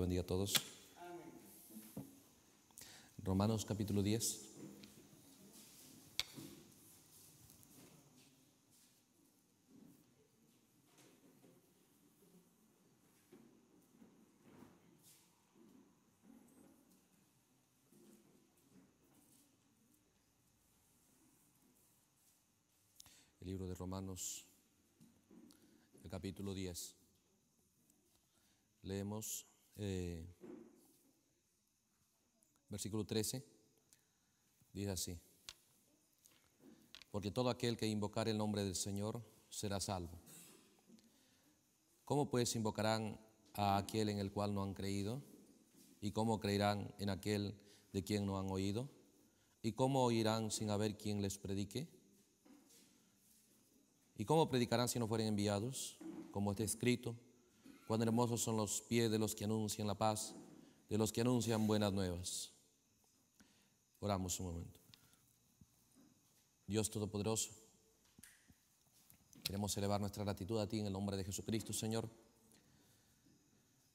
bendiga a todos. Romanos capítulo 10. El libro de Romanos, el capítulo 10. Leemos eh, versículo 13, dice así, porque todo aquel que invocar el nombre del Señor será salvo. ¿Cómo pues invocarán a aquel en el cual no han creído? ¿Y cómo creerán en aquel de quien no han oído? ¿Y cómo oirán sin haber quien les predique? ¿Y cómo predicarán si no fueren enviados? Como está escrito, Cuán hermosos son los pies de los que anuncian la paz, de los que anuncian buenas nuevas. Oramos un momento. Dios Todopoderoso, queremos elevar nuestra gratitud a ti en el nombre de Jesucristo, Señor,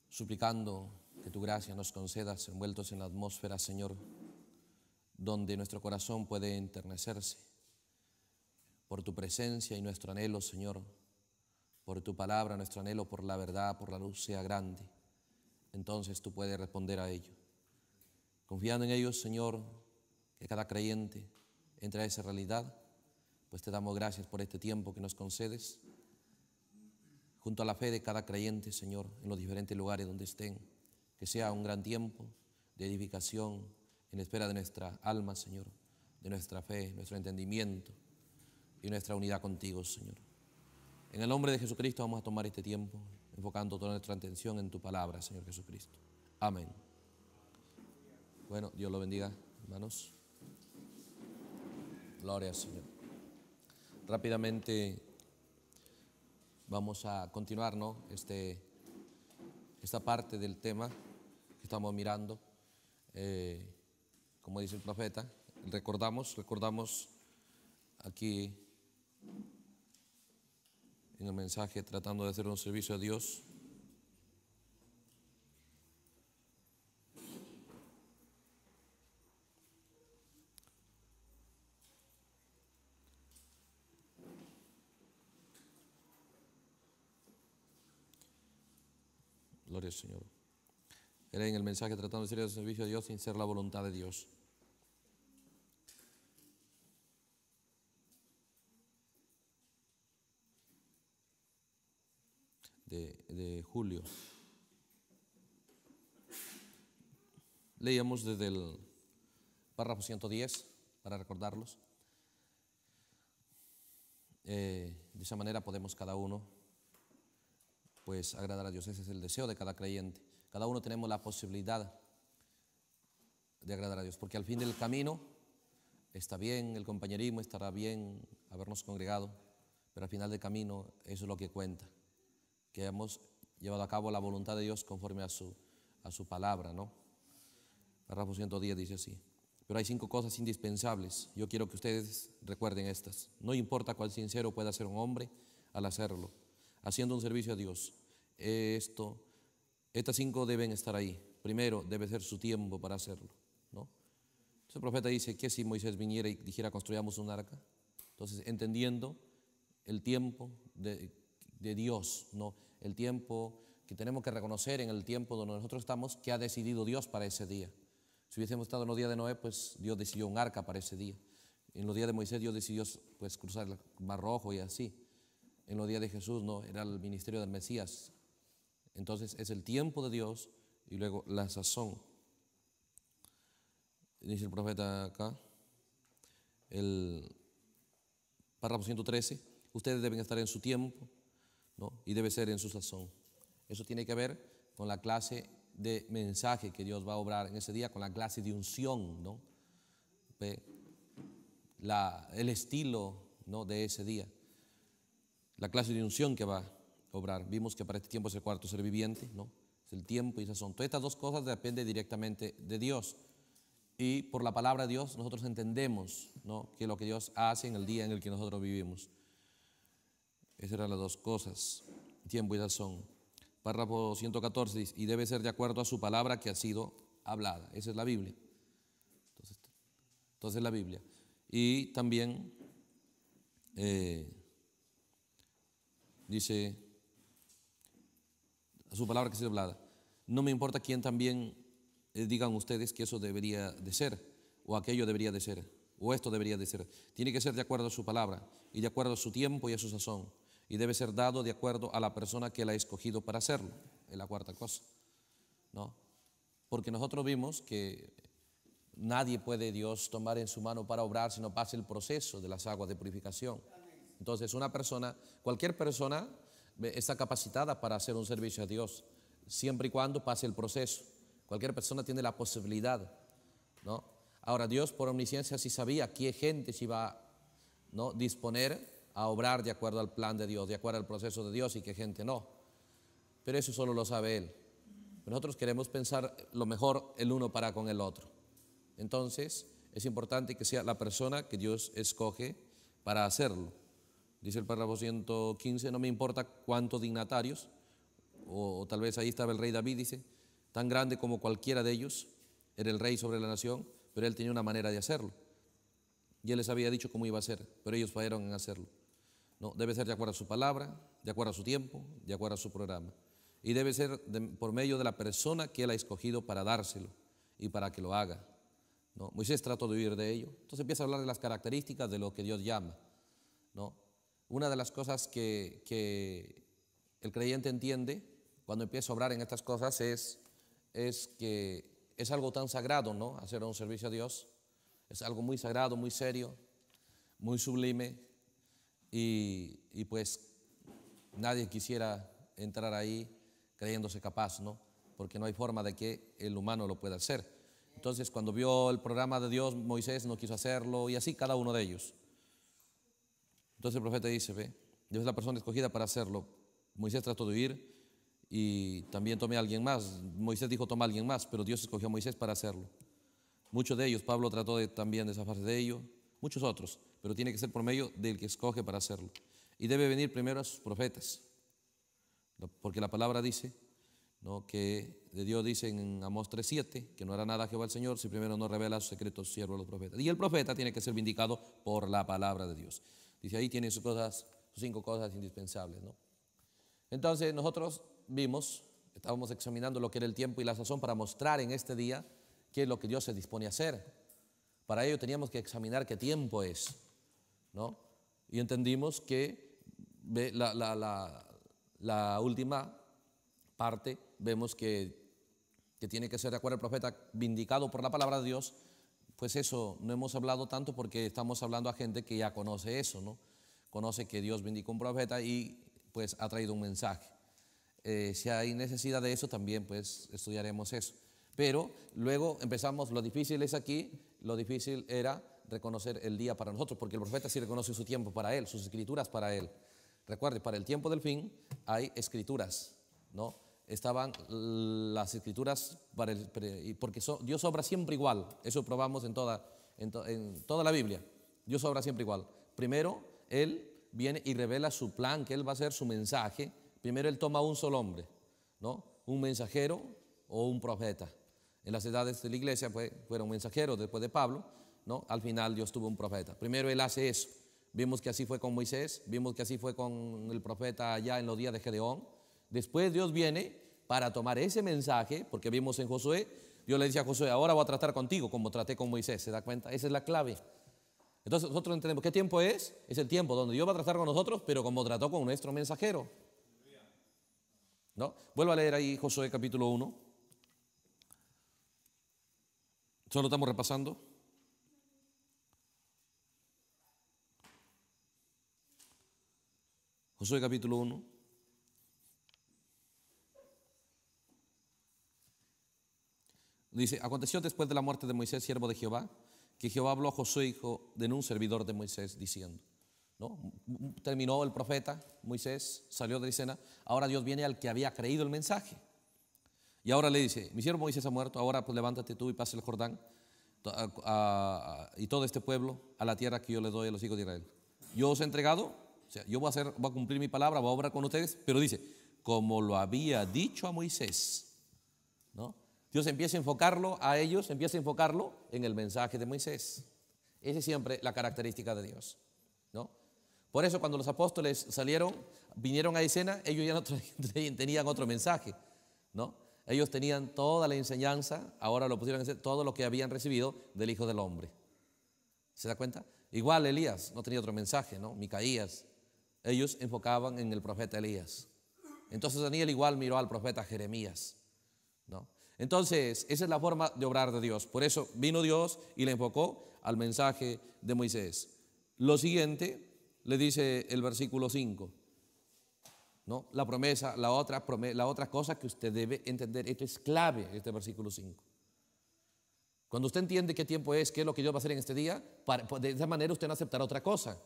suplicando que tu gracia nos concedas envueltos en la atmósfera, Señor, donde nuestro corazón puede enternecerse por tu presencia y nuestro anhelo, Señor, por tu palabra, nuestro anhelo por la verdad, por la luz sea grande, entonces tú puedes responder a ello. Confiando en ellos, Señor, que cada creyente entre a esa realidad, pues te damos gracias por este tiempo que nos concedes, junto a la fe de cada creyente, Señor, en los diferentes lugares donde estén, que sea un gran tiempo de edificación en espera de nuestra alma, Señor, de nuestra fe, nuestro entendimiento y nuestra unidad contigo, Señor. En el nombre de Jesucristo vamos a tomar este tiempo, enfocando toda nuestra atención en tu palabra, Señor Jesucristo. Amén. Bueno, Dios lo bendiga, hermanos. Gloria al Señor. Rápidamente vamos a continuar ¿no? este, esta parte del tema que estamos mirando. Eh, como dice el profeta, recordamos, recordamos aquí en el mensaje tratando de hacer un servicio a Dios. Gloria al Señor. Era en el mensaje tratando de hacer un servicio a Dios sin ser la voluntad de Dios. de, julio. Leíamos desde el párrafo 110 para recordarlos. Eh, de esa manera podemos cada uno pues agradar a Dios. Ese es el deseo de cada creyente. Cada uno tenemos la posibilidad de agradar a Dios, porque al fin del camino está bien el compañerismo, estará bien habernos congregado, pero al final del camino eso es lo que cuenta que hemos llevado a cabo la voluntad de Dios conforme a su, a su palabra, ¿no? Párrafo 110 dice así. Pero hay cinco cosas indispensables. Yo quiero que ustedes recuerden estas. No importa cuán sincero pueda ser un hombre al hacerlo, haciendo un servicio a Dios. Esto, estas cinco deben estar ahí. Primero, debe ser su tiempo para hacerlo, ¿no? Entonces el profeta dice que si Moisés viniera y dijera construyamos un arca, entonces entendiendo el tiempo de, de Dios, ¿no? el tiempo que tenemos que reconocer en el tiempo donde nosotros estamos que ha decidido Dios para ese día. Si hubiésemos estado en los días de Noé, pues Dios decidió un arca para ese día. En los días de Moisés Dios decidió pues, cruzar el Mar Rojo y así. En los días de Jesús no, era el ministerio del Mesías. Entonces es el tiempo de Dios y luego la sazón. Dice el profeta acá, el párrafo 113, ustedes deben estar en su tiempo, y debe ser en su sazón. Eso tiene que ver con la clase de mensaje que Dios va a obrar en ese día, con la clase de unción, el estilo de ese día, la clase de unción que va a obrar. Vimos que para este tiempo es el cuarto ser viviente, es el tiempo y sazón. Todas estas dos cosas dependen directamente de Dios. Y por la palabra de Dios nosotros entendemos ¿no? que lo que Dios hace en el día en el que nosotros vivimos. Esas eran las dos cosas. Tiempo y razón. Párrafo 114 dice, y debe ser de acuerdo a su palabra que ha sido hablada. Esa es la Biblia. Entonces, la Biblia. Y también eh, dice, a su palabra que ha sido hablada. No me importa quién también eh, digan ustedes que eso debería de ser, o aquello debería de ser, o esto debería de ser. Tiene que ser de acuerdo a su palabra y de acuerdo a su tiempo y a su sazón y debe ser dado de acuerdo a la persona que la ha escogido para hacerlo. Es la cuarta cosa. ¿no? Porque nosotros vimos que nadie puede Dios tomar en su mano para obrar si no pasa el proceso de las aguas de purificación. Entonces, una persona, cualquier persona eh, está capacitada para hacer un servicio a Dios, siempre y cuando pase el proceso. Cualquier persona tiene la posibilidad, ¿no? Ahora, Dios por omnisciencia sí sabía qué gente se iba a ¿no? disponer a obrar de acuerdo al plan de Dios, de acuerdo al proceso de Dios y que gente no. Pero eso solo lo sabe Él. Nosotros queremos pensar lo mejor el uno para con el otro. Entonces, es importante que sea la persona que Dios escoge para hacerlo. Dice el párrafo 115, no me importa cuántos dignatarios, o, tal vez ahí estaba el rey David, dice, tan grande como cualquiera de ellos, era el rey sobre la nación, pero él tenía una manera de hacerlo. y él les había dicho cómo iba a ser, pero ellos fallaron en hacerlo. No, debe ser de acuerdo a su palabra, de acuerdo a su tiempo, de acuerdo a su programa. Y debe ser por medio de la persona que él ha escogido para dárselo y para que lo haga. ¿no? Moisés trató de huir de ello. Entonces empieza a hablar de las características de lo que Dios llama. ¿no? Una de las cosas que, que el creyente entiende cuando empieza a obrar en estas cosas es, es que es algo tan sagrado, ¿no? Hacer un servicio a Dios. Es algo muy sagrado, muy serio, muy sublime, y, pues nadie quisiera entrar ahí creyéndose capaz, ¿no? Porque no hay forma de que el humano lo pueda hacer. Entonces, cuando vio el programa de Dios, Moisés no quiso hacerlo y así cada uno de ellos. Entonces el profeta dice, ve, Dios es la persona escogida para hacerlo. Moisés trató de huir y también tomé a alguien más. Moisés dijo, toma a alguien más, pero Dios escogió a Moisés para hacerlo. Muchos de ellos, Pablo trató de, también de fase de ello, muchos otros pero tiene que ser por medio del que escoge para hacerlo. Y debe venir primero a sus profetas, porque la palabra dice ¿no? que de Dios dice en Amós 3.7 que no hará nada Jehová el Señor si primero no revela sus secretos siervos a los profetas. Y el profeta tiene que ser vindicado por la palabra de Dios. Dice ahí tiene sus cosas, cinco cosas indispensables. ¿no? Entonces nosotros vimos, estábamos examinando lo que era el tiempo y la sazón para mostrar en este día qué es lo que Dios se dispone a hacer. Para ello teníamos que examinar qué tiempo es. Y entendimos que la, última parte vemos que, tiene que ser de acuerdo al profeta, vindicado por la palabra de Dios, pues eso, no hemos hablado tanto porque estamos hablando a gente que ya conoce eso, ¿no? Conoce que Dios vindicó un profeta y pues ha traído un mensaje. Eh, si hay necesidad de eso, también pues estudiaremos eso. Pero luego empezamos, lo difícil es aquí, lo difícil era reconocer el día para nosotros, porque el profeta sí reconoce su tiempo para él, sus escrituras para él. Recuerde, para el tiempo del fin hay escrituras, ¿no? Estaban las escrituras para el, porque Dios obra siempre igual, eso probamos en toda, en, toda la Biblia. Dios obra siempre igual. Primero, Él viene y revela su plan, que Él va a ser su mensaje. Primero Él toma un solo hombre, ¿no? Un mensajero o un profeta. En las edades de la iglesia pues, fueron mensajeros después de Pablo, ¿no? Al final Dios tuvo un profeta. Primero Él hace eso. Vimos que así fue con Moisés, vimos que así fue con el profeta allá en los días de Gedeón. Después Dios viene para tomar ese mensaje, porque vimos en Josué, Dios le dice a Josué, ahora voy a tratar contigo como traté con Moisés, ¿se da cuenta? Esa es la clave. Entonces nosotros entendemos, ¿qué tiempo es? Es el tiempo donde Dios va a tratar con nosotros, pero como trató con nuestro mensajero. ¿No? Vuelvo a leer ahí Josué capítulo 1. Solo estamos repasando. Josué capítulo 1. Dice, aconteció después de la muerte de Moisés, siervo de Jehová, que Jehová habló a Josué, hijo de un servidor de Moisés, diciendo, ¿no? Terminó el profeta Moisés, salió de la escena, ahora Dios viene al que había creído el mensaje. Y ahora le dice, mi siervo Moisés ha muerto, ahora pues levántate tú y pase el Jordán y todo este pueblo a la tierra que yo le doy a los hijos de Israel. Yo os he entregado sea, yo voy a, cumplir mi palabra, voy a obrar con ustedes, pero dice, como lo había dicho a Moisés, ¿no? Dios empieza a enfocarlo a ellos, empieza a enfocarlo en el mensaje de Moisés. Esa es siempre la característica de Dios, ¿no? Por eso cuando los apóstoles salieron, vinieron a escena, ellos ya no tenían otro mensaje, ¿no? Ellos tenían toda la enseñanza, ahora lo pusieron hacer, todo lo que habían recibido del Hijo del Hombre. ¿Se da cuenta? Igual Elías no tenía otro mensaje, ¿no? Micaías, ellos enfocaban en el profeta Elías. Entonces Daniel igual miró al profeta Jeremías. ¿no? Entonces, esa es la forma de obrar de Dios. Por eso vino Dios y le enfocó al mensaje de Moisés. Lo siguiente le dice el versículo 5. ¿no? La promesa, la otra, la otra cosa que usted debe entender, esto es clave, este versículo 5. Cuando usted entiende qué tiempo es, qué es lo que Dios va a hacer en este día, de esa manera usted no aceptará otra cosa.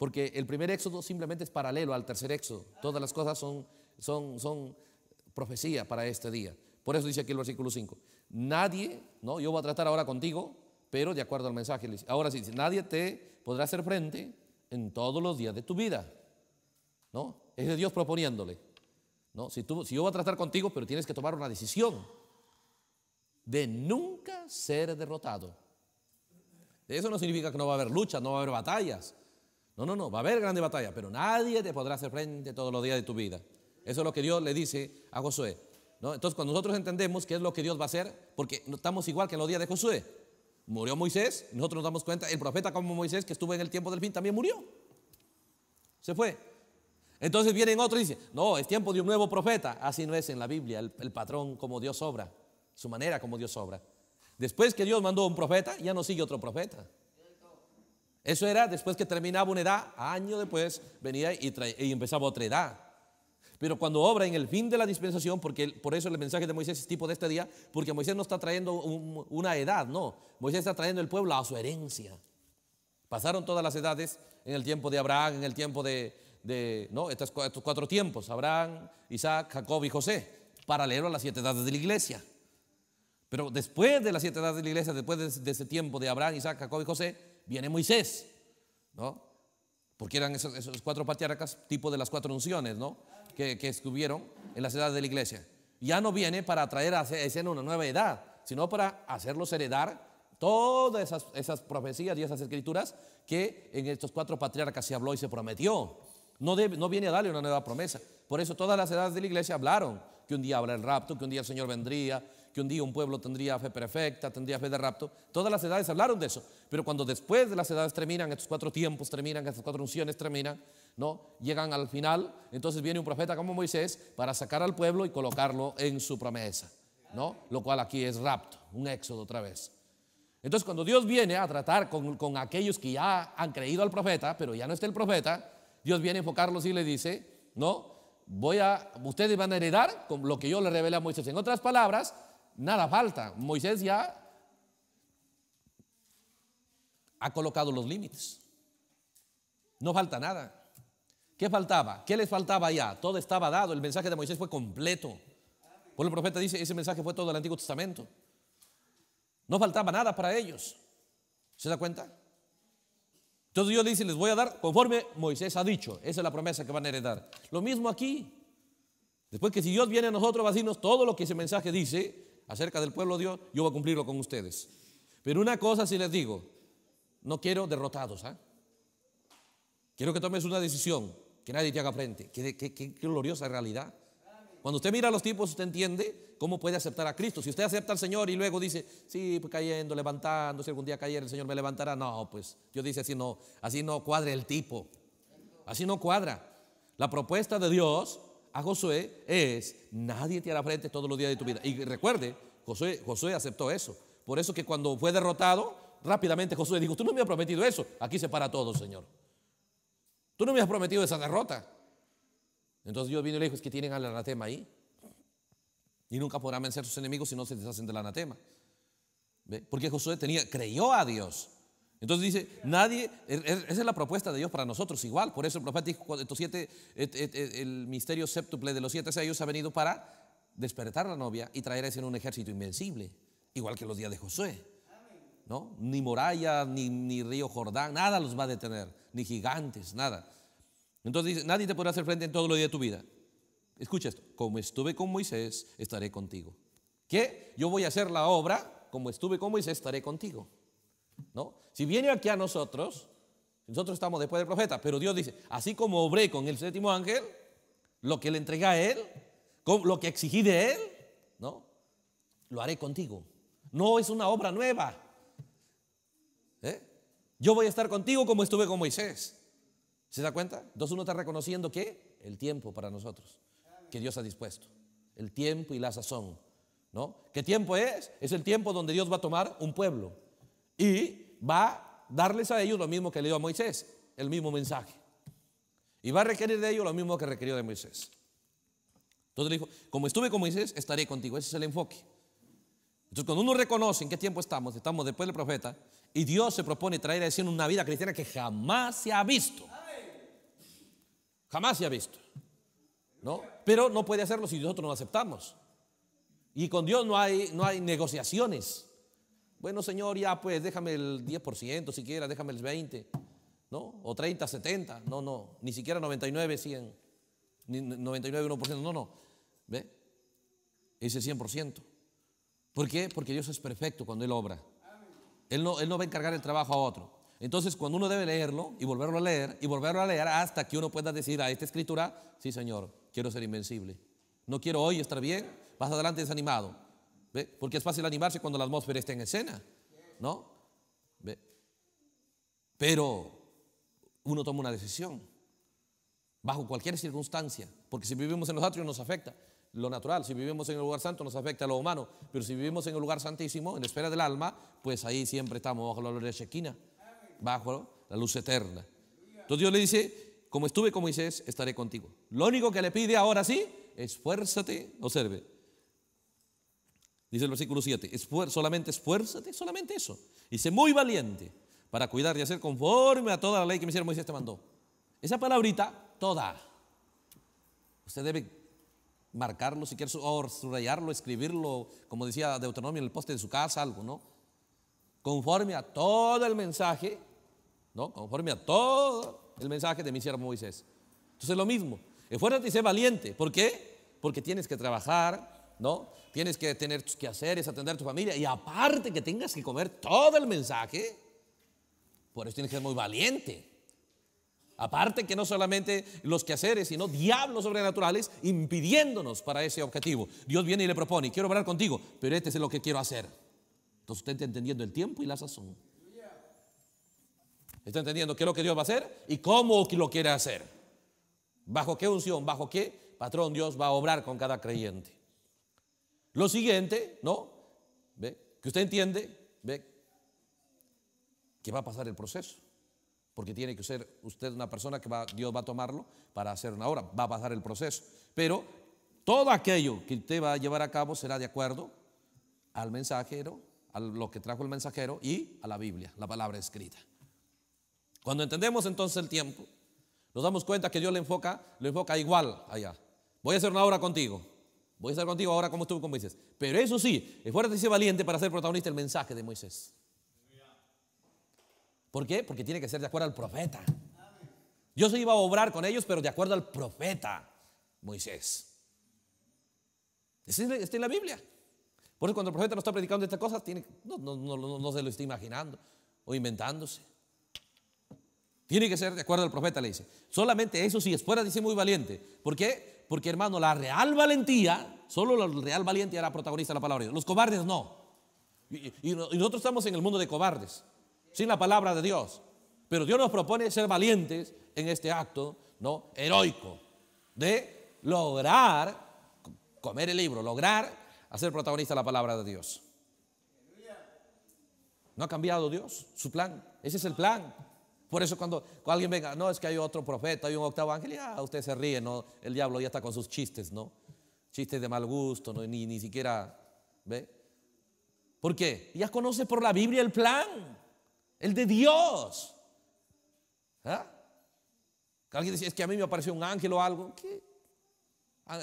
Porque el primer éxodo simplemente es paralelo al tercer éxodo. Todas las cosas son, son, son profecía para este día. Por eso dice aquí el versículo 5. Nadie, ¿no? Yo voy a tratar ahora contigo, pero de acuerdo al mensaje. Ahora sí, dice, nadie te podrá hacer frente en todos los días de tu vida. ¿No? Es de Dios proponiéndole. ¿No? Si, tú, si yo voy a tratar contigo, pero tienes que tomar una decisión de nunca ser derrotado. Eso no significa que no va a haber lucha, no va a haber batallas. No, no, no, va a haber grande batalla, pero nadie te podrá hacer frente todos los días de tu vida. Eso es lo que Dios le dice a Josué. Entonces, cuando nosotros entendemos qué es lo que Dios va a hacer, porque estamos igual que en los días de Josué. Murió Moisés, nosotros nos damos cuenta, el profeta como Moisés, que estuvo en el tiempo del fin, también murió. Se fue. Entonces vienen otros y dicen, no, es tiempo de un nuevo profeta. Así no es en la Biblia, el, patrón como Dios obra, su manera como Dios obra. Después que Dios mandó un profeta, ya no sigue otro profeta. Eso era después que terminaba una edad, año después venía y, empezaba otra edad. Pero cuando obra en el fin de la dispensación, porque por eso el mensaje de Moisés es tipo de este día, porque Moisés no está trayendo una edad, no. Moisés está trayendo el pueblo a su herencia. Pasaron todas las edades en el tiempo de Abraham, en el tiempo de, no, estos, cuatro tiempos, Abraham, Isaac, Jacob y José, paralelo a las siete edades de la iglesia. Pero después de las siete edades de la iglesia, después de ese tiempo de Abraham, Isaac, Jacob y José, viene Moisés, ¿no? Porque eran esos, cuatro patriarcas, tipo de las cuatro unciones, ¿no? Que, estuvieron en las edades de la iglesia. Ya no viene para traer a escena una nueva edad, sino para hacerlos heredar todas esas, profecías y esas escrituras que en estos cuatro patriarcas se habló y se prometió. No, no, viene a darle una nueva promesa. Por eso todas las edades de la iglesia hablaron que un día habrá el rapto, que un día el Señor vendría, que un día un pueblo tendría fe perfecta, tendría fe de rapto. Todas las edades hablaron de eso. Pero cuando después de las edades terminan, estos cuatro tiempos terminan, estas cuatro unciones terminan, ¿no? Llegan al final, entonces viene un profeta como Moisés para sacar al pueblo y colocarlo en su promesa, ¿no? Lo cual aquí es rapto, un éxodo otra vez. Entonces cuando Dios viene a tratar con, aquellos que ya han creído al profeta, pero ya no está el profeta, Dios viene a enfocarlos y le dice, ¿no? Voy a, ustedes van a heredar con lo que yo le revelé a Moisés. En otras palabras, nada falta. Moisés ya ha colocado los límites. No falta nada. ¿Qué faltaba? ¿Qué les faltaba ya? Todo estaba dado. El mensaje de Moisés fue completo. Por el profeta dice, ese mensaje fue todo el Antiguo Testamento. No faltaba nada para ellos. ¿Se da cuenta? Entonces Dios dice, les voy a dar conforme Moisés ha dicho. Esa es la promesa que van a heredar. Lo mismo aquí. Después que si Dios viene a nosotros a decirnos todo lo que ese mensaje dice, acerca del pueblo de Dios, yo voy a cumplirlo con ustedes. Pero una cosa si les digo, no quiero derrotados. ¿ah? Quiero que tomes una decisión, que nadie te haga frente. Qué, qué, gloriosa realidad. Cuando usted mira a los tipos, usted entiende cómo puede aceptar a Cristo. Si usted acepta al Señor y luego dice, sí, pues cayendo, levantando, si algún día cayera el Señor me levantará. No, pues Dios dice así no, así no cuadra el tipo. Así no cuadra. La propuesta de Dios a Josué es, nadie te hará frente todos los días de tu vida. Y recuerde, Josué, Josué aceptó eso. Por eso que cuando fue derrotado, rápidamente Josué dijo, tú no me has prometido eso, aquí se para todo, Señor. Tú no me has prometido esa derrota. Entonces Dios vino y le dijo, es que tienen al anatema ahí. Y nunca podrán vencer a sus enemigos si no se deshacen del anatema. Porque Josué tenía, creyó a Dios. Entonces dice, nadie, er, er, esa es la propuesta de Dios para nosotros igual. Por eso el profeta dijo, el misterio séptuple de los siete años ha venido para despertar a la novia y traer a ese en un ejército invencible, igual que los días de Josué. ¿no? Ni muralla, ni, río Jordán, nada los va a detener, ni gigantes, nada. Entonces dice, nadie te podrá hacer frente en todo lo días de tu vida. Escucha esto, como estuve con Moisés, estaré contigo. ¿Qué? Yo voy a hacer la obra, como estuve con Moisés, estaré contigo. ¿no? Si viene aquí a nosotros, nosotros estamos después del profeta, pero Dios dice, así como obré con el séptimo ángel, lo que le entrega a él, lo que exigí de él, ¿no? Lo haré contigo. No es una obra nueva. ¿eh? Yo voy a estar contigo como estuve con Moisés. ¿Se da cuenta? Entonces uno está reconociendo que el tiempo para nosotros, que Dios ha dispuesto, el tiempo y la sazón, ¿no? ¿Qué tiempo es? Es el tiempo donde Dios va a tomar un pueblo y va a darles a ellos lo mismo que le dio a Moisés, el mismo mensaje. Y va a requerir de ellos lo mismo que requirió de Moisés. Entonces le dijo, como estuve con Moisés, estaré contigo. Ese es el enfoque. Entonces cuando uno reconoce en qué tiempo estamos, estamos después del profeta, y Dios se propone traer a decir una vida cristiana que jamás se ha visto. Jamás se ha visto. ¿No? Pero no puede hacerlo si nosotros no aceptamos. Y con Dios no hay, no hay negociaciones. Bueno, Señor, ya pues déjame el 10% si déjame el 20%, ¿no? O 30, 70, no, no, ni siquiera 99, 100, ni 99, 1%, no, no. ¿Ve? Ese 100%. ¿Por qué? Porque Dios es perfecto cuando Él obra. Él no, él no va a encargar el trabajo a otro. Entonces, cuando uno debe leerlo y volverlo a leer y volverlo a leer hasta que uno pueda decir a esta escritura, sí, Señor, quiero ser invencible. No quiero hoy estar bien, vas adelante desanimado. Porque es fácil animarse cuando la atmósfera está en escena, ¿no? ¿Ve? Pero uno toma una decisión, bajo cualquier circunstancia, porque si vivimos en los atrios nos afecta lo natural, si vivimos en el lugar santo nos afecta lo humano, pero si vivimos en el lugar santísimo, en espera del alma, pues ahí siempre estamos bajo la luz de Shekina bajo la luz eterna. Entonces Dios le dice, como estuve con Moisés, estaré contigo. Lo único que le pide ahora sí, esfuérzate, observe, Dice el versículo 7, solamente esfuérzate, solamente eso. Dice, muy valiente para cuidar y hacer conforme a toda la ley que mi siervo Moisés te mandó. Esa palabrita, toda. Usted debe marcarlo, si quiere, o subrayarlo, escribirlo, como decía autonomía en el poste de su casa, algo, ¿no? Conforme a todo el mensaje, ¿no? Conforme a todo el mensaje de mi siervo Moisés. Entonces lo mismo, esfuérzate y sé valiente. ¿Por qué? Porque tienes que trabajar, ¿no? Tienes que tener tus quehaceres, atender a tu familia y aparte que tengas que comer todo el mensaje, por eso tienes que ser muy valiente. Aparte que no solamente los quehaceres, sino diablos sobrenaturales impidiéndonos para ese objetivo. Dios viene y le propone, quiero hablar contigo, pero este es lo que quiero hacer. Entonces usted está entendiendo el tiempo y la sazón. Está entendiendo qué es lo que Dios va a hacer y cómo lo quiere hacer. ¿Bajo qué unción? ¿Bajo qué patrón Dios va a obrar con cada creyente? Lo siguiente, ¿no? ¿Ve? Que usted entiende, ¿ve? Que va a pasar el proceso. Porque tiene que ser usted una persona que va, Dios va a tomarlo para hacer una obra. Va a pasar el proceso. Pero todo aquello que usted va a llevar a cabo será de acuerdo al mensajero, a lo que trajo el mensajero y a la Biblia, la palabra escrita. Cuando entendemos entonces el tiempo, nos damos cuenta que Dios le enfoca, le enfoca igual allá. Voy a hacer una obra contigo. Voy a estar contigo ahora como estuve con Moisés. Pero eso sí, esfuérzate y valiente para ser protagonista del mensaje de Moisés. ¿Por qué? Porque tiene que ser de acuerdo al profeta. Yo se iba a obrar con ellos, pero de acuerdo al profeta Moisés. está en la Biblia. Por eso cuando el profeta no está predicando estas cosas, tiene, no, se lo está imaginando o inventándose. Tiene que ser de acuerdo al profeta, le dice. Solamente eso sí, es fuera, dice muy valiente. ¿Por qué? Porque hermano, la real valentía, solo la real valiente era protagonista de la palabra de Dios. Los cobardes no. Y, nosotros estamos en el mundo de cobardes, sin la palabra de Dios. Pero Dios nos propone ser valientes en este acto, ¿no? Heroico, de lograr comer el libro, lograr hacer protagonista la palabra de Dios. No ha cambiado Dios su plan. Ese es el plan. Por eso cuando, alguien venga, no, es que hay otro profeta, hay un octavo ángel, ya ah, usted se ríe, ¿no? El diablo ya está con sus chistes, ¿no? Chistes de mal gusto, ni, siquiera, ¿ve? ¿Por qué? Ya conoce por la Biblia el plan, el de Dios. ¿Ah? Alguien dice, es que a mí me apareció un ángel o algo. ¿Qué? Ah,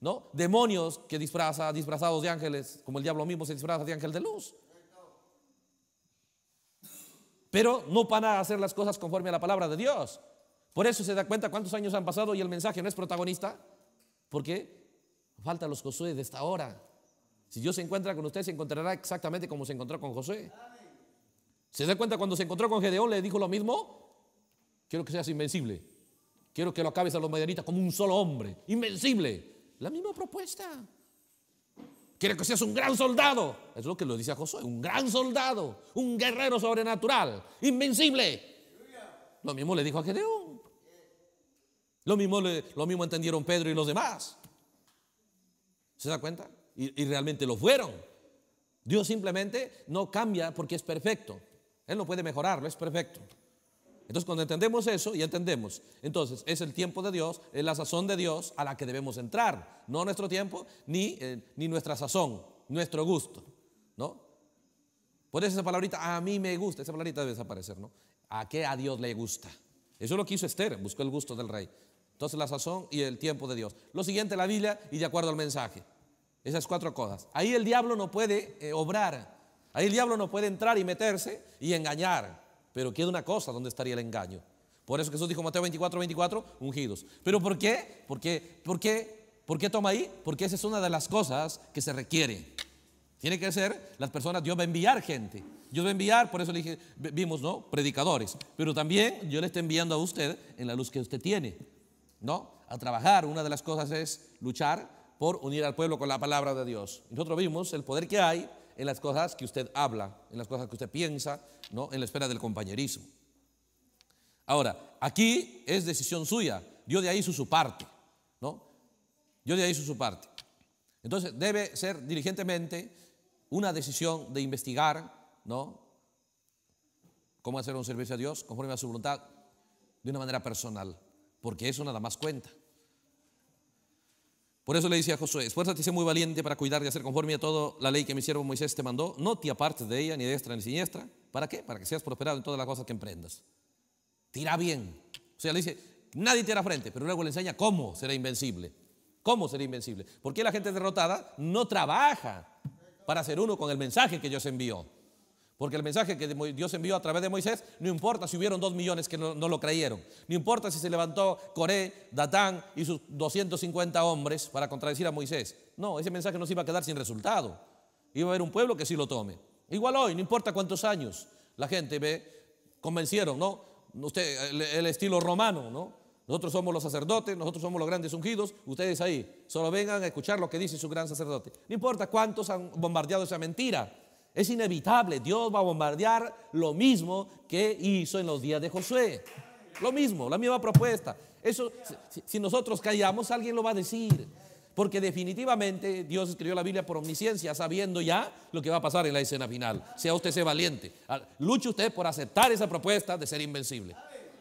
¿No? Demonios que disfraza, disfrazados de ángeles, como el diablo mismo se disfraza de ángel de luz pero no van a hacer las cosas conforme a la palabra de Dios. Por eso se da cuenta cuántos años han pasado y el mensaje no es protagonista, porque falta los Josué de esta hora. Si Dios se encuentra con usted, se encontrará exactamente como se encontró con Josué. ¿Se da cuenta cuando se encontró con Gedeón le dijo lo mismo? Quiero que seas invencible. Quiero que lo acabes a los medianitas como un solo hombre. Invencible. La misma propuesta. Quiere que seas un gran soldado. Es lo que lo dice a Josué, un gran soldado, un guerrero sobrenatural, invencible. Lo mismo le dijo a Gedeón. Lo mismo, lo mismo entendieron Pedro y los demás. ¿Se da cuenta? Y, y realmente lo fueron. Dios simplemente no cambia porque es perfecto. Él no puede mejorarlo, es perfecto. Entonces, cuando entendemos eso, Y entendemos. Entonces, es el tiempo de Dios, es la sazón de Dios a la que debemos entrar. No nuestro tiempo, ni, eh, ni nuestra sazón, nuestro gusto. ¿No? Por eso esa palabrita, a mí me gusta, esa palabrita debe desaparecer, ¿no? ¿A qué a Dios le gusta? Eso lo quiso hizo Esther, buscó el gusto del rey. Entonces la sazón y el tiempo de Dios. Lo siguiente, la Biblia y de acuerdo al mensaje. Esas cuatro cosas. Ahí el diablo no puede eh, obrar. Ahí el diablo no puede entrar y meterse y engañar. Pero queda una cosa, donde estaría el engaño? Por eso Jesús dijo Mateo 24, 24, ungidos. ¿Pero por qué? ¿Por qué? ¿Por qué? ¿Por qué toma ahí? Porque esa es una de las cosas que se requiere. Tiene que ser las personas, Dios va a enviar gente. Dios va a enviar, por eso le dije, vimos, ¿no? Predicadores. Pero también yo le está enviando a usted en la luz que usted tiene, ¿no? A trabajar. Una de las cosas es luchar por unir al pueblo con la palabra de Dios. Nosotros vimos el poder que hay en las cosas que usted habla, en las cosas que usted piensa, ¿no? en la espera del compañerismo. Ahora, aquí es decisión suya. Dios de ahí hizo su parte. ¿no? Dios de ahí hizo su parte. Entonces, debe ser diligentemente una decisión de investigar, ¿no? Cómo hacer un servicio a Dios conforme a su voluntad de una manera personal, porque eso nada más cuenta. Por eso le dice a Josué, esfuérzate y sé muy valiente para cuidar y hacer conforme a toda la ley que mi siervo Moisés te mandó. No te apartes de ella, ni de esta ni siniestra. ¿Para qué? Para que seas prosperado en todas las cosas que emprendas. Tira bien. O sea, le dice, nadie tira frente, pero luego le enseña cómo será invencible. ¿Cómo será invencible? Porque la gente derrotada no trabaja para ser uno con el mensaje que Dios envió. Porque el mensaje que Dios envió a través de Moisés, no importa si hubieron dos millones que no, lo creyeron, no importa si se levantó Coré, Datán y sus 250 hombres para contradecir a Moisés. No, ese mensaje no se iba a quedar sin resultado. Iba a haber un pueblo que sí lo tome. Igual hoy, no importa cuántos años, la gente ve, convencieron, ¿no? Usted, el estilo romano, ¿no? Nosotros somos los sacerdotes, nosotros somos los grandes ungidos, ustedes ahí, solo vengan a escuchar lo que dice su gran sacerdote. No importa cuántos han bombardeado esa mentira, es inevitable, Dios va a bombardear lo mismo que hizo en los días de Josué. Lo mismo, la misma propuesta. Eso, si, nosotros callamos, alguien lo va a decir. Porque definitivamente Dios escribió la Biblia por omnisciencia, sabiendo ya lo que va a pasar en la escena final. Sea usted sea valiente. Ah, luche usted por aceptar esa propuesta de ser invencible,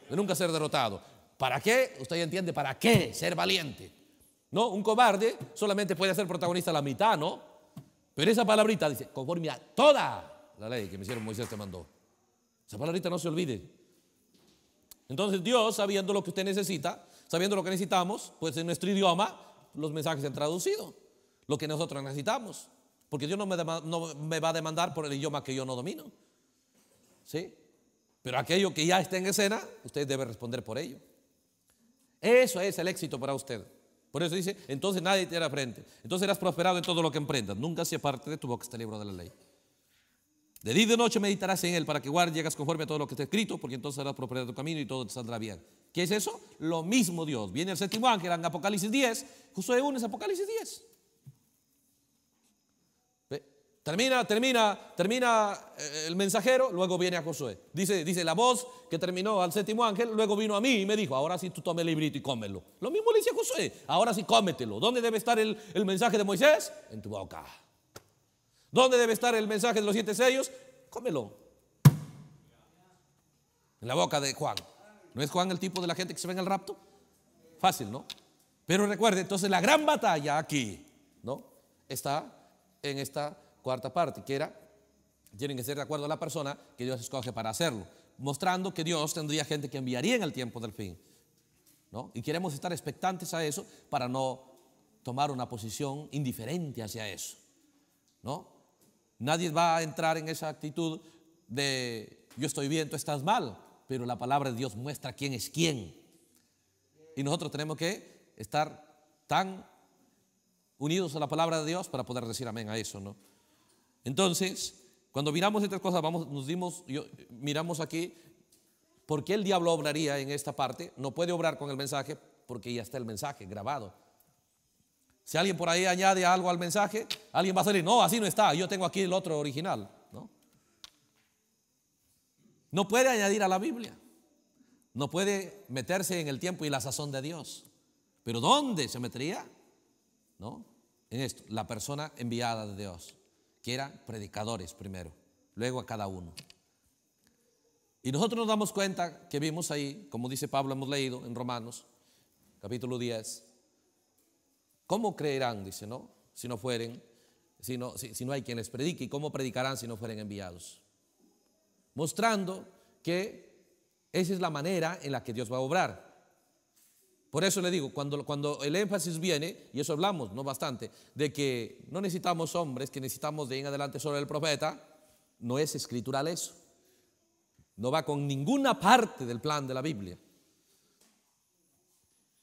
de nunca ser derrotado. ¿Para qué? Usted ya entiende, ¿para qué ser valiente? No, un cobarde solamente puede ser protagonista la mitad, ¿no? Pero esa palabrita dice, conforme a toda la ley que me hicieron Moisés te mandó. Esa palabrita no se olvide. Entonces Dios, sabiendo lo que usted necesita, sabiendo lo que necesitamos, pues en nuestro idioma los mensajes se han traducido, lo que nosotros necesitamos. Porque Dios no me, no me va a demandar por el idioma que yo no domino. ¿Sí? Pero aquello que ya está en escena, usted debe responder por ello. Eso es el éxito para usted. Por eso dice, entonces nadie te hará frente. Entonces serás prosperado en todo lo que emprendas. Nunca se aparte de tu boca este libro de la ley. De día y de noche meditarás en él para que guardes llegas conforme a todo lo que está escrito, porque entonces serás prosperado tu camino y todo te saldrá bien. ¿Qué es eso? Lo mismo Dios. Viene el séptimo ángel en Apocalipsis 10. Josué 1 es Apocalipsis 10. Termina, termina, termina eh, el mensajero, luego viene a Josué. Dice, dice la voz que terminó al séptimo ángel, luego vino a mí y me dijo, ahora sí tú tomes el librito y cómelo. Lo mismo le dice a Josué, ahora sí cómetelo. ¿Dónde debe estar el, el mensaje de Moisés? En tu boca. ¿Dónde debe estar el mensaje de los siete sellos? Cómelo. En la boca de Juan. ¿No es Juan el tipo de la gente que se ve en el rapto? Fácil, ¿no? Pero recuerde, entonces la gran batalla aquí, ¿no? Está en esta cuarta parte, que era, tienen que ser de acuerdo a la persona que Dios escoge para hacerlo, mostrando que Dios tendría gente que enviaría en el tiempo del fin. ¿no? Y queremos estar expectantes a eso para no tomar una posición indiferente hacia eso. ¿no? Nadie va a entrar en esa actitud de yo estoy bien, tú estás mal, pero la palabra de Dios muestra quién es quién. Y nosotros tenemos que estar tan unidos a la palabra de Dios para poder decir amén a eso, ¿no? Entonces, cuando miramos estas cosas, vamos, nos dimos, miramos aquí, ¿por qué el diablo obraría en esta parte? No puede obrar con el mensaje porque ya está el mensaje grabado. Si alguien por ahí añade algo al mensaje, alguien va a salir, no, así no está, yo tengo aquí el otro original. No, no puede añadir a la Biblia, no puede meterse en el tiempo y la sazón de Dios. Pero ¿dónde se metería? ¿No? En esto, la persona enviada de Dios que eran predicadores primero, luego a cada uno. Y nosotros nos damos cuenta que vimos ahí, como dice Pablo, hemos leído en Romanos, capítulo 10, ¿cómo creerán, dice, no? Si no fueren, si no, si, si no hay quien les predique, ¿y cómo predicarán si no fueren enviados? Mostrando que esa es la manera en la que Dios va a obrar. Por eso le digo, cuando, cuando el énfasis viene, y eso hablamos, no bastante, de que no necesitamos hombres, que necesitamos de ahí en adelante solo el profeta, no es escritural eso. No va con ninguna parte del plan de la Biblia.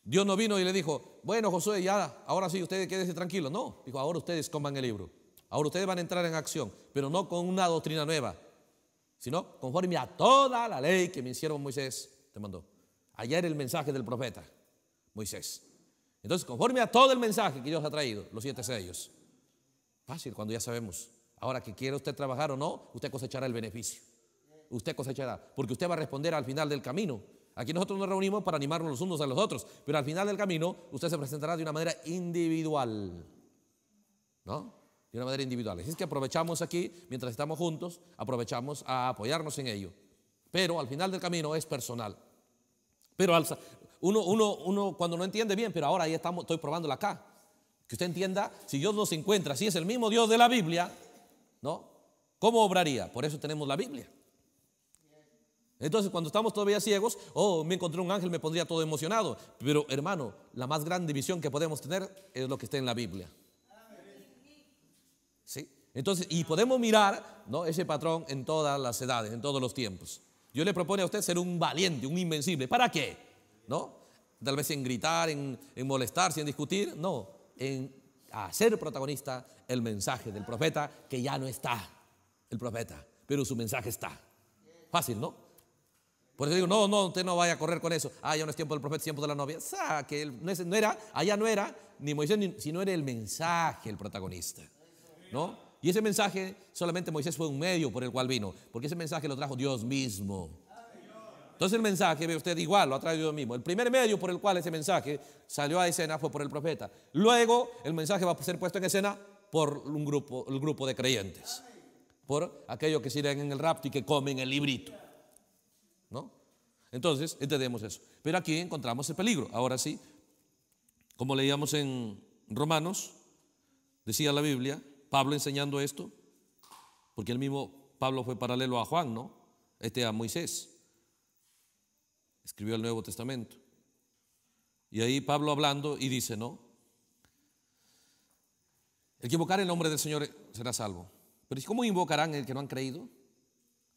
Dios no vino y le dijo, bueno Josué, ya, ahora sí, ustedes quédense tranquilos. No, dijo, ahora ustedes coman el libro. Ahora ustedes van a entrar en acción, pero no con una doctrina nueva, sino conforme a toda la ley que mi siervo Moisés te mandó. Ayer el mensaje del profeta. Moisés. Entonces, conforme a todo el mensaje que Dios ha traído, los siete sellos. Fácil, cuando ya sabemos. Ahora que quiere usted trabajar o no, usted cosechará el beneficio. Usted cosechará, porque usted va a responder al final del camino. Aquí nosotros nos reunimos para animarnos los unos a los otros, pero al final del camino usted se presentará de una manera individual. ¿No? De una manera individual. es que aprovechamos aquí, mientras estamos juntos, aprovechamos a apoyarnos en ello. Pero al final del camino es personal. Pero al, uno, uno, cuando no entiende bien, pero ahora ya estamos, estoy probándola acá. Que usted entienda, si Dios nos encuentra, si es el mismo Dios de la Biblia, ¿no? ¿Cómo obraría? Por eso tenemos la Biblia. Entonces, cuando estamos todavía ciegos, oh, me encontré un ángel, me pondría todo emocionado. Pero, hermano, la más grande visión que podemos tener es lo que está en la Biblia. ¿Sí? Entonces, y podemos mirar ¿no? ese patrón en todas las edades, en todos los tiempos. Yo le propongo a usted ser un valiente, un invencible. ¿Para qué? ¿no? Tal vez en gritar, en, molestar, molestarse, en discutir, no, en hacer protagonista el mensaje del profeta que ya no está, el profeta, pero su mensaje está. Fácil, ¿no? Por eso digo, no, no, usted no vaya a correr con eso. Ah, ya no es tiempo del profeta, es tiempo de la novia. sea, que no, era, allá no era, ni Moisés, ni, sino era el mensaje el protagonista. ¿No? Y ese mensaje, solamente Moisés fue un medio por el cual vino, porque ese mensaje lo trajo Dios mismo. Entonces el mensaje, ve usted, igual lo ha traído Dios mismo. El primer medio por el cual ese mensaje salió a escena fue por el profeta. Luego el mensaje va a ser puesto en escena por un grupo, el grupo de creyentes. Por aquellos que sirven en el rapto y que comen el librito. ¿No? Entonces entendemos eso. Pero aquí encontramos el peligro. Ahora sí, como leíamos en Romanos, decía la Biblia, Pablo enseñando esto, porque el mismo Pablo fue paralelo a Juan, ¿no? Este a Moisés escribió el Nuevo Testamento. Y ahí Pablo hablando y dice, ¿no? El que invocar el nombre del Señor será salvo. Pero ¿cómo invocarán el que no han creído?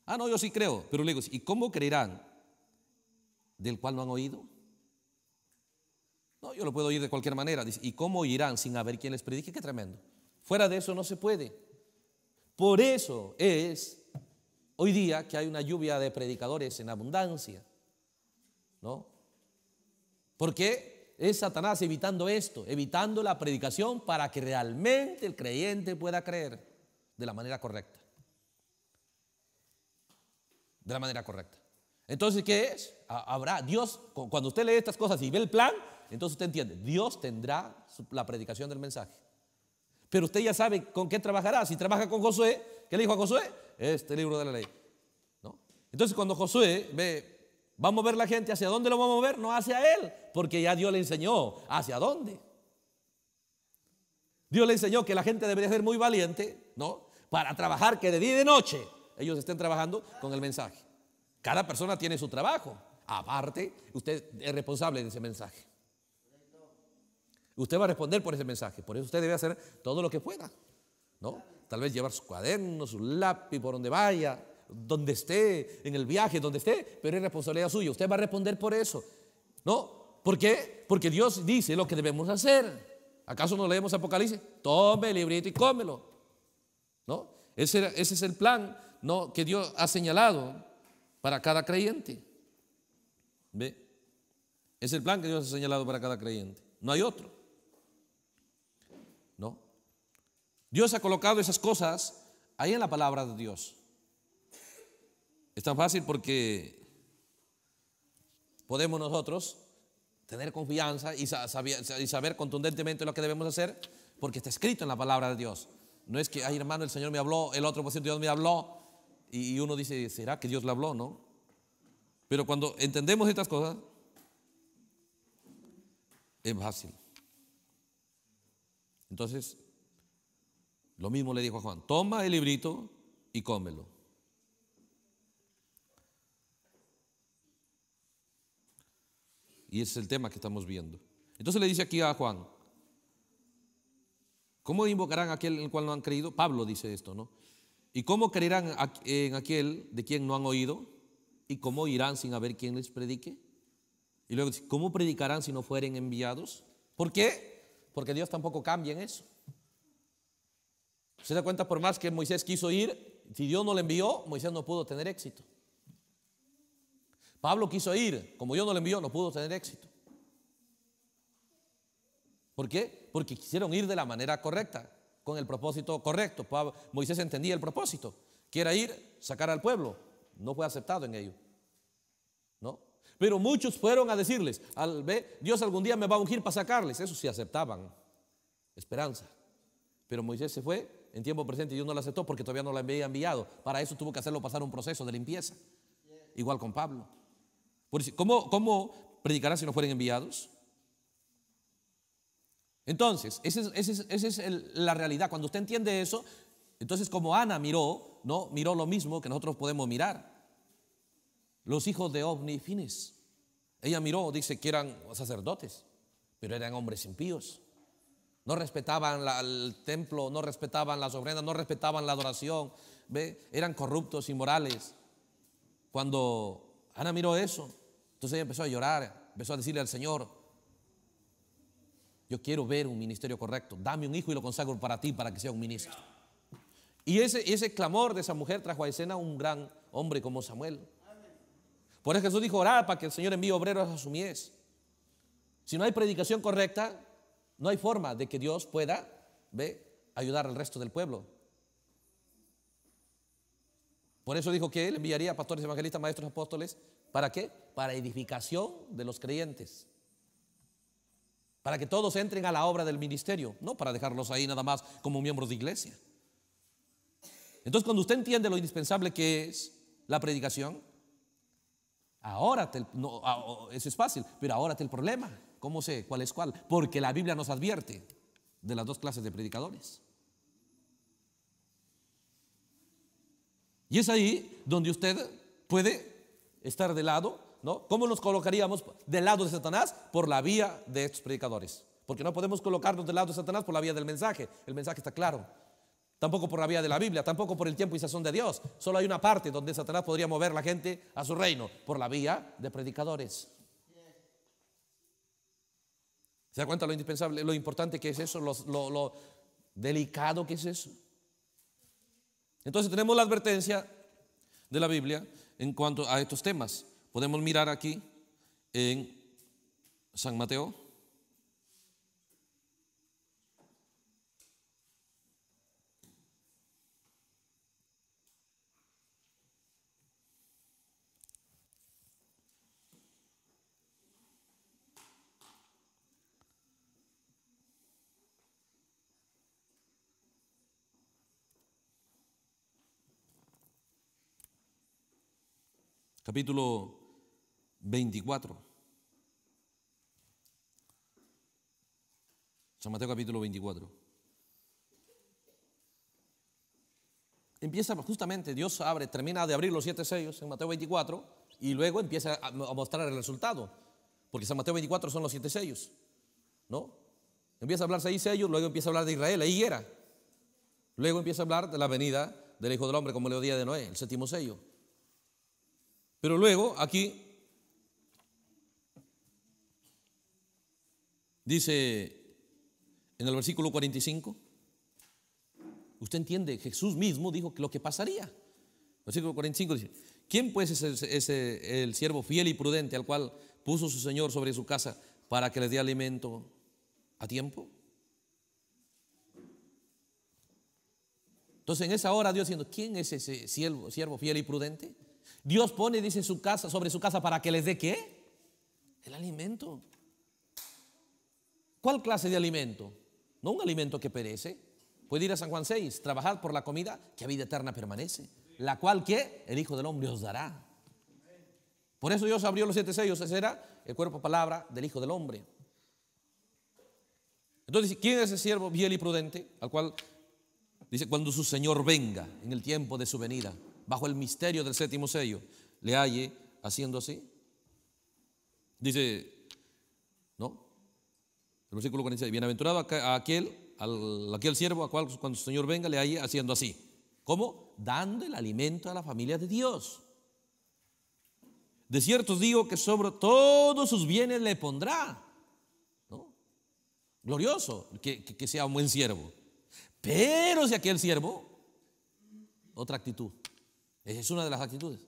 Ah, no, yo sí creo. Pero le digo, ¿y cómo creerán del cual no han oído? No, yo lo puedo oír de cualquier manera. Dice, ¿y cómo irán sin haber quien les predique? Qué tremendo. Fuera de eso no se puede. Por eso es hoy día que hay una lluvia de predicadores en abundancia. ¿no? Porque es Satanás evitando esto, evitando la predicación para que realmente el creyente pueda creer de la manera correcta. De la manera correcta. Entonces, ¿qué es? Habrá Dios, cuando usted lee estas cosas y ve el plan, entonces usted entiende, Dios tendrá la predicación del mensaje. Pero usted ya sabe con qué trabajará. Si trabaja con Josué, ¿qué le dijo a Josué? Este libro de la ley. ¿no? Entonces cuando Josué ve Va a mover la gente hacia dónde lo va a mover, no hacia Él, porque ya Dios le enseñó hacia dónde. Dios le enseñó que la gente debería ser muy valiente, ¿no? Para trabajar que de día y de noche ellos estén trabajando con el mensaje. Cada persona tiene su trabajo. Aparte, usted es responsable de ese mensaje. Usted va a responder por ese mensaje. Por eso usted debe hacer todo lo que pueda, ¿no? Tal vez llevar su cuaderno, su lápiz por donde vaya, donde esté, en el viaje, donde esté, pero es responsabilidad suya. Usted va a responder por eso. ¿No? ¿Por qué? Porque Dios dice lo que debemos hacer. ¿Acaso no leemos Apocalipsis? Tome el librito y cómelo. ¿No? Ese, es el plan ¿no? que Dios ha señalado para cada creyente. ¿Ve? Es el plan que Dios ha señalado para cada creyente. No hay otro. ¿No? Dios ha colocado esas cosas ahí en la palabra de Dios. Es tan fácil porque podemos nosotros tener confianza y saber contundentemente lo que debemos hacer porque está escrito en la palabra de Dios. No es que, ay hermano, el Señor me habló, el otro por cierto, Dios me habló y uno dice, ¿será que Dios le habló? No. Pero cuando entendemos estas cosas, es fácil. Entonces, lo mismo le dijo a Juan, toma el librito y cómelo. Y ese es el tema que estamos viendo. Entonces le dice aquí a Juan, ¿cómo invocarán a aquel en el cual no han creído? Pablo dice esto, ¿no? ¿Y cómo creerán en aquel de quien no han oído? ¿Y cómo irán sin haber quien les predique? Y luego dice, ¿cómo predicarán si no fueren enviados? ¿Por qué? Porque Dios tampoco cambia en eso. ¿Se da cuenta? Por más que Moisés quiso ir, si Dios no le envió, Moisés no pudo tener éxito. Pablo quiso ir, como yo no le envió, no pudo tener éxito. ¿Por qué? Porque quisieron ir de la manera correcta, con el propósito correcto. Moisés entendía el propósito, que ir, sacar al pueblo. No fue aceptado en ello. ¿No? Pero muchos fueron a decirles, al, Dios algún día me va a ungir para sacarles. Eso sí aceptaban. Esperanza. Pero Moisés se fue en tiempo presente y Dios no lo aceptó porque todavía no lo había enviado. Para eso tuvo que hacerlo pasar un proceso de limpieza. Igual con Pablo. ¿Cómo, cómo predicarán si no fueren enviados? Entonces, esa es, la realidad. Cuando usted entiende eso, entonces como Ana miró, ¿no? Miró lo mismo que nosotros podemos mirar. Los hijos de Ovni y Fines. Ella miró, dice que eran sacerdotes, pero eran hombres impíos. No respetaban el templo, no respetaban las ofrendas, no respetaban la adoración. ¿ve? Eran corruptos, inmorales. Cuando Ana miró eso, entonces ella empezó a llorar, empezó a decirle al Señor, yo quiero ver un ministerio correcto, dame un hijo y lo consagro para ti, para que sea un ministro. Y ese, ese clamor de esa mujer trajo a escena un gran hombre como Samuel. Por eso Jesús dijo, orar para que el Señor envíe obreros a su mies. Si no hay predicación correcta, no hay forma de que Dios pueda ayudar al resto del pueblo. Por eso dijo que él enviaría pastores, evangelistas, maestros, apóstoles. ¿Para qué? Para edificación de los creyentes. Para que todos entren a la obra del ministerio, no para dejarlos ahí nada más como miembros de iglesia. Entonces, cuando usted entiende lo indispensable que es la predicación, ahora no, ah, oh, oh, eso es fácil, pero ahora te el problema. ¿Cómo sé cuál es cuál? Porque la Biblia nos advierte de las dos clases de predicadores. Y es ahí donde usted puede estar de lado, ¿no? ¿Cómo nos colocaríamos del lado de Satanás? Por la vía de estos predicadores. Porque no podemos colocarnos del lado de Satanás por la vía del mensaje. El mensaje está claro. Tampoco por la vía de la Biblia, tampoco por el tiempo y sazón de Dios. Solo hay una parte donde Satanás podría mover la gente a su reino, por la vía de predicadores. ¿Se da cuenta lo indispensable, lo importante que es eso, lo, lo delicado que es eso? Entonces tenemos la advertencia de la Biblia en cuanto a estos temas. Podemos mirar aquí en San Mateo capítulo 24. San Mateo capítulo 24. Empieza justamente, Dios abre, termina de abrir los siete sellos en Mateo 24 y luego empieza a mostrar el resultado. Porque San Mateo 24 son los siete sellos. ¿No? Empieza a hablar seis sellos, luego empieza a hablar de Israel, ahí era. Luego empieza a hablar de la venida del Hijo del Hombre como le día de Noé, el séptimo sello. Pero luego aquí dice en el versículo 45, usted entiende, Jesús mismo dijo que lo que pasaría. Versículo 45 dice, ¿quién pues es, el, siervo fiel y prudente al cual puso su Señor sobre su casa para que le dé alimento a tiempo? Entonces en esa hora Dios diciendo, ¿quién es ese siervo, siervo fiel y prudente? Dios pone, dice, su casa, sobre su casa para que les dé qué? El alimento. ¿Cuál clase de alimento? No un alimento que perece. Puede ir a San Juan 6, trabajad por la comida que a vida eterna permanece, la cual que el Hijo del Hombre os dará. Por eso Dios abrió los siete sellos, ese era el cuerpo palabra del Hijo del Hombre. Entonces, ¿quién es ese siervo fiel y prudente? Al cual dice, cuando su Señor venga en el tiempo de su venida, bajo el misterio del séptimo sello, le halle haciendo así? Dice, ¿no? El versículo 46, bienaventurado a aquel, al, aquel siervo a cual cuando el Señor venga le halle haciendo así. ¿Cómo? Dando el alimento a la familia de Dios. De cierto digo que sobre todos sus bienes le pondrá. ¿no? Glorioso que, que sea un buen siervo. Pero si aquel siervo, otra actitud. Esa es una de las actitudes.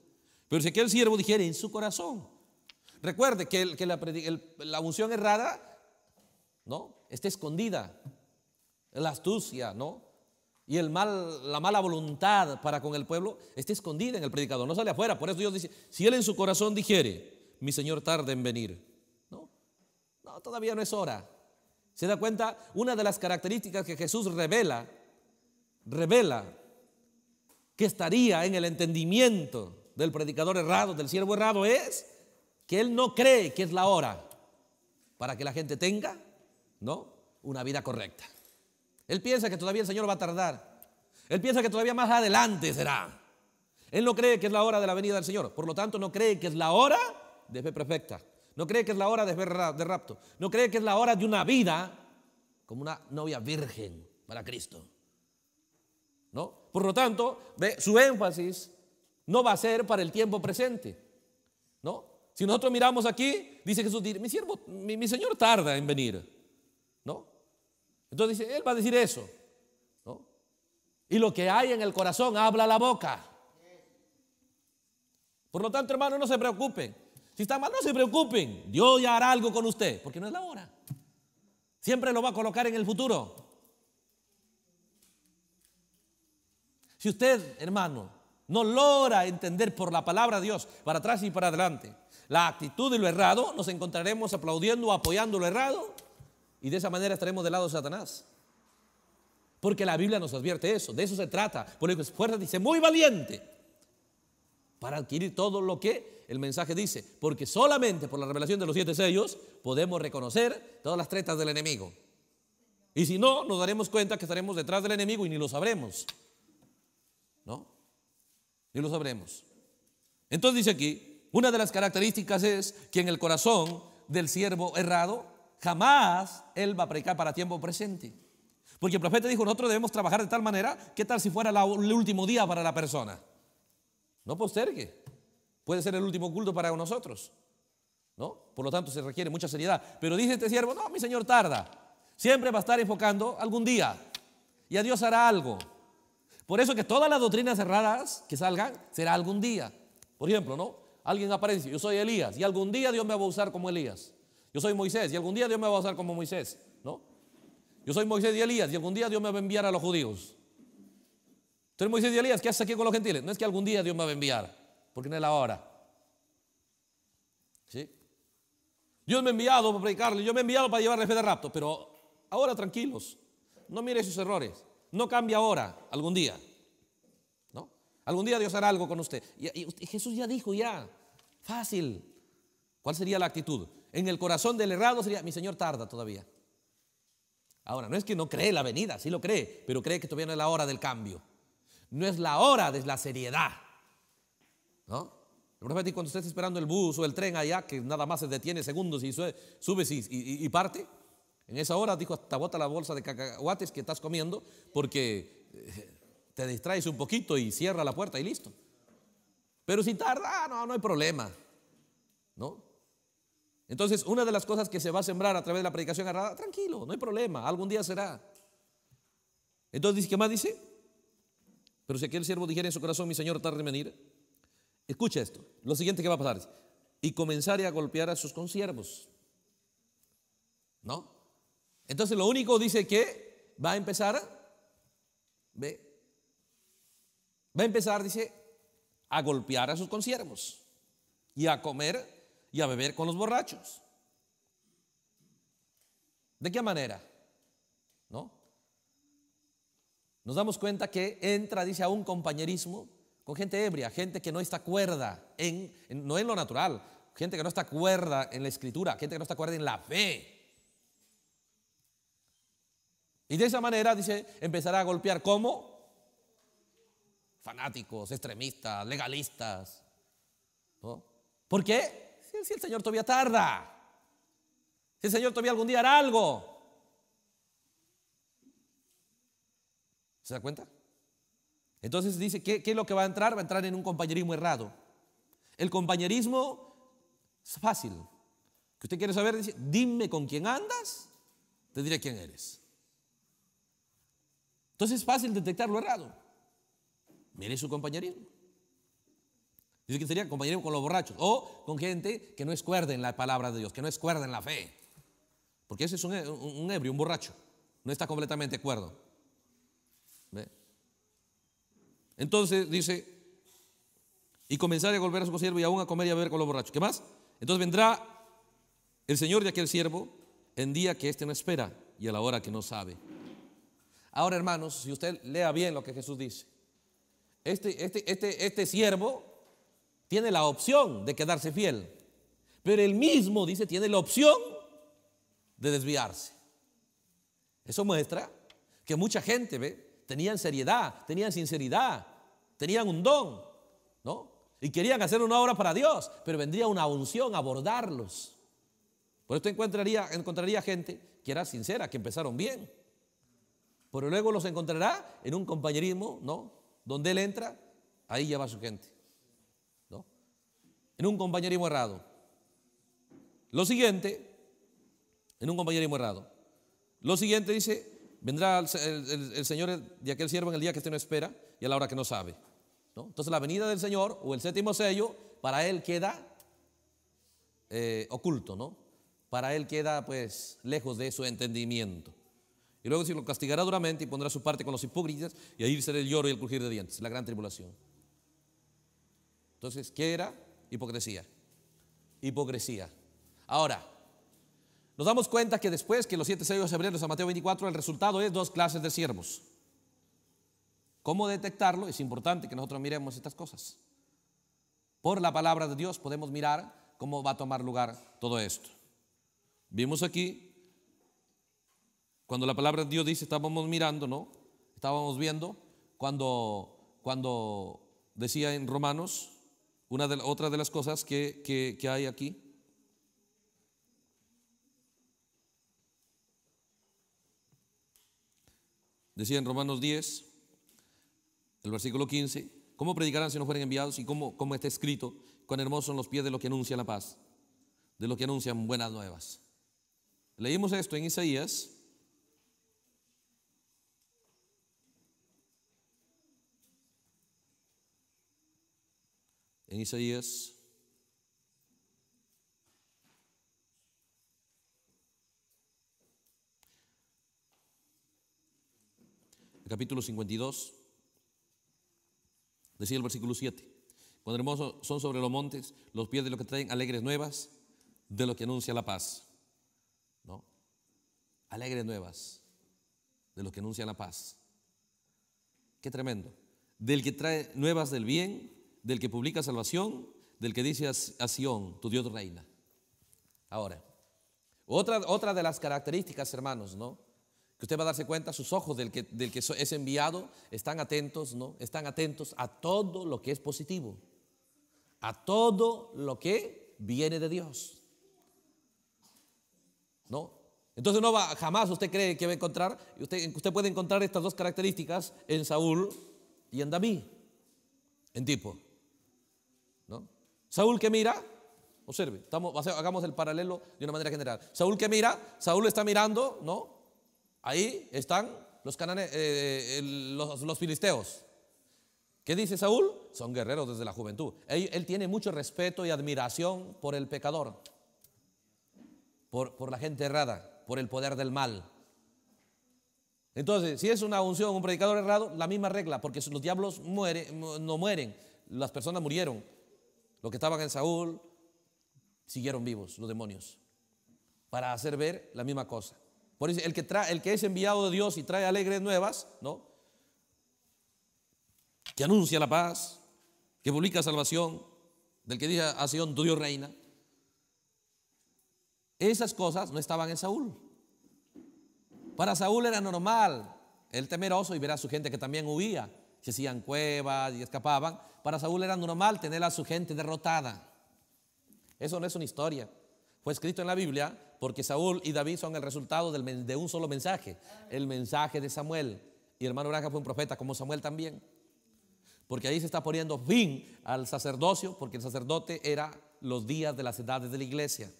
Pero si el siervo dijere en su corazón, recuerde que, que la, unción errada, ¿no? Está escondida, la astucia, ¿no? Y el mal, la mala voluntad para con el pueblo está escondida en el predicador, no sale afuera. Por eso Dios dice, si él en su corazón dijere, mi Señor tarde en venir, ¿no? No, todavía no es hora. ¿Se da cuenta? Una de las características que Jesús revela, revela estaría en el entendimiento del predicador errado, del siervo errado, es que él no cree que es la hora para que la gente tenga, ¿no? Una vida correcta. Él piensa que todavía el Señor va a tardar. Él piensa que todavía más adelante será. Él no cree que es la hora de la venida del Señor. Por lo tanto, no cree que es la hora de fe perfecta. No cree que es la hora de, de rapto. No cree que es la hora de una vida como una novia virgen para Cristo. ¿no? Por lo tanto, su énfasis no va a ser para el tiempo presente, ¿no? Si nosotros miramos aquí, dice Jesús, mi siervo, mi, Señor tarda en venir, ¿no? Entonces dice, Él va a decir eso, Y lo que hay en el corazón habla la boca. Por lo tanto, hermano, no se preocupen. Si está mal, no se preocupen. Dios ya hará algo con usted, porque no es la hora. Siempre lo va a colocar en el futuro. Si usted, hermano, no logra entender por la palabra de Dios, para atrás y para adelante, la actitud de lo errado, nos encontraremos aplaudiendo apoyando lo errado y de esa manera estaremos del lado de Satanás. Porque la Biblia nos advierte eso, de eso se trata. Por eso fuerza dice, muy valiente, para adquirir todo lo que el mensaje dice. Porque solamente por la revelación de los siete sellos podemos reconocer todas las tretas del enemigo. Y si no, nos daremos cuenta que estaremos detrás del enemigo y ni lo sabremos. ¿No? Y lo sabremos. Entonces dice aquí, una de las características es que en el corazón del siervo errado, jamás él va a predicar para tiempo presente. Porque el profeta dijo, nosotros debemos trabajar de tal manera, Que tal si fuera el último día para la persona? No postergue. Puede ser el último culto para nosotros. ¿No? Por lo tanto, se requiere mucha seriedad. Pero dice este siervo, no, mi Señor tarda. Siempre va a estar enfocando algún día. Y a Dios hará algo. Por eso que todas las doctrinas cerradas que salgan será algún día. Por ejemplo, ¿no? Alguien aparece, yo soy Elías y algún día Dios me va a usar como Elías. Yo soy Moisés y algún día Dios me va a usar como Moisés, ¿no? Yo soy Moisés y Elías y algún día Dios me va a enviar a los judíos. Entonces Moisés y Elías, ¿qué haces aquí con los gentiles? No es que algún día Dios me va a enviar, porque no es la hora. ¿Sí? Dios me ha enviado para predicarle, yo me he enviado para llevarle fe de rapto, pero ahora tranquilos, no mire sus errores. No cambia ahora, algún día. ¿No? Algún día Dios hará algo con usted. Y, Jesús ya dijo, ya, fácil. ¿Cuál sería la actitud? En el corazón del errado sería, mi Señor tarda todavía. Ahora, no es que no cree la venida, sí lo cree, pero cree que todavía no es la hora del cambio. No es la hora de la seriedad. ¿No? El profeta, cuando usted está esperando el bus o el tren allá, que nada más se detiene segundos y sube, subes y parte, en esa hora dijo, hasta bota la bolsa de cacahuates que estás comiendo porque eh, te distraes un poquito y cierra la puerta y listo. Pero si tarda, ah, no, no hay problema. ¿No? Entonces, una de las cosas que se va a sembrar a través de la predicación agarrada, tranquilo, no hay problema, algún día será. Entonces, ¿qué más dice? Pero si aquel siervo dijera en su corazón, mi Señor tarde en venir, escucha esto, lo siguiente que va a pasar y comenzaré a golpear a sus conciervos ¿No? Entonces lo único dice que va a empezar, ¿ve? va a empezar, dice, a golpear a sus conciervos y a comer y a beber con los borrachos. ¿De qué manera? ¿No? Nos damos cuenta que entra, dice, a un compañerismo con gente ebria, gente que no está cuerda, en, no en lo natural, gente que no está cuerda en la escritura, gente que no está cuerda en la fe. Y de esa manera, dice, empezará a golpear como fanáticos, extremistas, legalistas. ¿no? ¿Por qué? Si, el Señor todavía tarda. Si el Señor todavía algún día hará algo. ¿Se da cuenta? Entonces dice, ¿qué, es lo que va a entrar? Va a entrar en un compañerismo errado. El compañerismo es fácil. Que usted quiere saber, dice, dime con quién andas, te diré quién eres. Entonces es fácil detectar lo errado. Mire su compañerismo. Dice que sería compañerismo con los borrachos o con gente que no es en la palabra de Dios, que no es en la fe. Porque ese es un, ebrio, un borracho. No está completamente cuerdo. Entonces dice, y comenzar a volver a su siervo y aún a comer y a beber con los borrachos. ¿Qué más? Entonces vendrá el Señor de aquel siervo en día que éste no espera y a la hora que no sabe. Ahora, hermanos, si usted lea bien lo que Jesús dice, este, este, este, este siervo tiene la opción de quedarse fiel, pero él mismo, dice, tiene la opción de desviarse. Eso muestra que mucha gente, ¿ve? Tenían seriedad, tenían sinceridad, tenían un don, ¿no? Y querían hacer una obra para Dios, pero vendría una unción a abordarlos. Por esto encontraría, encontraría gente que era sincera, que empezaron bien, pero luego los encontrará en un compañerismo, ¿no? Donde él entra, ahí ya va su gente. ¿No? En un compañerismo errado. Lo siguiente, en un compañerismo errado. Lo siguiente dice, vendrá el, Señor de aquel siervo en el día que usted no espera y a la hora que no sabe. ¿no? Entonces la venida del Señor o el séptimo sello para él queda eh, oculto, ¿no? Para él queda pues lejos de su entendimiento. Y luego se lo castigará duramente y pondrá su parte con los hipócritas y ahí será el lloro y el crujir de dientes, la gran tribulación. Entonces, ¿qué era? Hipocresía. Hipocresía. Ahora, nos damos cuenta que después que los siete sellos febrero a Mateo 24, el resultado es dos clases de siervos. ¿Cómo detectarlo? Es importante que nosotros miremos estas cosas. Por la palabra de Dios podemos mirar cómo va a tomar lugar todo esto. Vimos aquí cuando la palabra de Dios dice, estábamos mirando, ¿no? Estábamos viendo, cuando, cuando decía en Romanos, una de, otra de las cosas que, hay aquí, Decía en Romanos 10, el versículo 15, ¿cómo predicarán si no fueren enviados? Y cómo, cómo está escrito, cuán hermosos son los pies de los que anuncian la paz, de los que anuncian buenas nuevas. Leímos esto en Isaías en Isaías. capítulo 52, decía el versículo 7. Cuando hermosos son sobre los montes los pies de los que traen alegres nuevas, de los que anuncia la paz. ¿No? Alegres nuevas, de los que anuncia la paz. Qué tremendo. Del que trae nuevas del bien del que publica salvación, del que dice a Sión, tu Dios reina. Ahora, otra, otra de las características, hermanos, ¿no? Que usted va a darse cuenta, sus ojos del que, del que es enviado están atentos, ¿no? Están atentos a todo lo que es positivo, a todo lo que viene de Dios. ¿No? Entonces no va, jamás usted cree que va a encontrar, usted, usted puede encontrar estas dos características en Saúl y en David, en tipo. Saúl que mira, observe, hagamos el paralelo de una manera general. Saúl que mira, Saúl está mirando, ¿no? Ahí están los, canane, eh, eh, los, filisteos. ¿Qué dice Saúl? Son guerreros desde la juventud. Él, tiene mucho respeto y admiración por el pecador, por, la gente errada, por el poder del mal. Entonces, si es una unción, un predicador errado, la misma regla, porque los diablos mueren, no mueren, las personas murieron, los que estaban en Saúl siguieron vivos, los demonios, para hacer ver la misma cosa. Por eso, el que, es enviado de Dios y trae alegres nuevas, ¿no? Que anuncia la paz, que publica salvación, del que dice a Sion, tu Dios reina. Esas cosas no estaban en Saúl. Para Saúl era normal, el temeroso y verá a su gente que también huía se hacían cuevas y escapaban. Para Saúl era normal tener a su gente derrotada. Eso no es una historia. Fue escrito en la Biblia porque Saúl y David son el resultado de un solo mensaje, el mensaje de Samuel. Y hermano Branca fue un profeta como Samuel también. Porque ahí se está poniendo fin al sacerdocio, porque el sacerdote era los días de las edades de la iglesia.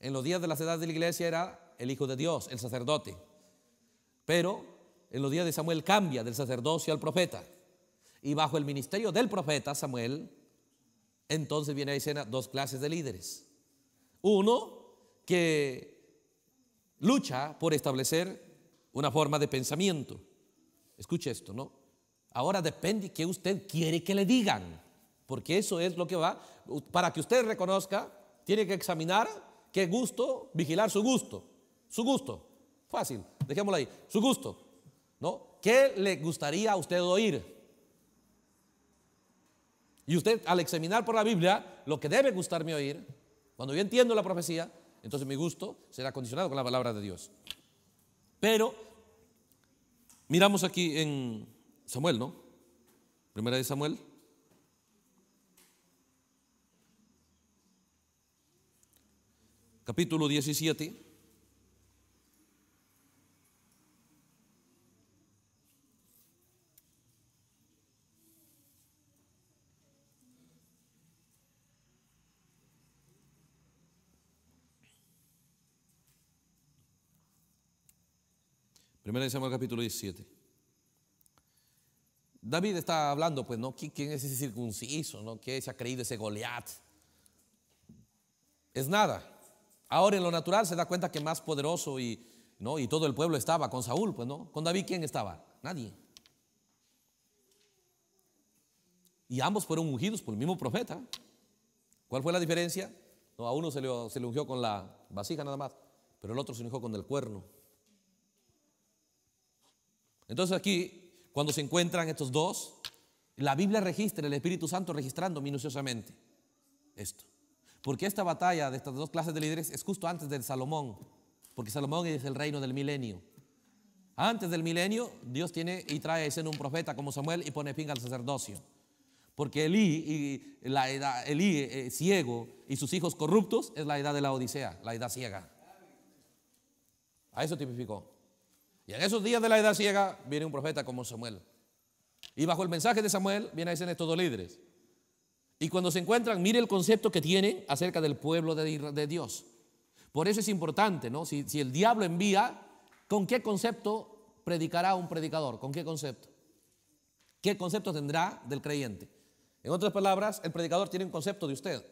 En los días de las edades de la iglesia era el Hijo de Dios, el sacerdote. Pero en los días de Samuel cambia del sacerdocio al profeta. Y bajo el ministerio del profeta Samuel, entonces viene a escena dos clases de líderes. Uno que lucha por establecer una forma de pensamiento. Escuche esto, ¿no? Ahora depende que usted quiere que le digan, porque eso es lo que va. Para que usted reconozca, tiene que examinar qué gusto, vigilar su gusto. Su gusto. Fácil, dejémoslo ahí. Su gusto. ¿Qué le gustaría a usted oír? Y usted al examinar por la Biblia, lo que debe gustarme oír, cuando yo entiendo la profecía, entonces mi gusto será condicionado con la palabra de Dios. Pero miramos aquí en Samuel, ¿no? Primera de Samuel. Capítulo 17. en capítulo 17. David está hablando, pues, ¿no? ¿Quién es ese circunciso? ¿No? ¿Qué se ha creído ese Goliat? Es nada. Ahora en lo natural se da cuenta que más poderoso y, ¿no? y todo el pueblo estaba con Saúl, pues, ¿no? Con David, ¿quién estaba? Nadie. Y ambos fueron ungidos por el mismo profeta. ¿Cuál fue la diferencia? No, a uno se le, se ungió con la vasija nada más, pero el otro se ungió con el cuerno. Entonces aquí, cuando se encuentran estos dos, la Biblia registra, el Espíritu Santo registrando minuciosamente esto. Porque esta batalla de estas dos clases de líderes es justo antes del Salomón, porque Salomón es el reino del milenio. Antes del milenio, Dios tiene y trae a un profeta como Samuel y pone fin al sacerdocio. Porque Elí, y la edad, Elí eh, ciego y sus hijos corruptos es la edad de la Odisea, la edad ciega. A eso tipificó. Y en esos días de la edad ciega viene un profeta como Samuel. Y bajo el mensaje de Samuel viene a decir estos dos líderes. Y cuando se encuentran, mire el concepto que tienen acerca del pueblo de, Dios. Por eso es importante, ¿no? Si, el diablo envía, ¿con qué concepto predicará un predicador? ¿Con qué concepto? ¿Qué concepto tendrá del creyente? En otras palabras, el predicador tiene un concepto de usted.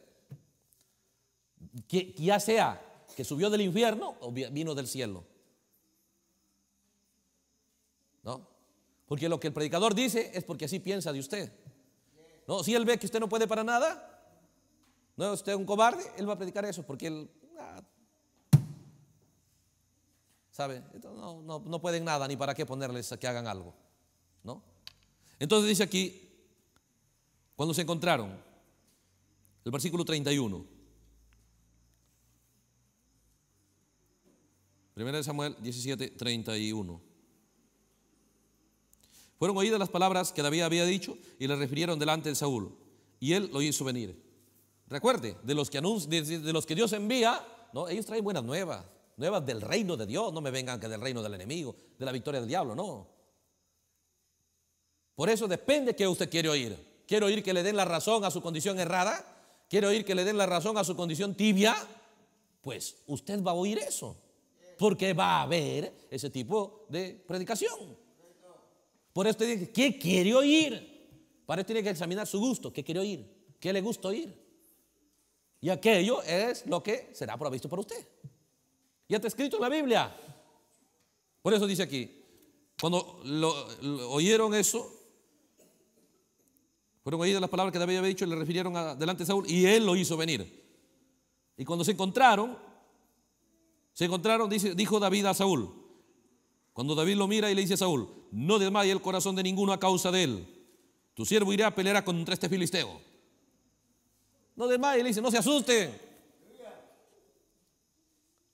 Que ya sea que subió del infierno o vino del cielo. ¿No? Porque lo que el predicador dice es porque así piensa de usted. ¿No? Si él ve que usted no puede para nada, no es usted un cobarde, él va a predicar eso porque él... Ah, ¿Sabe? No, no, pueden nada ni para qué ponerles a que hagan algo. ¿No? Entonces dice aquí, cuando se encontraron, el versículo 31. Primera de Samuel 17, 31. Fueron oídas las palabras que David había dicho y le refirieron delante de Saúl. Y él lo hizo venir. Recuerde, de los que, de, los que Dios envía, ¿no? ellos traen buenas nuevas, nuevas del reino de Dios. No me vengan que del reino del enemigo, de la victoria del diablo, no. Por eso depende que usted quiere oír. ¿Quiere oír que le den la razón a su condición errada? ¿Quiere oír que le den la razón a su condición tibia? Pues usted va a oír eso. Porque va a haber ese tipo de predicación. Por eso dice, ¿qué quiere oír? Para eso tiene que examinar su gusto, ¿qué quiere oír? ¿Qué le gusta oír? Y aquello es lo que será provisto para usted. Ya está escrito en la Biblia. Por eso dice aquí, cuando oyeron eso, fueron oídas las palabras que David había dicho y le refirieron delante de Saúl y él lo hizo venir. Y cuando se encontraron, se encontraron, dice, dijo David a Saúl. Cuando David lo mira y le dice a Saúl, no desmaye el corazón de ninguno a causa de él. Tu siervo irá a pelear contra este filisteo. No desmaye, le dice, no se asusten.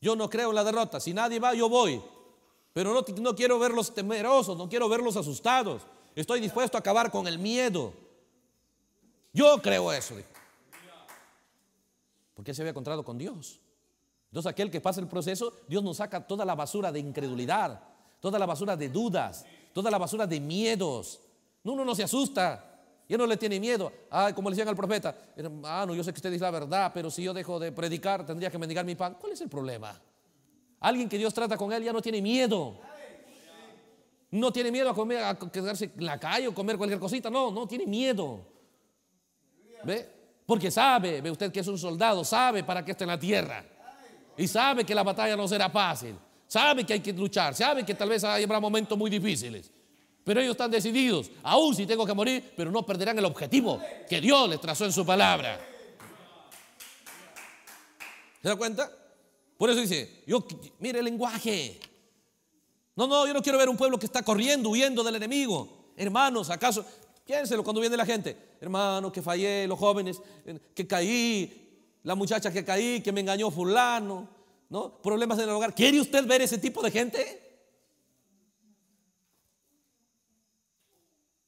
Yo no creo en la derrota. Si nadie va, yo voy. Pero no, quiero verlos temerosos, no quiero verlos asustados. Estoy dispuesto a acabar con el miedo. Yo creo eso. Porque Porque se había encontrado con Dios. Entonces aquel que pasa el proceso, Dios nos saca toda la basura de incredulidad, toda la basura de dudas, toda la basura de miedos. Uno no se asusta. Ya no le tiene miedo. Ah, como le decían al profeta, Hermano no, yo sé que usted dice la verdad, pero si yo dejo de predicar, tendría que mendigar mi pan. ¿Cuál es el problema? Alguien que Dios trata con él ya no tiene miedo. No tiene miedo a comer, a quedarse en la calle o comer cualquier cosita. No, no tiene miedo. ¿Ve? Porque sabe, ve usted que es un soldado, sabe para qué está en la tierra. Y sabe que la batalla no será fácil. Saben que hay que luchar, sabe que tal vez habrá momentos muy difíciles. Pero ellos están decididos, aún si tengo que morir, pero no perderán el objetivo que Dios les trazó en su palabra. ¿Se da cuenta? Por eso dice, yo, mire el lenguaje. No, no, yo no quiero ver un pueblo que está corriendo, huyendo del enemigo. Hermanos, ¿acaso? Piénselo cuando viene la gente. Hermano, que fallé, los jóvenes, eh, que caí, la muchacha que caí, que me engañó fulano ¿no? Problemas en el hogar. ¿Quiere usted ver ese tipo de gente?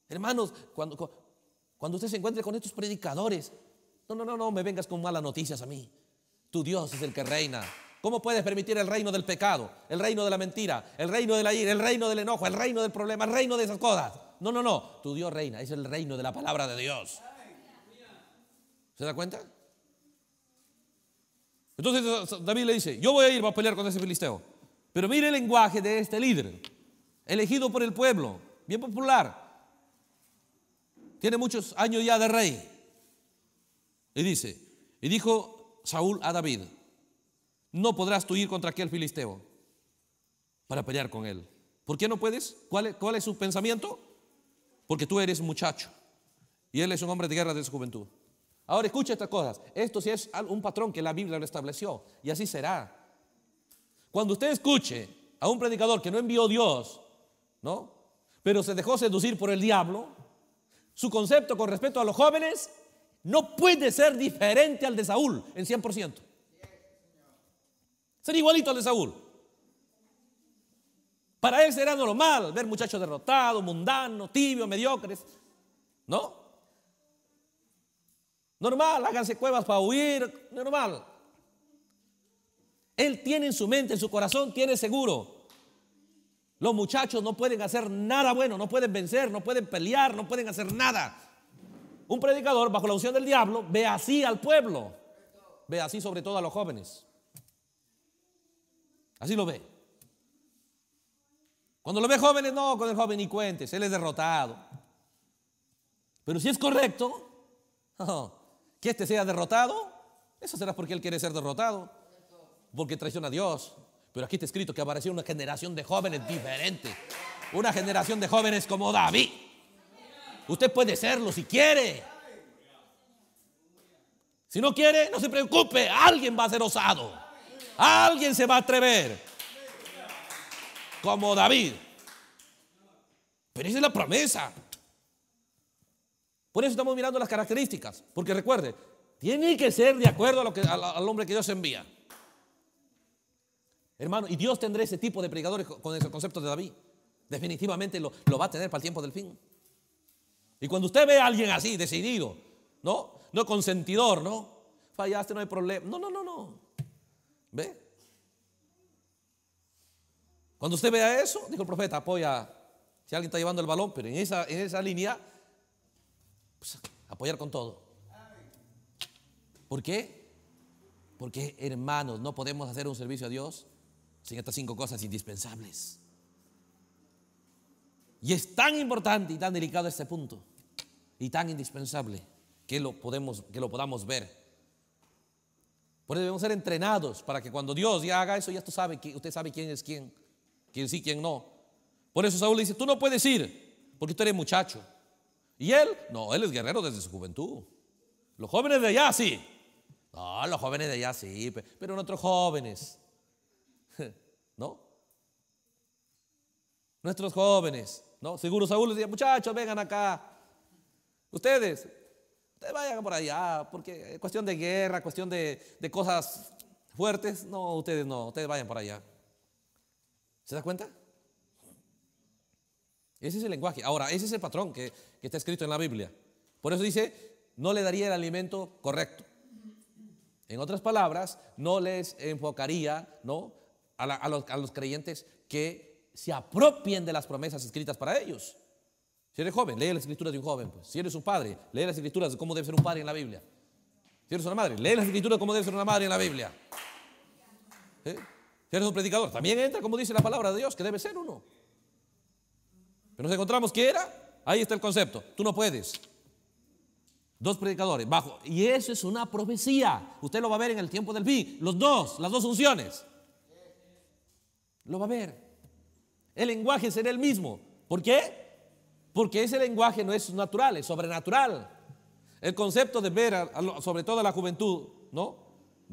Hermanos, cuando, usted se encuentre con estos predicadores, no, no, no, no me vengas con malas noticias a mí. Tu Dios es el que reina. ¿Cómo puedes permitir el reino del pecado, el reino de la mentira, el reino de la ira, el reino del enojo, el reino del problema, el reino de esas cosas? No, no, no. Tu Dios reina. Es el reino de la palabra de Dios. ¿Se da cuenta? Entonces David le dice, yo voy a ir, a pelear con ese filisteo. Pero mire el lenguaje de este líder, elegido por el pueblo, bien popular. Tiene muchos años ya de rey. Y dice, y dijo Saúl a David, no podrás tú ir contra aquel filisteo para pelear con él. ¿Por qué no puedes? ¿Cuál es, cuál es su pensamiento? Porque tú eres muchacho y él es un hombre de guerra de su juventud. Ahora escuche estas cosas. Esto sí es un patrón que la Biblia lo estableció y así será. Cuando usted escuche a un predicador que no envió Dios, ¿no? Pero se dejó seducir por el diablo, su concepto con respecto a los jóvenes no puede ser diferente al de Saúl en 100%. Ser igualito al de Saúl. Para él será normal ver muchachos derrotados, mundanos, tibios, mediocres, ¿no? Normal, háganse cuevas para huir, normal. Él tiene en su mente, en su corazón, tiene seguro. Los muchachos no pueden hacer nada bueno, no pueden vencer, no pueden pelear, no pueden hacer nada. Un predicador bajo la unción del diablo ve así al pueblo, ve así sobre todo a los jóvenes. Así lo ve. Cuando lo ve jóvenes, no, con el joven ni cuentes, él es derrotado. Pero si es correcto, oh, que este sea derrotado, eso será porque él quiere ser derrotado, porque traiciona a Dios. Pero aquí está escrito que apareció una generación de jóvenes diferente, una generación de jóvenes como David. Usted puede serlo si quiere. Si no quiere, no se preocupe, alguien va a ser osado. Alguien se va a atrever. Como David. Pero esa es la promesa. Por eso estamos mirando las características, porque recuerde, tiene que ser de acuerdo al, hombre que Dios envía. Hermano, y Dios tendrá ese tipo de predicadores con ese concepto de David. Definitivamente lo, va a tener para el tiempo del fin. Y cuando usted ve a alguien así, decidido, ¿no? No consentidor, ¿no? Fallaste, no hay problema. No, no, no, no. ¿Ve? Cuando usted vea eso, dijo el profeta, apoya si alguien está llevando el balón, pero en esa, en esa línea pues, apoyar con todo. ¿Por qué? Porque, hermanos, no podemos hacer un servicio a Dios sin estas cinco cosas indispensables. Y es tan importante y tan delicado este punto, y tan indispensable, que lo, podemos, que lo podamos ver por eso debemos ser entrenados para que cuando Dios ya haga eso, ya tú sabe, usted sabe quién es quién, quién sí, quién no. Por eso Saúl dice, tú no puedes ir, porque tú eres muchacho. Y él, no, él es guerrero desde su juventud. Los jóvenes de allá sí. No, los jóvenes de allá sí, pero nuestros jóvenes. ¿No? Nuestros jóvenes, ¿no? Seguro Saúl les decía, muchachos, vengan acá. Ustedes, ustedes vayan por allá, porque es cuestión de guerra, cuestión de, de cosas fuertes. No, ustedes no, ustedes vayan por allá. ¿Se da cuenta? Ese es el lenguaje. Ahora, ese es el patrón que, está escrito en la Biblia. Por eso dice, no le daría el alimento correcto. En otras palabras, no les enfocaría ¿no? A, los, creyentes que se apropien de las promesas escritas para ellos. Si eres joven, lee las escrituras de un joven. Pues. Si eres un padre, lee las escrituras de cómo debe ser un padre en la Biblia. Si eres una madre, lee las escrituras de cómo debe ser una madre en la Biblia. Si eres un predicador, también entra como dice la palabra de Dios, que debe ser uno. Pero nos encontramos que era, ahí está el concepto, tú no puedes. Dos predicadores, bajo. Y eso es una profecía. Usted lo va a ver en el tiempo del fin, los dos, las dos funciones. Lo va a ver. El lenguaje será el mismo. ¿Por qué? Porque ese lenguaje no es natural, es sobrenatural. El concepto de ver, sobre todo a la juventud, ¿no?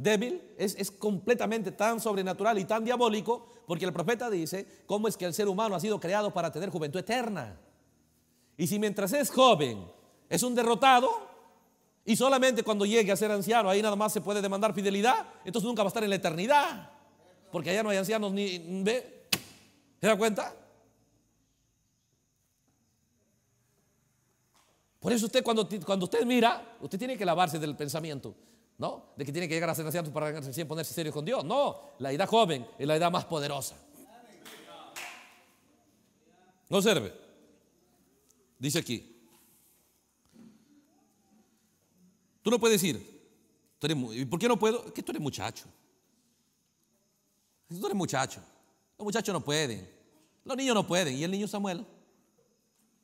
débil, es, completamente tan sobrenatural y tan diabólico, porque el profeta dice, ¿cómo es que el ser humano ha sido creado para tener juventud eterna? Y si mientras es joven es un derrotado, y solamente cuando llegue a ser anciano, ahí nada más se puede demandar fidelidad, entonces nunca va a estar en la eternidad, porque allá no hay ancianos ni... ¿ve? ¿Se da cuenta? Por eso usted cuando, cuando usted mira, usted tiene que lavarse del pensamiento. ¿no? De que tiene que llegar a ser anciano para recién ponerse serio con Dios. No, la edad joven es la edad más poderosa. No sirve dice aquí. Tú no puedes ir. ¿Y por qué no puedo? Que tú eres muchacho. Tú eres muchacho. Los muchachos no pueden. Los niños no pueden. ¿Y el niño Samuel?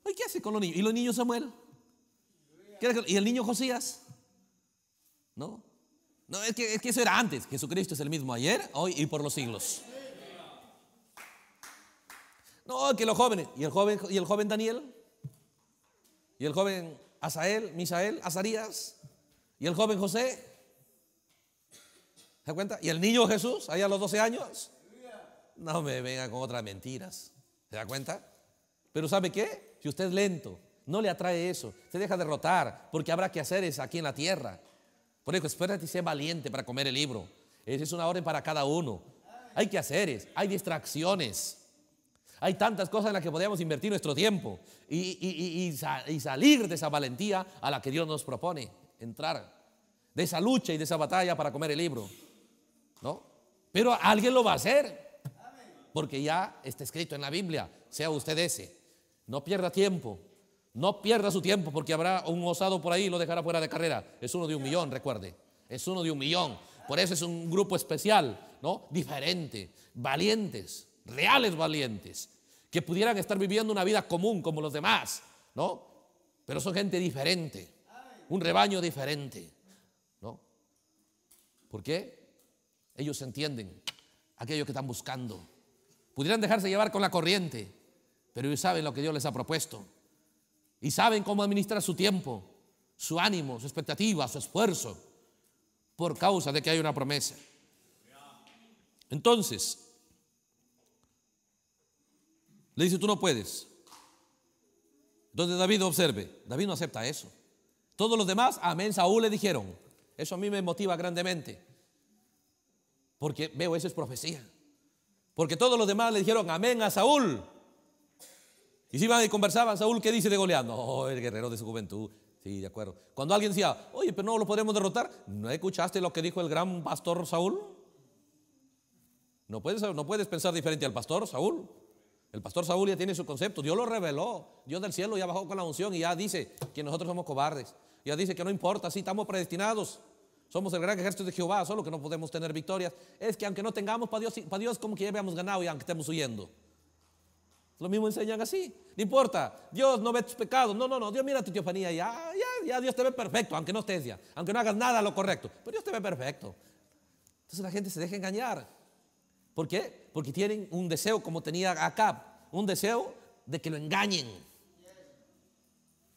¿Y qué hace con los niños? ¿Y los niños Samuel? ¿Y el niño Josías? ¿No? No, es que, eso era antes. Jesucristo es el mismo ayer, hoy y por los siglos. No, que los jóvenes. ¿Y el joven, y el joven Daniel? ¿Y el joven Asael, Misael, Azarías? ¿Y el joven José? ¿Se da cuenta? ¿Y el niño Jesús, allá a los 12 años? No me venga con otras mentiras. ¿Se da cuenta? Pero ¿sabe qué? Si usted es lento, no le atrae eso, se deja derrotar, porque habrá que hacer eso aquí en la tierra. Por eso, espérate y sé valiente para comer el libro. Esa es una orden para cada uno. Hay que haceres, hay distracciones. Hay tantas cosas en las que podríamos invertir nuestro tiempo y, y, y, salir de esa valentía a la que Dios nos propone entrar, de esa lucha y de esa batalla para comer el libro. ¿no? Pero alguien lo va a hacer, porque ya está escrito en la Biblia, sea usted ese. No pierda tiempo, no pierda su tiempo porque habrá un osado por ahí y lo dejará fuera de carrera. Es uno de un millón, recuerde. Es uno de un millón. Por eso es un grupo especial, ¿no? Diferente, valientes, reales valientes, que pudieran estar viviendo una vida común como los demás, ¿no? Pero son gente diferente, un rebaño diferente, ¿no? ¿Por qué? Ellos entienden aquello que están buscando. Pudieran dejarse llevar con la corriente, pero ellos saben lo que Dios les ha propuesto y saben cómo administrar su tiempo, su ánimo, su expectativa, su esfuerzo, por causa de que hay una promesa. Entonces, le dice, tú no puedes. donde David observe, David no acepta eso. Todos los demás, amén, Saúl le dijeron. Eso a mí me motiva grandemente. Porque veo, eso es profecía. Porque todos los demás le dijeron amén a Saúl. Y si iban y conversaban, Saúl, ¿qué dice de Goliat? No, el guerrero de su juventud. Sí, de acuerdo. Cuando alguien decía, oye, pero no lo podemos derrotar, ¿no escuchaste lo que dijo el gran pastor Saúl? No puedes, no puedes pensar diferente al pastor Saúl. El pastor Saúl ya tiene su concepto. Dios lo reveló. Dios del cielo ya bajó con la unción y ya dice que nosotros somos cobardes. Ya dice que no importa, sí, estamos predestinados. Somos el gran ejército de Jehová, solo que no podemos tener victorias. Es que aunque no tengamos para Dios, para Dios como que ya habíamos ganado y aunque estemos huyendo. Lo mismo enseñan así. No importa, Dios no ve tus pecados. No, no, no, Dios mira tu teofanía. Ya, ah, ya, ya, Dios te ve perfecto, aunque no estés ya, aunque no hagas nada lo correcto. Pero Dios te ve perfecto. Entonces la gente se deja engañar. ¿Por qué? Porque tienen un deseo como tenía Acab, un deseo de que lo engañen.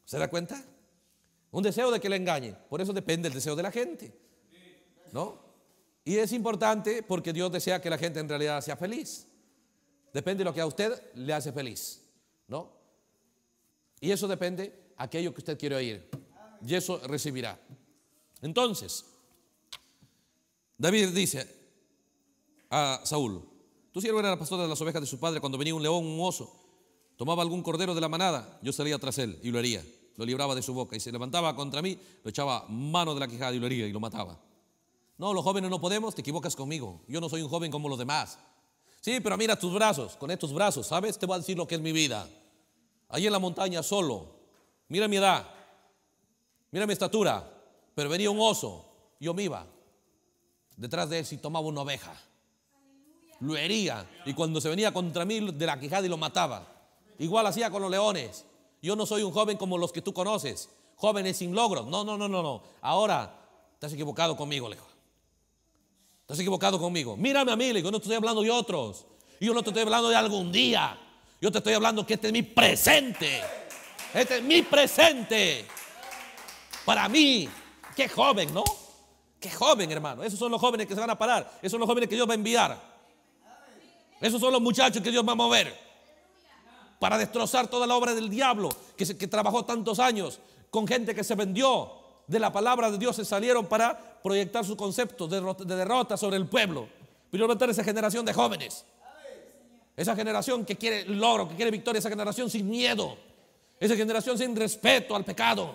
¿Se da cuenta? Un deseo de que le engañen. Por eso depende el deseo de la gente. ¿No? Y es importante porque Dios desea que la gente en realidad sea feliz. Depende de lo que a usted le hace feliz, ¿no? Y eso depende de aquello que usted quiere oír. Y eso recibirá. Entonces, David dice a Saúl, "Tú si era la pastora de las ovejas de su padre cuando venía un león, un oso, tomaba algún cordero de la manada, yo salía tras él y lo hería, lo libraba de su boca y se levantaba contra mí, lo echaba mano de la quijada y lo hería y lo mataba. No, los jóvenes no podemos, te equivocas conmigo. Yo no soy un joven como los demás. Sí, pero mira tus brazos, con estos brazos, ¿sabes? Te voy a decir lo que es mi vida. Allí en la montaña solo. Mira mi edad. Mira mi estatura. Pero venía un oso. Yo me iba. Detrás de él si tomaba una oveja. Lo hería. Y cuando se venía contra mí de la quijada y lo mataba. Igual hacía con los leones. Yo no soy un joven como los que tú conoces. Jóvenes sin logros. No, no, no, no, no. Ahora estás equivocado conmigo, lejos. Estás equivocado conmigo. Mírame a mí, le digo, no te estoy hablando de otros. Yo no te estoy hablando de algún día. Yo te estoy hablando que este es mi presente. Este es mi presente. Para mí, qué joven, ¿no? Qué joven, hermano. Esos son los jóvenes que se van a parar. Esos son los jóvenes que Dios va a enviar. Esos son los muchachos que Dios va a mover. Para destrozar toda la obra del diablo que trabajó tantos años con gente que se vendió, de la palabra de Dios se salieron para proyectar su concepto de, derrota sobre el pueblo. Primero esa generación de jóvenes. Esa generación que quiere logro, que quiere victoria, esa generación sin miedo. Esa generación sin respeto al pecado.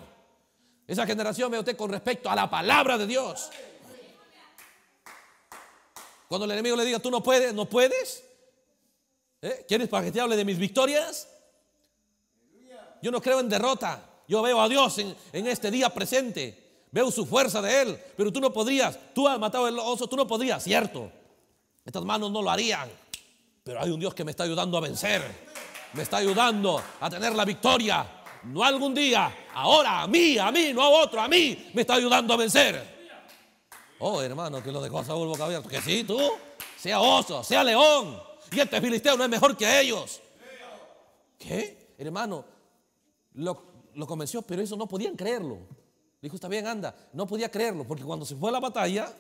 Esa generación, me usted, con respecto a la palabra de Dios. Cuando el enemigo le diga, tú no puedes, no puedes. ¿eh? ¿Quieres para que te hable de mis victorias? Yo no creo en derrota. Yo veo a Dios en, este día presente. Veo su fuerza de Él. Pero tú no podrías. Tú has matado el oso. Tú no podrías. Cierto. Estas manos no lo harían. Pero hay un Dios que me está ayudando a vencer. Me está ayudando a tener la victoria. No algún día. Ahora a mí, a mí, no a otro. A mí me está ayudando a vencer. Oh, hermano, que lo dejó a vuelvo a Que sí, tú. Sea oso, sea león. Y este filisteo no es mejor que ellos. ¿Qué? Hermano, lo, lo convenció, pero eso no podían creerlo. Dijo, está bien, anda. No podía creerlo, porque cuando se fue a la batalla,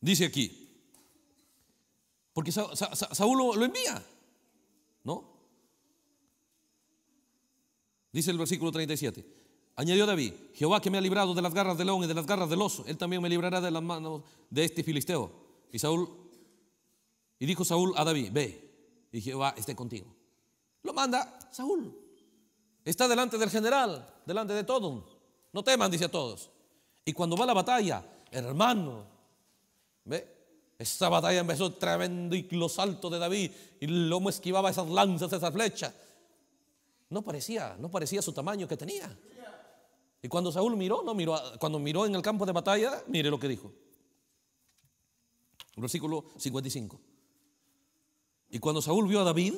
dice aquí, porque Saúl lo, lo envía, ¿no? Dice el versículo 37. Añadió David, Jehová que me ha librado de las garras del león y de las garras del oso, él también me librará de las manos de este filisteo. Y Saúl, y dijo Saúl a David, ve, y Jehová esté contigo. Lo manda Saúl. Está delante del general, delante de todos. No teman, dice a todos. Y cuando va a la batalla, hermano, ¿ve? Esta batalla empezó tremendo y los saltos de David y lomo esquivaba esas lanzas, esas flechas. No parecía, no parecía su tamaño que tenía. Y cuando Saúl miró, no miró, cuando miró en el campo de batalla, mire lo que dijo. Versículo 55. Y cuando Saúl vio a David,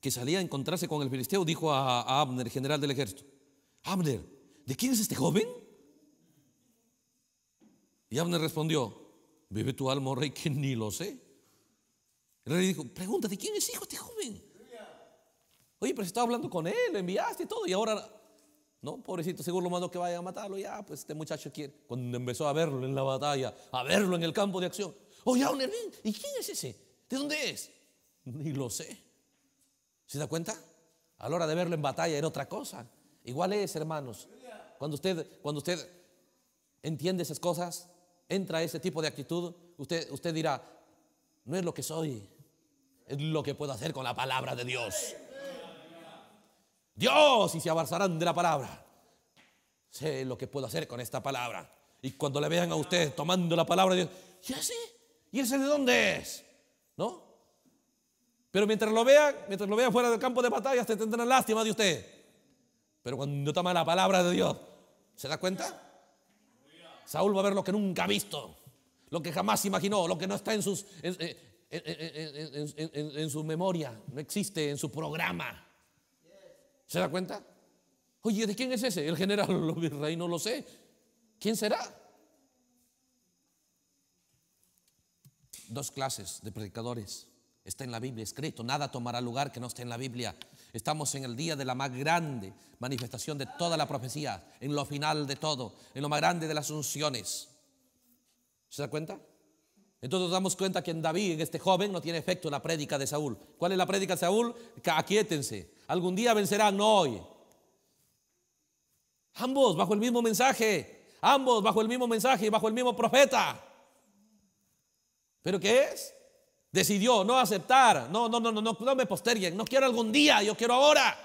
que salía a encontrarse con el filisteo, dijo a, Abner, general del ejército, Abner, ¿de quién es este joven? Y Abner respondió, vive tu alma, oh rey, que ni lo sé. El rey dijo, pregunta, ¿de quién es hijo este joven? Oye, pero estaba hablando con él, le enviaste y todo, y ahora, no, pobrecito, seguro lo mandó que vaya a matarlo, ya, pues este muchacho quiere. Cuando empezó a verlo en la batalla, a verlo en el campo de acción, oye, Abner, ¿y quién es ese? ¿De dónde es? Ni lo sé. ¿Se da cuenta? A la hora de verlo en batalla era otra cosa. Igual es, hermanos. Cuando usted, cuando usted entiende esas cosas, entra a ese tipo de actitud, usted, usted dirá, no es lo que soy, es lo que puedo hacer con la palabra de Dios. Dios, y se abrazarán de la palabra. Sé lo que puedo hacer con esta palabra. Y cuando le vean a usted tomando la palabra de Dios, ya sé, ¿y ese de dónde es? Pero mientras lo vea, mientras lo vea fuera del campo de batalla, se tendrán lástima de usted. Pero cuando toma la palabra de Dios, ¿se da cuenta? Saúl va a ver lo que nunca ha visto, lo que jamás imaginó, lo que no está en su memoria, no existe en su programa. ¿Se da cuenta? Oye, ¿de quién es ese? El general, el virrey, no lo sé. ¿Quién será? Dos clases de predicadores está en la Biblia escrito. Nada tomará lugar que no esté en la Biblia. Estamos en el día de la más grande manifestación de toda la profecía, en lo final de todo, en lo más grande de las unciones. ¿Se da cuenta? Entonces nos damos cuenta que en David, en este joven, no tiene efecto la prédica de Saúl. ¿Cuál es la prédica de Saúl? Aquietense. Algún día vencerán, no hoy. Ambos bajo el mismo mensaje. Ambos bajo el mismo mensaje y bajo el mismo profeta. ¿Pero qué es? decidió no aceptar. No, no, no, no, no, me posterguen. No quiero algún día, yo quiero ahora.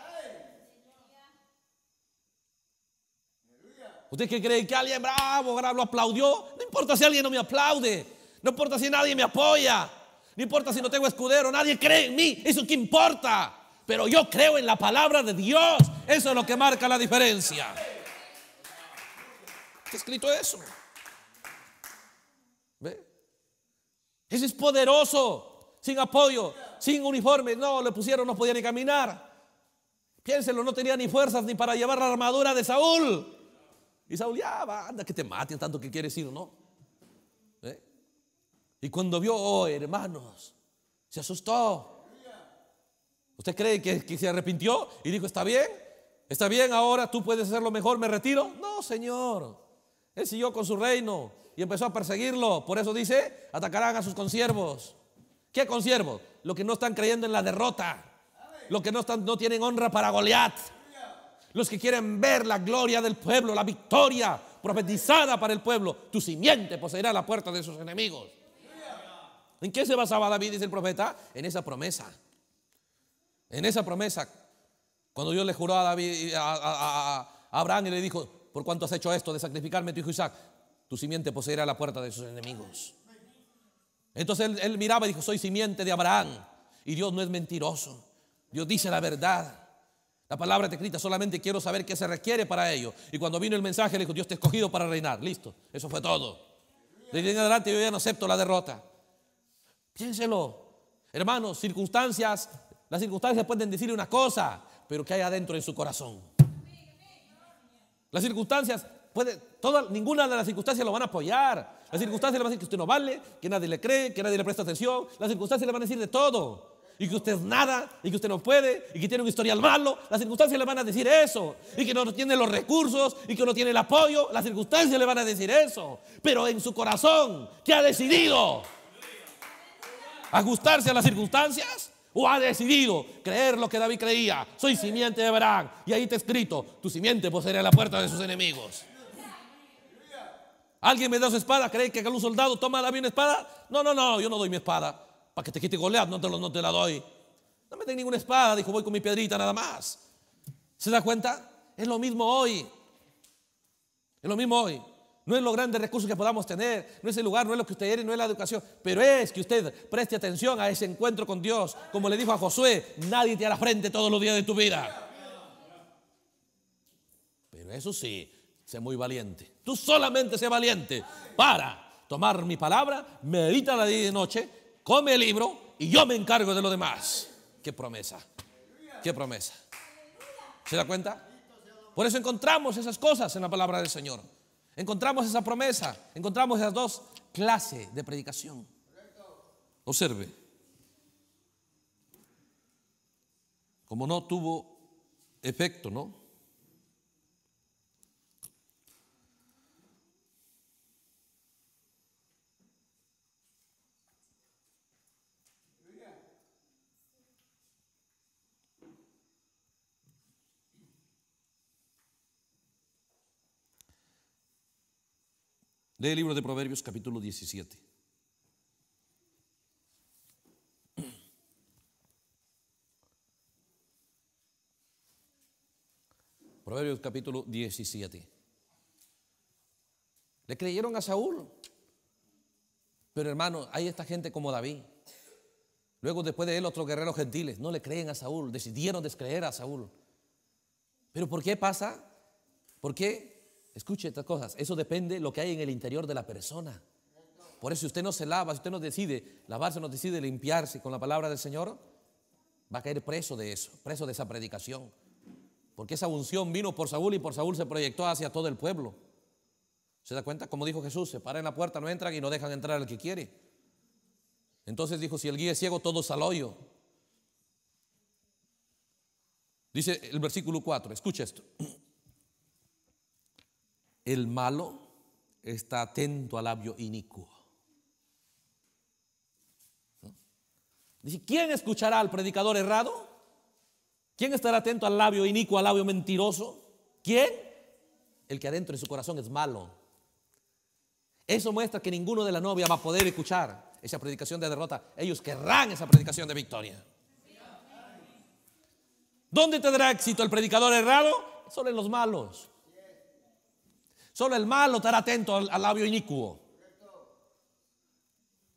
¿Usted que cree que alguien bravo, bravo lo aplaudió? No importa si alguien no me aplaude. No importa si nadie me apoya. No importa si no tengo escudero. Nadie cree en mí. Eso que importa. Pero yo creo en la palabra de Dios. Eso es lo que marca la diferencia. Está escrito eso. Ese es poderoso, sin apoyo, sin uniforme. No, le pusieron, no podía ni caminar. Piénselo, no tenía ni fuerzas ni para llevar la armadura de Saúl. Y Saúl, ya, va, anda, que te maten tanto que quieres ir, ¿no? ¿Eh? Y cuando vio, oh, hermanos, se asustó. ¿Usted cree que, se arrepintió y dijo, está bien? ¿Está bien ahora? ¿Tú puedes hacerlo mejor? ¿Me retiro? No, Señor. Él siguió con su reino y empezó a perseguirlo. Por eso dice, atacarán a sus consiervos. ¿Qué consiervos? Los que no están creyendo en la derrota. Los que no, están, no tienen honra para Goliat. Los que quieren ver la gloria del pueblo, la victoria profetizada para el pueblo. Tu simiente poseerá la puerta de sus enemigos. ¿En qué se basaba David, dice el profeta? En esa promesa. En esa promesa. Cuando Dios le juró a David, a Abraham y le dijo, por cuanto has hecho esto de sacrificarme tu hijo Isaac, tu simiente poseerá la puerta de sus enemigos. Entonces él, miraba y dijo, soy simiente de Abraham. Y Dios no es mentiroso. Dios dice la verdad. La palabra te escrita, solamente quiero saber qué se requiere para ello. Y cuando vino el mensaje, le dijo, Dios te ha escogido para reinar. Listo, eso fue todo. Desde en adelante yo ya no acepto la derrota. Piénselo. Hermanos, circunstancias, las circunstancias pueden decirle una cosa, pero que hay adentro en su corazón. Las circunstancias, puede, ninguna de las circunstancias lo van a apoyar. Las circunstancias le van a decir que usted no vale, que nadie le cree, que nadie le presta atención. Las circunstancias le van a decir de todo. Y que usted es nada, y que usted no puede, y que tiene un historial malo. Las circunstancias le van a decir eso. Y que no tiene los recursos, y que no tiene el apoyo. Las circunstancias le van a decir eso. Pero en su corazón, ¿qué ha decidido? ¿Ajustarse a las circunstancias? ha decidido creer lo que David creía. Soy simiente de Abraham. Y ahí está escrito, tu simiente poseerá la puerta de sus enemigos. ¿Alguien me da su espada? ¿Cree que algún soldado toma David una espada? No, no, no, yo no doy mi espada. Para que te quite golead, no te, lo, la doy. No me tengo ninguna espada, dijo, voy con mi piedrita nada más. ¿Se da cuenta? Es lo mismo hoy. Es lo mismo hoy. No es los grandes recursos que podamos tener, no es el lugar, no es lo que usted quiere, no es la educación, pero es que usted preste atención a ese encuentro con Dios. Como le dijo a Josué, nadie te hará frente todos los días de tu vida. Pero eso sí, sé muy valiente. Tú solamente sé valiente para tomar mi palabra, medita la día y de noche, come el libro y yo me encargo de lo demás. Qué promesa, qué promesa. ¿Se da cuenta? Por eso encontramos esas cosas en la palabra del Señor encontramos esa promesa, encontramos esas dos clases de predicación. Observe. Como no tuvo efecto, ¿no? Lee el libro de Proverbios capítulo 17. Proverbios capítulo 17. Le creyeron a Saúl. Pero hermano, hay esta gente como David. Luego después de él otros guerreros gentiles. No le creen a Saúl. Decidieron descreer a Saúl. Pero ¿por qué pasa? ¿Por qué Escuche estas cosas. Eso depende de lo que hay en el interior de la persona. Por eso si usted no se lava, si usted no decide lavarse, no decide limpiarse con la palabra del Señor, va a caer preso de eso, preso de esa predicación. Porque esa unción vino por Saúl y por Saúl se proyectó hacia todo el pueblo. ¿Se da cuenta? Como dijo Jesús, se paran en la puerta, no entran y no dejan entrar al que quiere. Entonces dijo, si el guía es ciego, todos al hoyo. Dice el versículo 4, escucha esto. El malo está atento al labio inicuo. Dice, ¿quién escuchará al predicador errado? ¿Quién estará atento al labio inicuo, al labio mentiroso? ¿Quién? El que adentro de su corazón es malo. Eso muestra que ninguno de la novia va a poder escuchar esa predicación de derrota. Ellos querrán esa predicación de victoria. ¿Dónde tendrá éxito el predicador errado? Solo en los malos. Solo el malo estará atento al, labio inicuo.